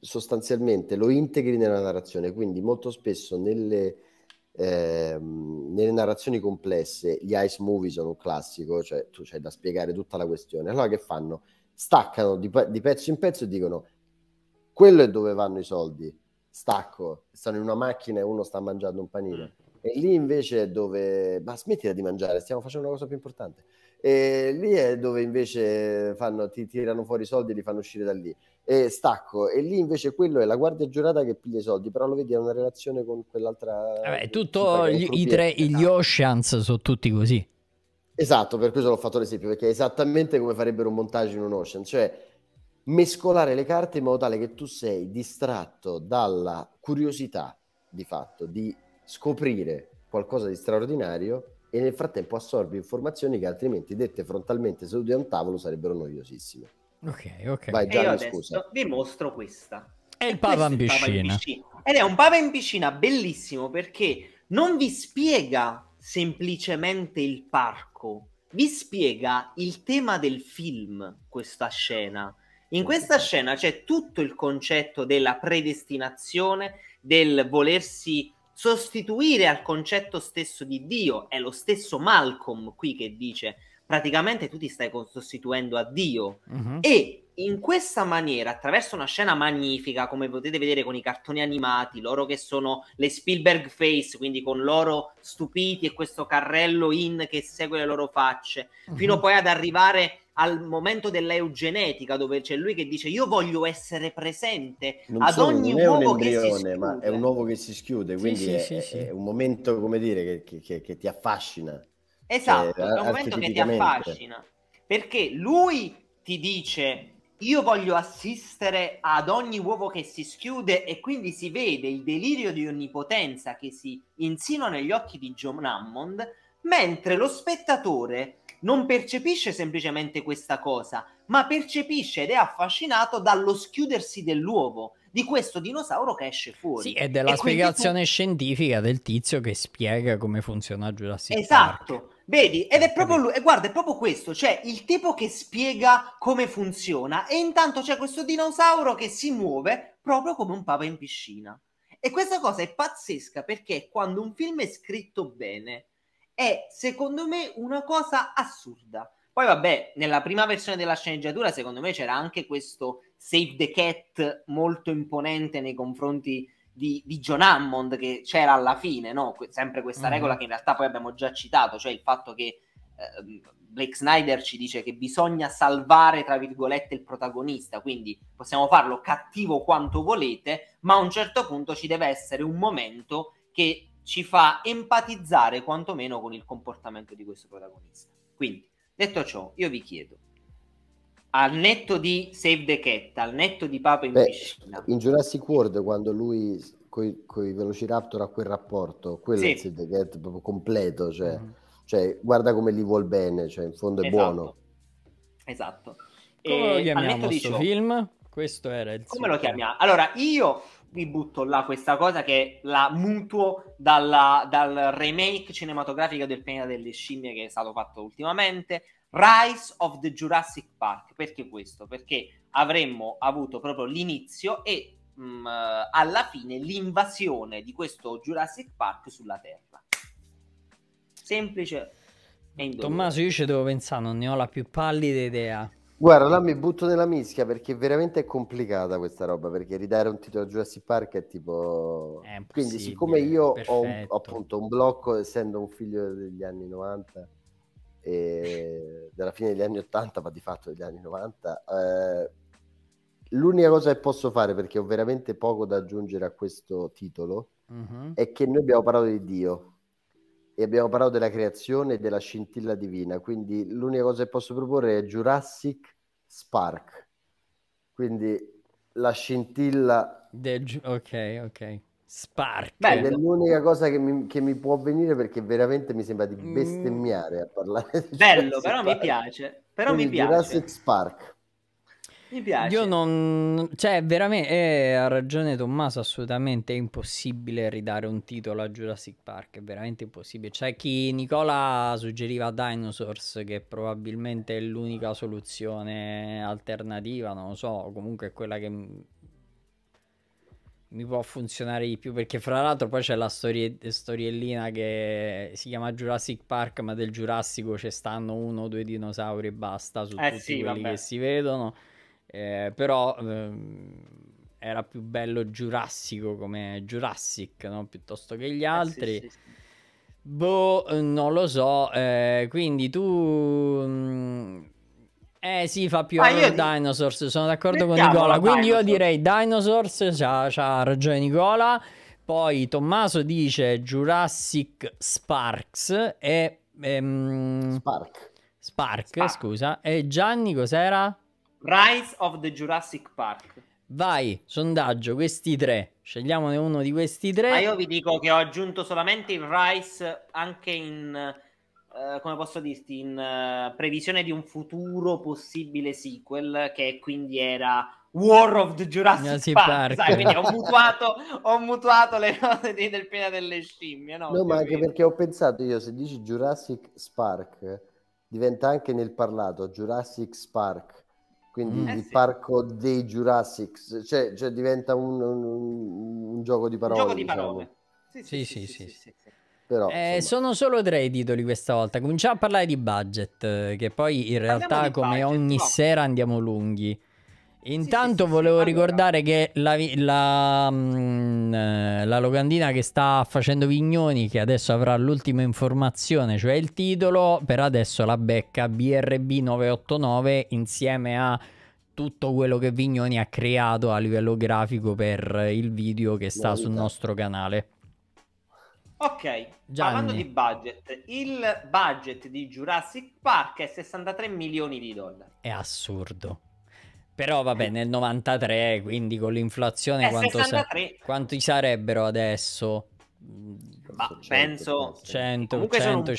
sostanzialmente lo integri nella narrazione, quindi molto spesso nelle, eh, nelle narrazioni complesse, gli ice movie sono un classico, cioè tu c'hai da spiegare tutta la questione. Allora che fanno? staccano di, di, pezzo in pezzo e dicono quello è dove vanno i soldi, stacco, stanno in una macchina e uno sta mangiando un panino. Mm. E lì invece è dove... Ma smettila di mangiare, stiamo facendo una cosa più importante. E lì è dove invece fanno, ti tirano fuori i soldi e li fanno uscire da lì. E stacco. E lì invece quello è la guardia giurata che piglia i soldi, però lo vedi ha una relazione con quell'altra... Vabbè, eh tutto gli, i tre, gli esatto. Oceans sono tutti così. Esatto, per questo l'ho fatto l'esempio, perché è esattamente come farebbero un montaggio in un ocean, cioè mescolare le carte in modo tale che tu sei distratto dalla curiosità, di fatto, di scoprire qualcosa di straordinario e nel frattempo assorbi informazioni che altrimenti dette frontalmente sedute a un tavolo sarebbero noiosissime. Ok, ok. Vai, Gianni, e io adesso scusa. vi mostro questa. È il Pava in piscina. Ed è un Pava in piscina bellissimo perché non vi spiega semplicemente il parco. Vi spiega il tema del film questa scena. In questa scena c'è tutto il concetto della predestinazione, del volersi sostituire al concetto stesso di Dio. È lo stesso Malcolm qui che dice praticamente tu ti stai sostituendo a Dio. Uh-huh. E in questa maniera, attraverso una scena magnifica, come potete vedere con i cartoni animati, loro che sono le Spielberg face, quindi con loro stupiti e questo carrello in che segue le loro facce, uh-huh. fino poi ad arrivare al momento dell'eugenetica, dove c'è lui che dice io voglio essere presente non ad solo, ogni uovo che si schiude. Ma è un uovo che si schiude, quindi sì, è, sì, sì, è, un momento, come dire, che, che, che ti affascina. Cioè, esatto, cioè, è un momento che ti affascina. Perché lui ti dice io voglio assistere ad ogni uovo che si schiude e quindi si vede il delirio di onnipotenza che si insinua negli occhi di John Hammond, mentre lo spettatore non percepisce semplicemente questa cosa, ma percepisce ed è affascinato dallo schiudersi dell'uovo, di questo dinosauro che esce fuori. Sì, è della spiegazione tu... scientifica del tizio che spiega come funziona Jurassic esatto. Park. Esatto. Vedi, ed è eh, proprio lui, e guarda, è proprio questo, cioè il tipo che spiega come funziona e intanto c'è questo dinosauro che si muove proprio come un papa in piscina. E questa cosa è pazzesca perché quando un film è scritto bene è secondo me una cosa assurda. Poi vabbè, nella prima versione della sceneggiatura secondo me c'era anche questo save the cat molto imponente nei confronti di, di, John Hammond che c'era alla fine, no? Que- sempre questa mm. regola che in realtà poi abbiamo già citato, cioè il fatto che eh, Blake Snyder ci dice che bisogna salvare, tra virgolette, il protagonista, quindi possiamo farlo cattivo quanto volete, ma a un certo punto ci deve essere un momento che ci fa empatizzare quantomeno con il comportamento di questo protagonista. Quindi, detto ciò, io vi chiedo, al netto di Save the Cat, al netto di Papa in Beh, piscina. In Jurassic World, quando lui con i Velociraptor ha quel rapporto, quello sì. è Save the Cat proprio completo, cioè, mm. cioè guarda come li vuol bene, cioè in fondo è esatto. buono. Esatto. Come e lo chiamiamo questo show, film? Questo era il Come lo chiamiamo? Allora, io vi butto là questa cosa che la mutuo dalla, dal remake cinematografico del Pena delle Scimmie che è stato fatto ultimamente, Rise of the Jurassic Park. Perché questo? Perché avremmo avuto proprio l'inizio e mh, mm, alla fine l'invasione di questo Jurassic Park sulla Terra. Semplice. Tommaso, io ci devo pensare, non ne ho la più pallida idea. Guarda, là mi butto nella mischia perché veramente è complicata questa roba, perché ridare un titolo a Jurassic Park è tipo... È Quindi siccome io ho, un, ho appunto un blocco, essendo un figlio degli anni 90 e dalla fine degli anni 80 ma di fatto degli anni 90 eh, l'unica cosa che posso fare perché ho veramente poco da aggiungere a questo titolo mm-hmm. è che noi abbiamo parlato di Dio e abbiamo parlato della creazione e della scintilla divina quindi l'unica cosa che posso proporre è Jurassic Spark quindi la scintilla del, ok ok Spark. Beh, è l'unica cosa che mi, che mi, può venire perché veramente mi sembra di mm. bestemmiare a parlare. Di Bello, però Park. mi piace. Però Quindi mi piace. Jurassic Spark. Mi piace. Io non... Cioè, veramente... Eh, ha ragione Tommaso, assolutamente è impossibile ridare un titolo a Jurassic Park, è veramente impossibile. C'è cioè, chi Nicola suggeriva Dinosaurs, che probabilmente è l'unica soluzione alternativa, non lo so, comunque è quella che mi può funzionare di più perché fra l'altro poi c'è la storie- storiellina che si chiama Jurassic Park ma del Giurassico ci stanno uno o due dinosauri e basta su eh tutti sì, quelli vabbè. che si vedono eh, però ehm, era più bello Giurassico come Jurassic no? piuttosto che gli eh altri eh sì, sì, boh non lo so eh, quindi tu mh, mm, eh sì, fa più ah, io... Dinosaurs, sono d'accordo con Nicola. Quindi Dinosaur. io direi Dinosaurs, c'ha, ragione Nicola. Poi Tommaso dice Jurassic Sparks e... Ehm... Spark. Spark, Spark. scusa. E Gianni cos'era? Rise of the Jurassic Park. Vai, sondaggio, questi tre. Scegliamone uno di questi tre. Ma io vi dico che ho aggiunto solamente il Rise anche in eh, come posso dirti, in eh, previsione di un futuro possibile sequel che quindi era War of the Jurassic, Jurassic Park, Park. Sai, quindi ho mutuato, ho mutuato le note di, del piano delle scimmie. No, no ma anche perché ho pensato io, se dici Jurassic Park, eh, diventa anche nel parlato Jurassic Park quindi mm. eh il sì. parco dei Jurassic, cioè, cioè diventa un, un, un, gioco di parole. Un gioco di parole. Diciamo. Sì, sì, sì, sì, sì, però, eh, sono solo tre i titoli questa volta. Cominciamo a parlare di budget, eh, che poi in realtà come budget, ogni no. sera andiamo lunghi. Intanto sì, sì, volevo sì, ricordare che la, la, mh, mm, eh, la, locandina che sta facendo Vignoni, che adesso avrà l'ultima informazione, cioè il titolo, per adesso la becca BRB 989 insieme a tutto quello che Vignoni ha creato a livello grafico per il video che sta Molto. sul nostro canale. Ok, Gianni. parlando di budget, il budget di Jurassic Park è 63 milioni di dollari. È assurdo. Però vabbè, eh. nel 93, quindi con l'inflazione quanto sa- quanti sarebbero adesso? Ma penso 100, 150,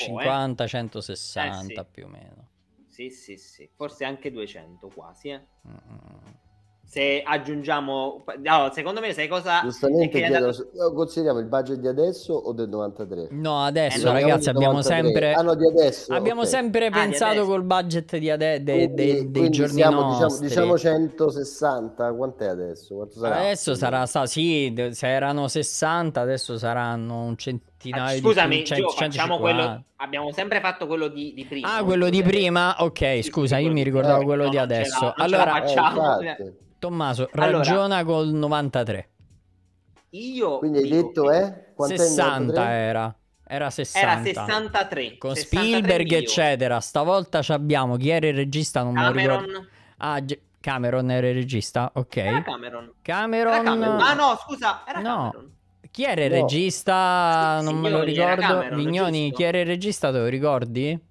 eh. 160 eh sì. più o meno. Sì, sì, sì, forse anche 200 quasi, eh. Mm. mm, mm se aggiungiamo allora, secondo me sai cosa giustamente chiedo, andato... consideriamo il budget di adesso o del 93 no adesso eh, ragazzi abbiamo sempre ah, no, adesso, abbiamo okay. sempre ah, pensato col budget di ade- de- de- quindi, dei giorni siamo, diciamo, nostri diciamo, diciamo 160 quant'è adesso sarà? adesso sarà sa, sì se erano 60 adesso saranno un centinaio scusami, di cento, facciamo quello, abbiamo sempre fatto quello di, di prima. Ah, quello di prima? Ok, scusa, io mi ricordavo quello no, di adesso. Allora, facciamo. Eh, Tommaso, ragiona allora, col 93. Io Quindi hai detto eh? Quanto 60 era. Era 60. Era 63. Con 63 Spielberg, io. eccetera. Stavolta ci abbiamo. Chi era il regista? Non Cameron. ricordo. Ah, G- Cameron era il regista? Ok. Era Cameron. Cameron. Era Cameron. Ah, no, scusa. Era no. Cameron. Chi era il no. regista? Sì, non signori, me lo ricordo. Cameron, Vignoni, giusto. chi era il regista? Te lo ricordi?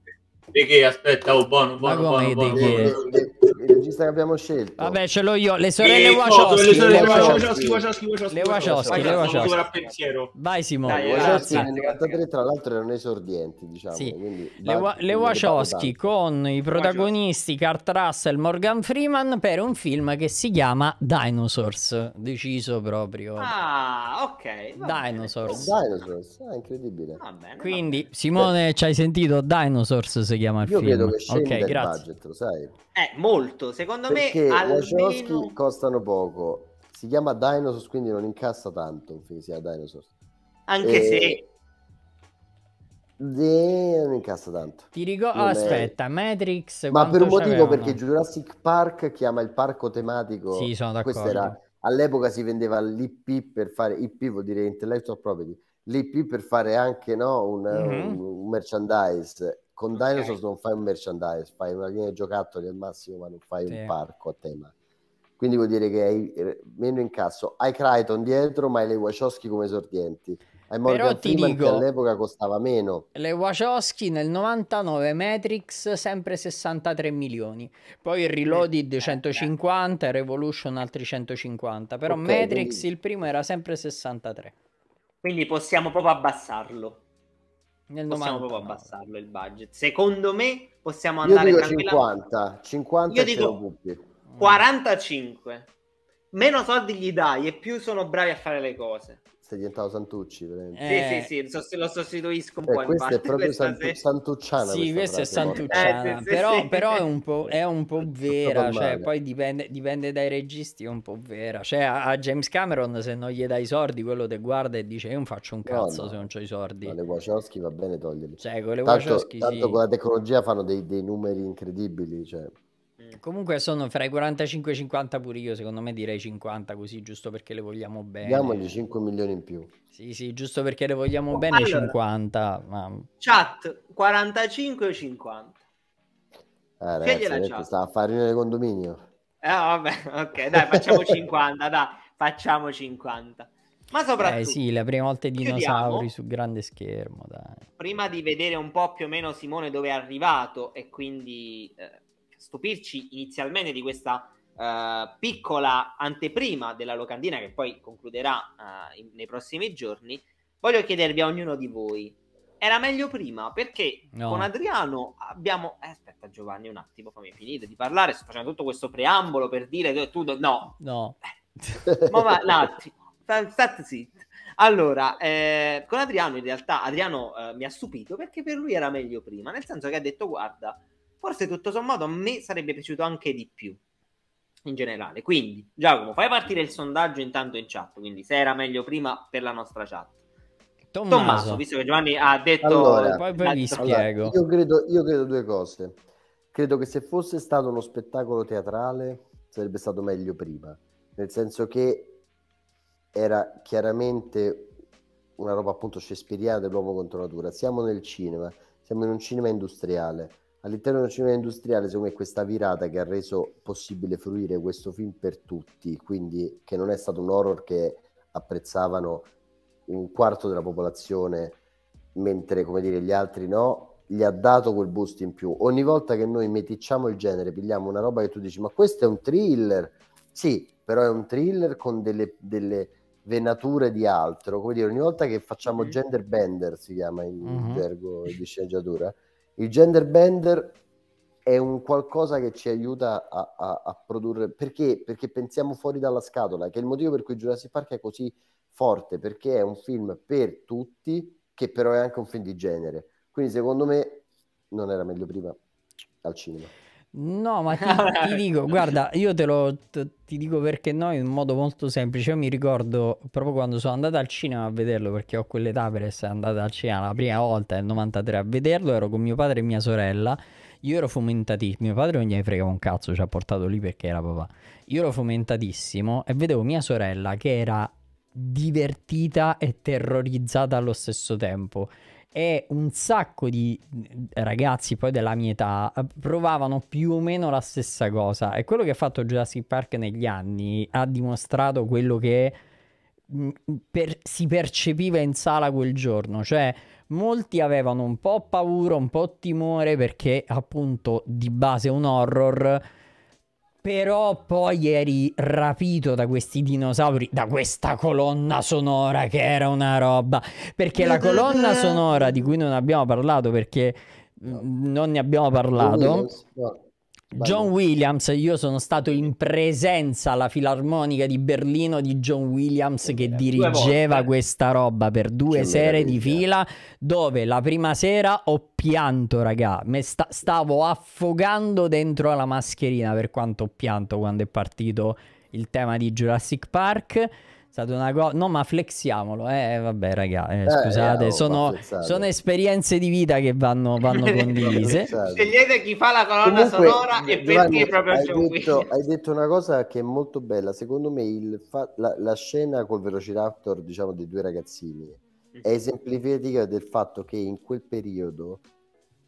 Di che? Aspetta, oh, buono, buono, buono, buono, Il regista che abbiamo scelto. Vabbè, ce l'ho io. Le sorelle Wachowski. Le sorelle Wachowski, Wachowski, Wachowski. Le Wachowski, le Wachowski. Vai Simone. Dai, Wachowski nel 93 tra l'altro erano esordienti, diciamo. Sì. Quindi, le, va, le Wachowski con i protagonisti Kurt Russell, Morgan Freeman per un film che si chiama Dinosaurs. Deciso proprio. Ah, ok. Dinosaurs. Dinosaurs, ah, incredibile. Quindi, Simone, ci hai sentito Dinosaurs? si chiama il Io film. credo che scenda okay, il grazie. budget, lo sai? Eh, molto. Secondo Perché me almeno... i costano poco. Si chiama Dinosaurs, quindi non incassa tanto un film che sia Dinosaurs. Anche e... Eh, se... De... Non incassa tanto. Ti ricordo... aspetta, è... Matrix... Ma per un motivo, perché Jurassic Park chiama il parco tematico... Sì, sono d'accordo. Questa era... All'epoca si vendeva l'IP per fare... IP vuol dire Intellectual Property l'IP per fare anche no, un, mm-hmm. un, merchandise con okay. Dinosaurs non fai un merchandise, fai una linea di giocattoli al massimo, ma non fai sì. un parco a tema. Quindi vuol dire che hai eh, meno incasso. Hai Crichton dietro, ma hai le Wachowski come esordienti. Hai Morgan Però ti Freeman dico, che all'epoca costava meno. Le Wachowski nel 99 Matrix sempre 63 milioni. Poi Reloaded 150, eh, eh, Revolution altri 150. Però okay, Matrix quindi... il primo era sempre 63. Quindi possiamo proprio abbassarlo. Nel possiamo 90, proprio abbassarlo il budget. Secondo me possiamo andare Io dico 50, 50 Io dico 45. Meno soldi gli dai e più sono bravi a fare le cose sei diventato Santucci Eh, sì, sì, sì, lo sostituisco un eh, po' in Questo è proprio Santu- Santucciana. Sì, questa, è Santucciana, eh, sì, però, sì. però è, un è, un po', vera, cioè, poi dipende, dipende, dai registi, è un po' vera. Cioè, a, a, James Cameron se non gli dai i soldi, quello te guarda e dice io non faccio un cazzo no, no. se non ho i soldi. No, le Wachowski va bene toglierli. Cioè, con le tanto, Wachowski tanto sì. con la tecnologia fanno dei, dei numeri incredibili, cioè... Comunque sono fra i 45 e i 50 pure io, secondo me direi 50 così, giusto perché le vogliamo bene. Diamogli 5 milioni in più. Sì, sì, giusto perché le vogliamo oh, bene allora, 50. Ma... Chat, 45 o 50? Ah, ragazzi, la chat. Sta a farina del condominio. Eh, vabbè, ok, dai, facciamo 50, *laughs* dai, facciamo 50. Ma eh, soprattutto... Eh sì, la prima volta i dinosauri su grande schermo, dai. Prima di vedere un po' più o meno Simone dove è arrivato e quindi... Eh, stupirci inizialmente di questa uh, piccola anteprima della locandina che poi concluderà uh, in, nei prossimi giorni, voglio chiedervi a ognuno di voi. Era meglio prima perché no. con Adriano abbiamo. Eh, aspetta, Giovanni, un attimo, fammi finire di parlare. Sto facendo tutto questo preambolo per dire che tu. Do... No, no. Eh, ma va, un attimo, state zitti. Allora, eh, con Adriano in realtà Adriano eh, mi ha stupito perché per lui era meglio prima, nel senso che ha detto guarda, forse tutto sommato a me sarebbe piaciuto anche di più in generale. Quindi, Giacomo, fai partire il sondaggio intanto in chat, quindi se era meglio prima per la nostra chat. Tommaso, Tommaso visto che Giovanni ha detto... Allora, poi ve li spiego. Allora, io, credo, io credo due cose. Credo che se fosse stato uno spettacolo teatrale sarebbe stato meglio prima, nel senso che era chiaramente una roba appunto shakespeariana dell'uomo contro natura. Siamo nel cinema, siamo in un cinema industriale all'interno del cinema industriale, secondo me, questa virata che ha reso possibile fruire questo film per tutti, quindi che non è stato un horror che apprezzavano un quarto della popolazione, mentre come dire gli altri no, gli ha dato quel boost in più. Ogni volta che noi meticciamo il genere, pigliamo una roba che tu dici, ma questo è un thriller. Sì, però è un thriller con delle, delle venature di altro. Come dire, ogni volta che facciamo gender bender, si chiama in mm-hmm. gergo di sceneggiatura, il gender bender è un qualcosa che ci aiuta a, a, a produrre, perché? perché pensiamo fuori dalla scatola, che è il motivo per cui Jurassic Park è così forte, perché è un film per tutti, che però è anche un film di genere. Quindi secondo me non era meglio prima al cinema. No, ma ti, ti, *laughs* dico, guarda, io te lo te, ti dico perché no in modo molto semplice. Io mi ricordo proprio quando sono andata al cinema a vederlo, perché ho quell'età per essere andata al cinema la prima volta nel 93 a vederlo, ero con mio padre e mia sorella. Io ero fomentatissimo, mio padre non gli frega un cazzo, ci ha portato lì perché era papà. Io ero fomentatissimo e vedevo mia sorella che era divertita e terrorizzata allo stesso tempo e un sacco di eh, ragazzi poi della mia età eh, provavano più o meno la stessa cosa e quello che ha fatto Jurassic Park negli anni ha dimostrato quello che mm, per, si percepiva in sala quel giorno, cioè molti avevano un po' paura, un po' timore perché appunto di base un horror però poi eri rapito da questi dinosauri, da questa colonna sonora che era una roba. Perché la colonna sonora di cui non abbiamo parlato perché mm, non ne abbiamo parlato. John Williams, io sono stato in presenza alla Filarmonica di Berlino di John Williams che dirigeva questa roba per due che sere di fila dove la prima sera ho pianto raga, sta- stavo affogando dentro la mascherina per quanto ho pianto quando è partito il tema di Jurassic Park stata una cosa. No, ma flexiamolo. Eh, vabbè, raga, eh, eh, scusate, no, eh, oh, sono, sono, esperienze di vita che vanno, vanno *laughs* condivise. Certo. Scegliete chi fa la colonna Comunque, sonora e perché proprio hai detto, hai detto una cosa che è molto bella. Secondo me, fa- la, la, scena col Velociraptor, diciamo, dei due ragazzini è mhm. esemplificativa del fatto che in quel periodo.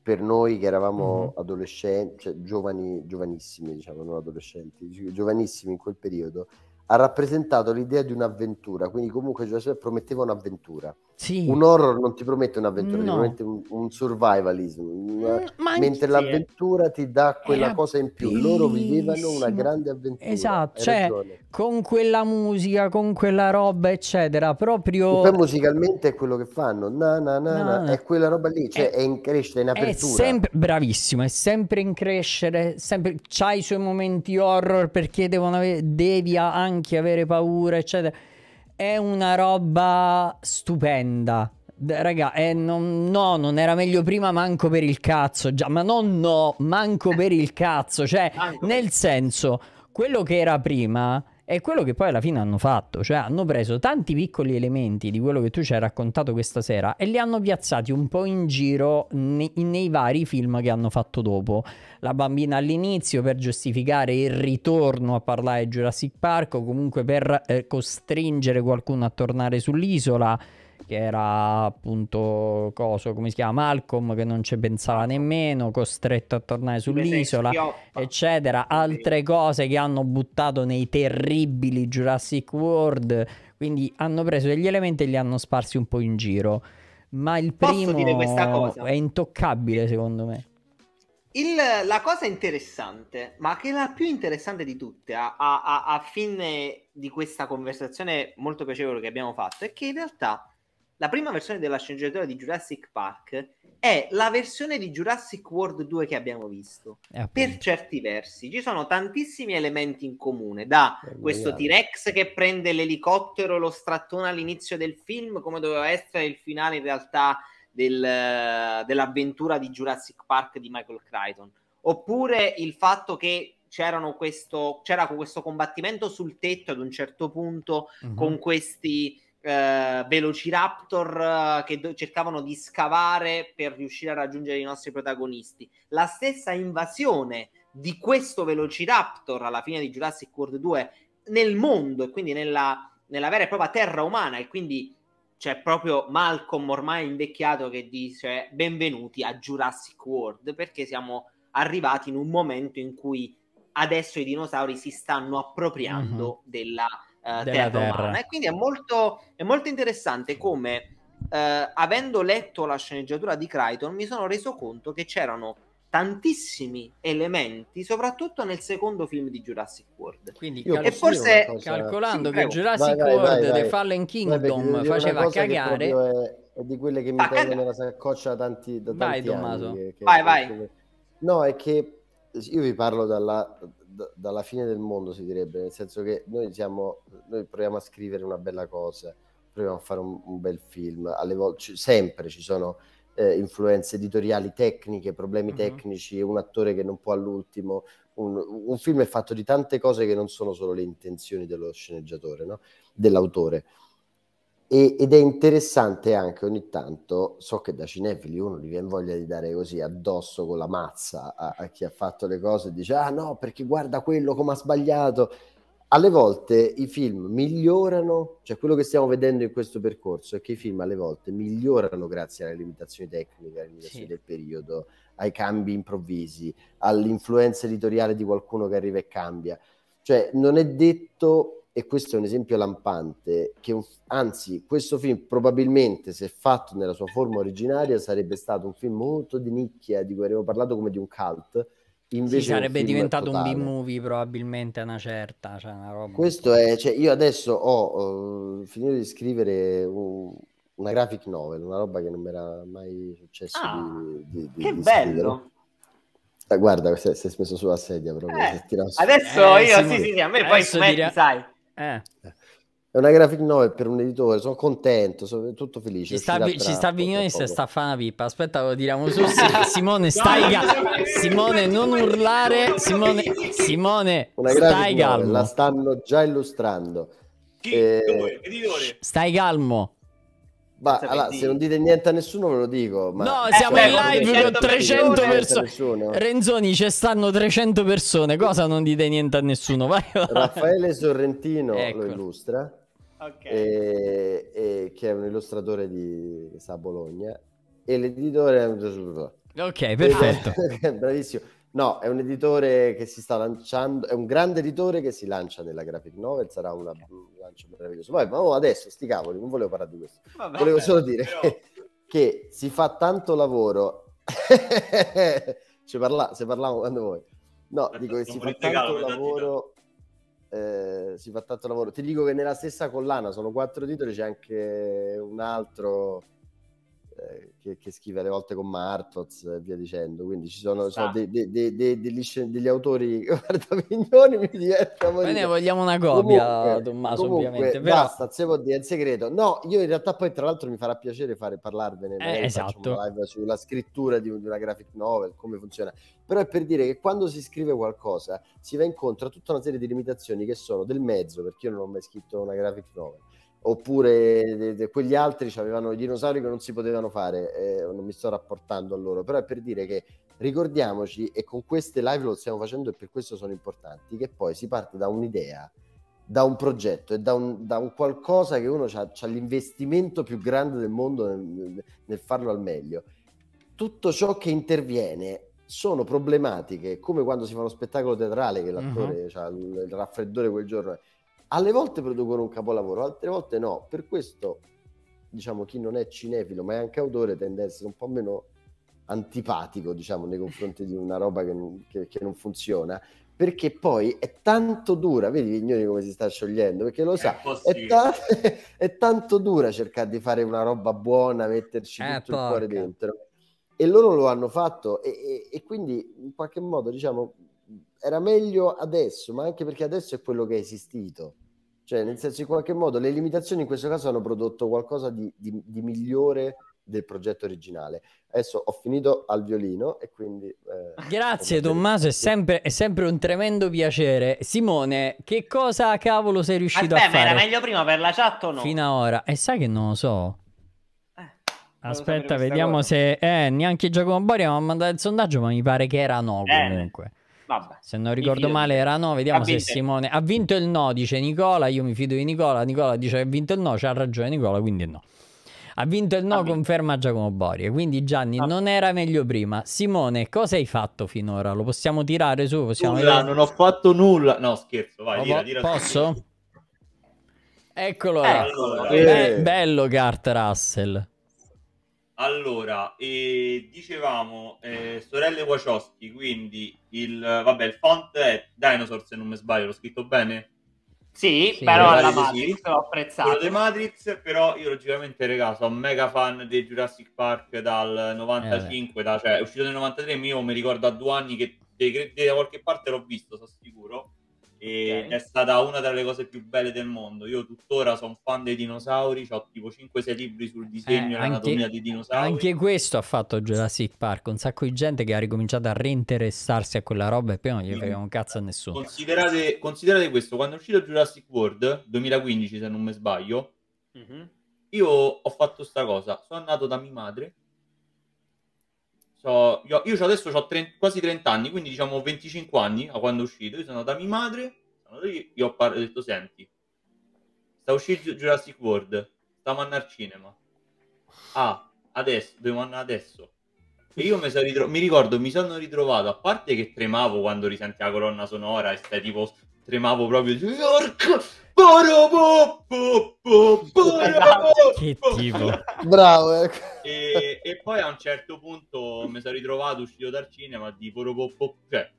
Per noi che eravamo mm-hmm. adolescenti, cioè giovani, giovanissimi, diciamo, non adolescenti, giovanissimi in quel periodo, ha rappresentato l'idea di un'avventura, quindi comunque Giuseppe prometteva un'avventura. Sì. Un horror non ti promette un'avventura, no. ti promette un, un survivalism. Una... Mm, ma mentre l'avventura ti dà quella Era cosa in più. Bellissimo. Loro vivevano una grande avventura. Esatto, cioè con quella musica, con quella roba, eccetera. Proprio. E poi musicalmente è quello che fanno. Na, na, na, na. na. È quella roba lì, cioè è, eh, è in crescita, è in apertura. È sempre... Bravissimo, è sempre in crescere. Sempre... C'ha i suoi momenti horror perché avere... devi anche avere paura, eccetera è una roba stupenda. Raga, eh, non, no, non era meglio prima manco per il cazzo. Già, ma non no, manco per il cazzo. Cioè, nel senso, quello che era prima è quello che poi alla fine hanno fatto, cioè hanno preso tanti piccoli elementi di quello che tu ci hai raccontato questa sera e li hanno piazzati un po' in giro nei, nei vari film che hanno fatto dopo. La bambina all'inizio per giustificare il ritorno a parlare di Jurassic Park o comunque per eh, costringere qualcuno a tornare sull'isola che era appunto coso, come si chiama Malcolm che non ci pensava nemmeno, costretto a tornare sull'isola, eccetera, altre cose che hanno buttato nei terribili Jurassic World, quindi hanno preso degli elementi e li hanno sparsi un po' in giro. Ma il primo è intoccabile, secondo me. Il, la cosa interessante, ma che è la più interessante di tutte, a, a, a fine di questa conversazione molto piacevole che abbiamo fatto, è che in realtà la prima versione della sceneggiatura di Jurassic Park è la versione di Jurassic World 2 che abbiamo visto. Eh, per certi versi ci sono tantissimi elementi in comune, da questo T-Rex che prende l'elicottero, lo strattona all'inizio del film, come doveva essere il finale in realtà del, dell'avventura di Jurassic Park di Michael Crichton, oppure il fatto che questo, c'era questo combattimento sul tetto ad un certo punto mm-hmm. con mhm. questi eh, velociraptor eh, che do- cercavano di scavare per riuscire a raggiungere i nostri protagonisti. La stessa invasione di questo velociraptor alla fine di Jurassic World 2 nel mondo e quindi nella, nella vera e propria terra umana e quindi c'è proprio Malcolm ormai invecchiato che dice benvenuti a Jurassic World perché siamo arrivati in un momento in cui adesso i dinosauri si stanno appropriando mm-hmm. della eh, terra, terra, umana. E quindi è molto, è molto interessante come, eh, avendo letto la sceneggiatura di Crichton, mi sono reso conto che c'erano tantissimi elementi, soprattutto nel secondo film di Jurassic World. Quindi io, e forse... calcolando sì, che Jurassic vai, World vai, vai, The Fallen Kingdom vai, faceva cagare... È, è, di quelle che mi ah, tengo nella saccoccia tanti, da tanti vai, anni. Che, che, vai, vai. Che... No, è che io vi parlo dalla, d- dalla fine del mondo, si direbbe, nel senso che noi, siamo, noi proviamo a scrivere una bella cosa, proviamo a fare un, un bel film, alle volte, c- sempre ci sono eh, influenze editoriali tecniche, problemi mm-hmm. tecnici, un attore che non può all'ultimo. Un, un, film è fatto di tante cose che non sono solo le intenzioni dello sceneggiatore, no? dell'autore. E, ed è interessante anche ogni tanto, so che da cinefili uno gli viene voglia di dare così addosso con la mazza a, a chi ha fatto le cose e dice ah no perché guarda quello come ha sbagliato. Alle volte i film migliorano, cioè quello che stiamo vedendo in questo percorso è che i film alle volte migliorano grazie alle limitazioni tecniche, alle limitazioni sì. del periodo, ai cambi improvvisi, all'influenza editoriale di qualcuno che arriva e cambia. Cioè non è detto e questo è un esempio lampante, che un, anzi questo film probabilmente se fatto nella sua forma originaria sarebbe stato un film molto di nicchia, di cui avevo parlato come di un cult, sì, sarebbe un diventato un B-movie probabilmente una certa. Cioè una Questo è, cioè, io adesso ho uh, finito di scrivere un, una graphic novel, una roba che non mi era mai successo ah, di, di, di, Che di bello! Eh, guarda, si è, si è, messo sulla sedia proprio. Eh, si adesso eh, io, sì, sì, sì, a me poi smetti, direi... sai. Eh. È una graphic novel per un editore, sono contento, sono tutto felice. Ci sta, vi, ci sta Vignoni se sta a fare una pipa. Aspetta, lo tiriamo su. Simone, stai calmo. Simone, non urlare. Simone, Simone stai calmo. La stanno già illustrando. Chi, eh... Dove? Editore. Stai calmo. Ma, allora, se non dite niente a nessuno ve lo dico. Ma... No, eh, siamo eh, in live con 300 persone. persone. Renzoni, ci stanno 300 persone. Cosa non dite niente a nessuno? Vai, vai. Raffaele Sorrentino ecco. lo illustra. Okay. E, e, che è un illustratore di che Bologna. E l'editore è un... Ok, perfetto. *laughs* bravissimo. No, è un editore che si sta lanciando, è un grande editore che si lancia nella graphic novel, sarà una, okay lancio meraviglioso. Poi, ma oh, adesso, sti cavoli, non volevo parlare di questo. Vabbè, volevo solo dire però... *laughs* che, si fa tanto lavoro. *laughs* Ci parla, se parliamo quando vuoi. No, Aspetta, dico che si fa tanto lavoro. Eh, si fa tanto lavoro. Ti dico che nella stessa collana sono quattro titoli, c'è anche un altro che, che scrive le volte con Martoz e via dicendo. Quindi ci sono, sono de, de, de, degli, degli, autori, *laughs* guarda, Pignoni mi diventa Noi ne vogliamo una copia, Tommaso, comunque, ovviamente. Però... Basta, se vuol dire, è segreto. No, io in realtà poi tra l'altro mi farà piacere fare, parlarvene. Eh, esatto. live sulla scrittura di, una graphic novel, come funziona. Però è per dire che quando si scrive qualcosa si va incontro a tutta una serie di limitazioni che sono del mezzo, perché io non ho mai scritto una graphic novel oppure de, de, quegli altri avevano i dinosauri che non si potevano fare, eh, non mi sto rapportando a loro, però è per dire che ricordiamoci, e con queste live lo stiamo facendo e per questo sono importanti, che poi si parte da un'idea, da un progetto e da un, da un qualcosa che uno ha l'investimento più grande del mondo nel, nel farlo al meglio. Tutto ciò che interviene sono problematiche, come quando si fa uno spettacolo teatrale che l'attore uh-huh. Mm-hmm. ha il raffreddore quel giorno alle volte producono un capolavoro, altre volte no. Per questo, diciamo, chi non è cinefilo ma è anche autore tende ad essere un po' meno antipatico, diciamo, nei confronti di una roba che non, che, che non funziona, perché poi è tanto dura, vedi Vignoni come si sta sciogliendo, perché lo sa, è, ta- *laughs* è, tanto dura cercare di fare una roba buona, metterci eh, tutto porca. il cuore dentro. E loro lo hanno fatto e, e, e quindi in qualche modo, diciamo, era meglio adesso, ma anche perché adesso è quello che è esistito cioè, nel senso, in qualche modo, le limitazioni in questo caso hanno prodotto qualcosa di, di, di migliore del progetto originale. Adesso ho finito al violino e quindi... Eh, Grazie Tommaso, è sempre, è sempre, un tremendo piacere. Simone, che cosa cavolo sei riuscito Aspetta, a fare? era meglio prima per la chat o no? Fino ad ora. E sai che non lo so. Eh, Aspetta, vediamo cosa. se... Eh, neanche Giacomo Boria mi ha mandato il sondaggio, ma mi pare che era no eh. comunque. Eh. Vabbè, se non ricordo male era no, vediamo se Simone ha vinto il no, dice Nicola, io mi fido di Nicola, Nicola dice che ha vinto il no, c'ha ragione Nicola, quindi no. Ha vinto il no, vinto. conferma Giacomo Borie, quindi Gianni ah. non era meglio prima. Simone, cosa hai fatto finora? Lo possiamo tirare su? Possiamo nulla, vedere? non ho fatto nulla. No, scherzo, vai, tira, tira, Posso? Tira. Eh, Eccolo, eh, allora. eh. bello Kurt Russell. Allora, e dicevamo eh, sorelle Wachowski, quindi il, vabbè, il font è Dinosaur se non mi sbaglio, l'ho scritto bene? Sì, sì però alla Matrix sì. l'ho apprezzato. Quello Matrix, però io logicamente, regà, sono mega fan di Jurassic Park dal 95, eh, da, cioè è uscito nel 93, io mi ricordo a due anni che da qualche parte l'ho visto, sono sicuro e okay. è stata una delle cose più belle del mondo. Io tuttora sono fan dei dinosauri, ho tipo 5-6 libri sul disegno eh, e l'anatomia dei dinosauri. Anche questo ha fatto Jurassic Park, un sacco di gente che ha ricominciato a reinteressarsi a quella roba e poi non gli frega un cazzo a nessuno. Considerate, considerate, questo, quando è uscito Jurassic World, 2015 se non mi sbaglio, mm-hmm. io ho fatto sta cosa, sono andato da mia madre So, io, io adesso ho quasi 30 anni, quindi diciamo 25 anni a quando è uscito. Io sono andato da mia madre, sono lì, gli ho, par- ho detto: Senti, sta uscendo Jurassic World, stiamo andando al cinema. Ah, adesso, dobbiamo andare adesso. E io mi, ritro- mi, ricordo, mi sono ritrovato, a parte che tremavo quando risenti la colonna sonora e stai tipo, tremavo proprio, che tipo. Bravo. Ecco. E, e, poi a un certo punto mi sono ritrovato uscito dal cinema di borobo, bo, cioè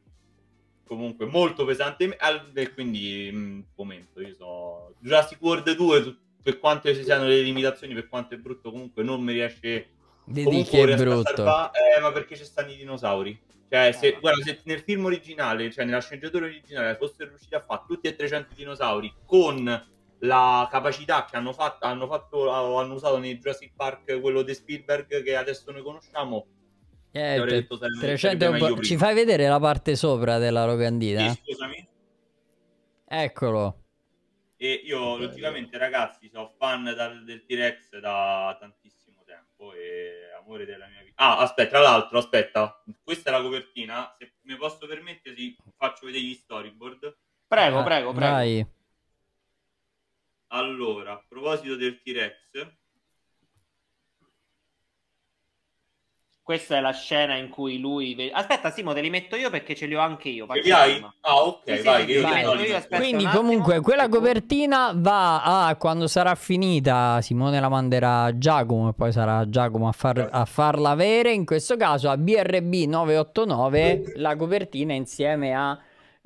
comunque molto pesante e quindi un momento, io so Jurassic World 2 per quanto ci siano le limitazioni per quanto è brutto comunque non mi riesce Vedi che è brutto. Salvare, eh, ma perché ci stanno i dinosauri? Cioè, eh, se, guarda, se nel film originale, cioè nella sceneggiatura originale, fosse riuscito a fare tutti e 300 dinosauri con la capacità che hanno fatto, hanno, fatto, hanno usato nei Jurassic Park, quello di Spielberg che adesso noi conosciamo, eh, detto, 300 un... Ci fai vedere la parte sopra della locandina? Sì, scusami. Eccolo. E io, logicamente, ragazzi, sono fan da, del T-Rex da tantissimo tempo e amore della mia vita Ah, aspetta, tra l'altro, aspetta. Questa è la copertina. Se mi posso permettere, sì, faccio vedere gli storyboard. Prego, ah, prego, prego. Vai. Allora, a proposito del T-Rex, Questa è la scena in cui lui. Aspetta, Simo, te li metto io perché ce li ho anche io. Li hai? Ah, ok, sì, vai. io vai. Io, io Quindi, comunque, quella copertina va a quando sarà finita. Simone la manderà a Giacomo e poi sarà Giacomo a, far, a farla avere. In questo caso a BRB 989 la copertina insieme a.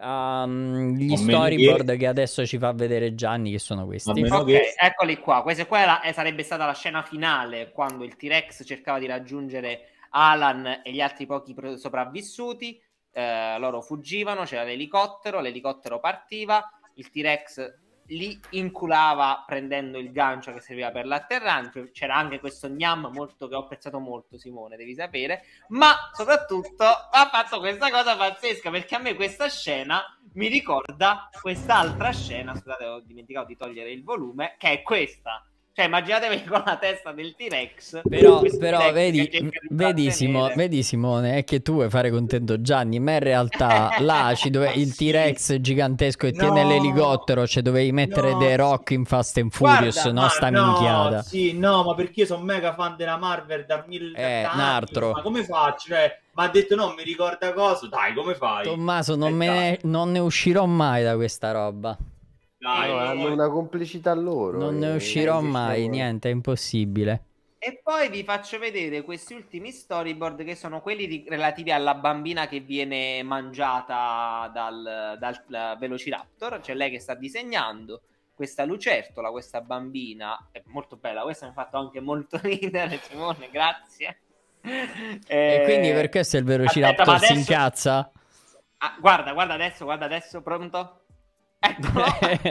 Um, gli storyboard che... che... adesso ci fa vedere Gianni che sono questi okay, che... eccoli qua questa qua la, eh, sarebbe stata la scena finale quando il T-Rex cercava di raggiungere Alan e gli altri pochi sopravvissuti, eh, loro fuggivano, c'era l'elicottero, l'elicottero partiva, il T-Rex li inculava prendendo il gancio che serviva per l'atterrante, c'era anche questo gnam molto che ho apprezzato molto Simone, devi sapere, ma soprattutto ha fatto questa cosa pazzesca perché a me questa scena mi ricorda quest'altra scena, scusate ho dimenticato di togliere il volume, che è questa cioè, immaginatevi *laughs* con la testa del T-Rex. Però, però vedi, vedi, Simo, vedi, Simone, è che tu vuoi fare contento Gianni, ma in realtà *laughs* l'acido è dove, il T-Rex gigantesco e no, tiene l'elicottero, cioè dovevi mettere no, The Rock in Fast and Furious, Guarda, no sta no, minchiata. Sì, no, ma perché io sono mega fan della Marvel da mille eh, anni, ma come faccio? Cioè, ma ha detto no, mi ricorda cosa, dai, come fai? Tommaso, non, eh, ne, non ne uscirò mai da questa roba. Dai, allora, hanno eh. una complicità loro. Non ne uscirò mai, loro. niente, è impossibile. E poi vi faccio vedere questi ultimi storyboard che sono quelli di, relativi alla bambina che viene mangiata dal, dal, dal Velociraptor, cioè lei che sta disegnando questa lucertola, questa bambina, è molto bella, questa mi ha fatto anche molto *laughs* ridere, Simone, grazie. E, e quindi eh, perché se il Velociraptor Aspetta, adesso... si incazza? Ah, guarda, guarda adesso, guarda adesso, pronto? Eccolo,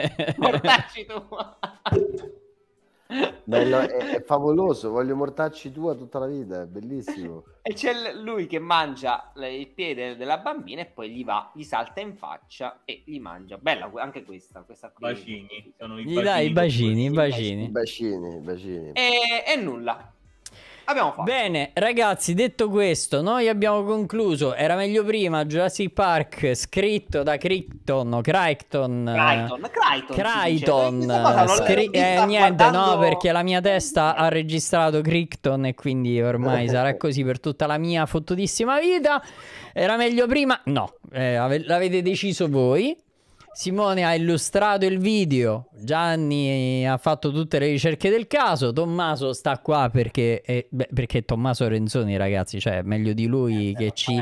*laughs* mortacci tua. Bello, è, è, favoloso, voglio mortacci tua tutta la vita, è bellissimo. *laughs* e c'è lui che mangia il piede della bambina e poi gli va, gli salta in faccia e gli mangia. Bella anche questa, questa qui. Bacini, sono i gli bacini. Dai, i bacini, i bacini. bacini, bacini. bacini. E, e nulla, abbiamo fatto. Bene, ragazzi, detto questo, noi abbiamo concluso. Era meglio prima Jurassic Park scritto da Crichton, no, Crichton. Eh, Crichton, Crichton. Crichton. eh, eh niente, guardando... no, perché la mia testa ha registrato Crichton e quindi ormai sarà *laughs* così per tutta la mia fottutissima vita. Era meglio prima? No, eh, l'avete deciso voi. Simone ha illustrato il video, Gianni ha fatto tutte le ricerche del caso, Tommaso sta qua perché, è, eh, beh, perché Tommaso Renzoni ragazzi, cioè meglio di lui eh, che eh, ci,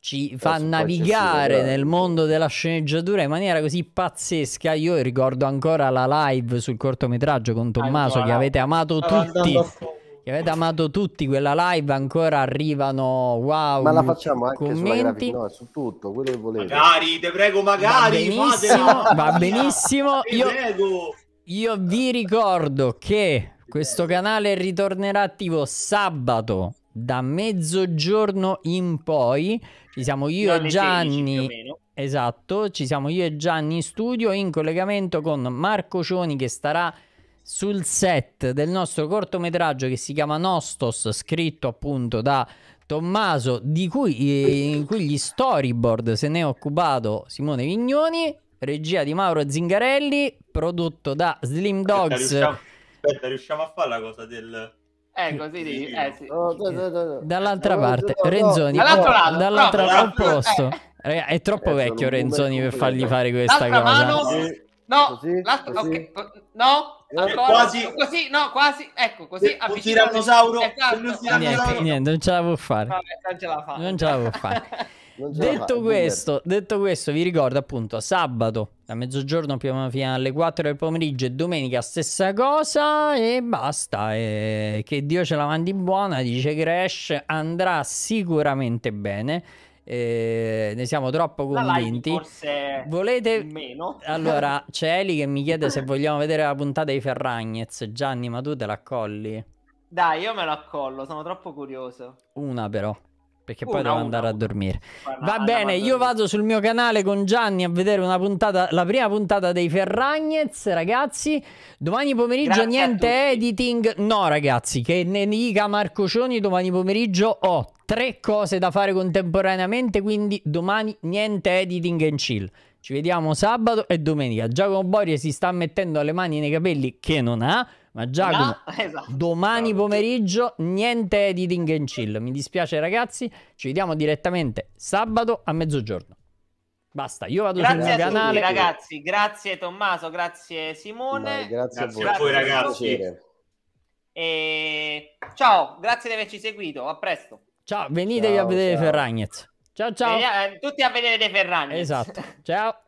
ci, fa navigare nel mondo della sceneggiatura in maniera così pazzesca. Io ricordo ancora la live sul cortometraggio con Tommaso allora, che avete amato tutti che avete amato tutti quella live, ancora arrivano wow. Ma la facciamo anche commenti. Sulla no, su tutto, quello che volete. Magari, te prego, magari. Va benissimo, va benissimo. io, io vi ricordo che questo canale ritornerà attivo sabato da mezzogiorno in poi. Ci siamo io e Gianni. Esatto, ci siamo io e Gianni in studio in collegamento con Marco Cioni che starà sul set del nostro cortometraggio che si chiama Nostos, scritto appunto da Tommaso, di cui, eh, in cui gli storyboard se ne è occupato Simone Vignoni, regia di Mauro Zingarelli, prodotto da Slim Dogs. Aspetta, riusciamo, aspetta, riusciamo a fare la cosa del... Eh, così di... Eh, sì. Dall'altra parte, Renzoni, dall'altro oh, lato, dall'altro opposto. Eh. è troppo eh, vecchio Renzoni per fargli fare questa cosa. Mano. No, così, così. Okay. no, eh, Ancora, quasi, eh, così, no, quasi, ecco, così eh, un tirannosauro, esatto. un ah, Niente, non ce la può fare. Vabbè, non ce la può fare. *laughs* detto, fa, questo, detto questo, vi ricordo appunto sabato a mezzogiorno più o meno fino alle 4 del pomeriggio e domenica stessa cosa e basta. E che Dio ce la mandi buona, dice Crash, andrà sicuramente bene. Eh, ne siamo troppo convinti. Forse Volete meno. *laughs* Allora, *laughs* c'è Eli che mi chiede se *laughs* vogliamo vedere la puntata dei Ferragnez. Gianni, ma tu te la accolli? Dai, io me la accollo, sono troppo curioso. Una però. Perché poi una, devo andare una, a dormire. Una, Va bene, io vado sul mio canale con Gianni a vedere una puntata, la prima puntata dei Ferragnez, ragazzi. Domani pomeriggio niente editing. No, ragazzi, che ne dica Marco Cioni, domani pomeriggio ho tre cose da fare contemporaneamente, quindi domani niente editing and chill. Ci vediamo sabato e domenica. Giacomo Borie si sta mettendo le mani nei capelli che non ha. Ma Giacomo, no, *laughs* esatto. domani Ciao. pomeriggio niente editing and chill. Mi dispiace ragazzi, ci vediamo direttamente sabato a mezzogiorno. Basta, io vado grazie sul mio canale. Tutti, ragazzi, grazie Tommaso, grazie Simone. Beh, grazie, grazie, a voi, grazie a voi ragazzi. E... Ciao, grazie di averci seguito. A presto. Ciao, venitevi ciao, a vedere ciao. Ferragnez. Ciao ciao. Veniamo, eh, tutti a vedere De Ferragnez. Esatto. Ciao.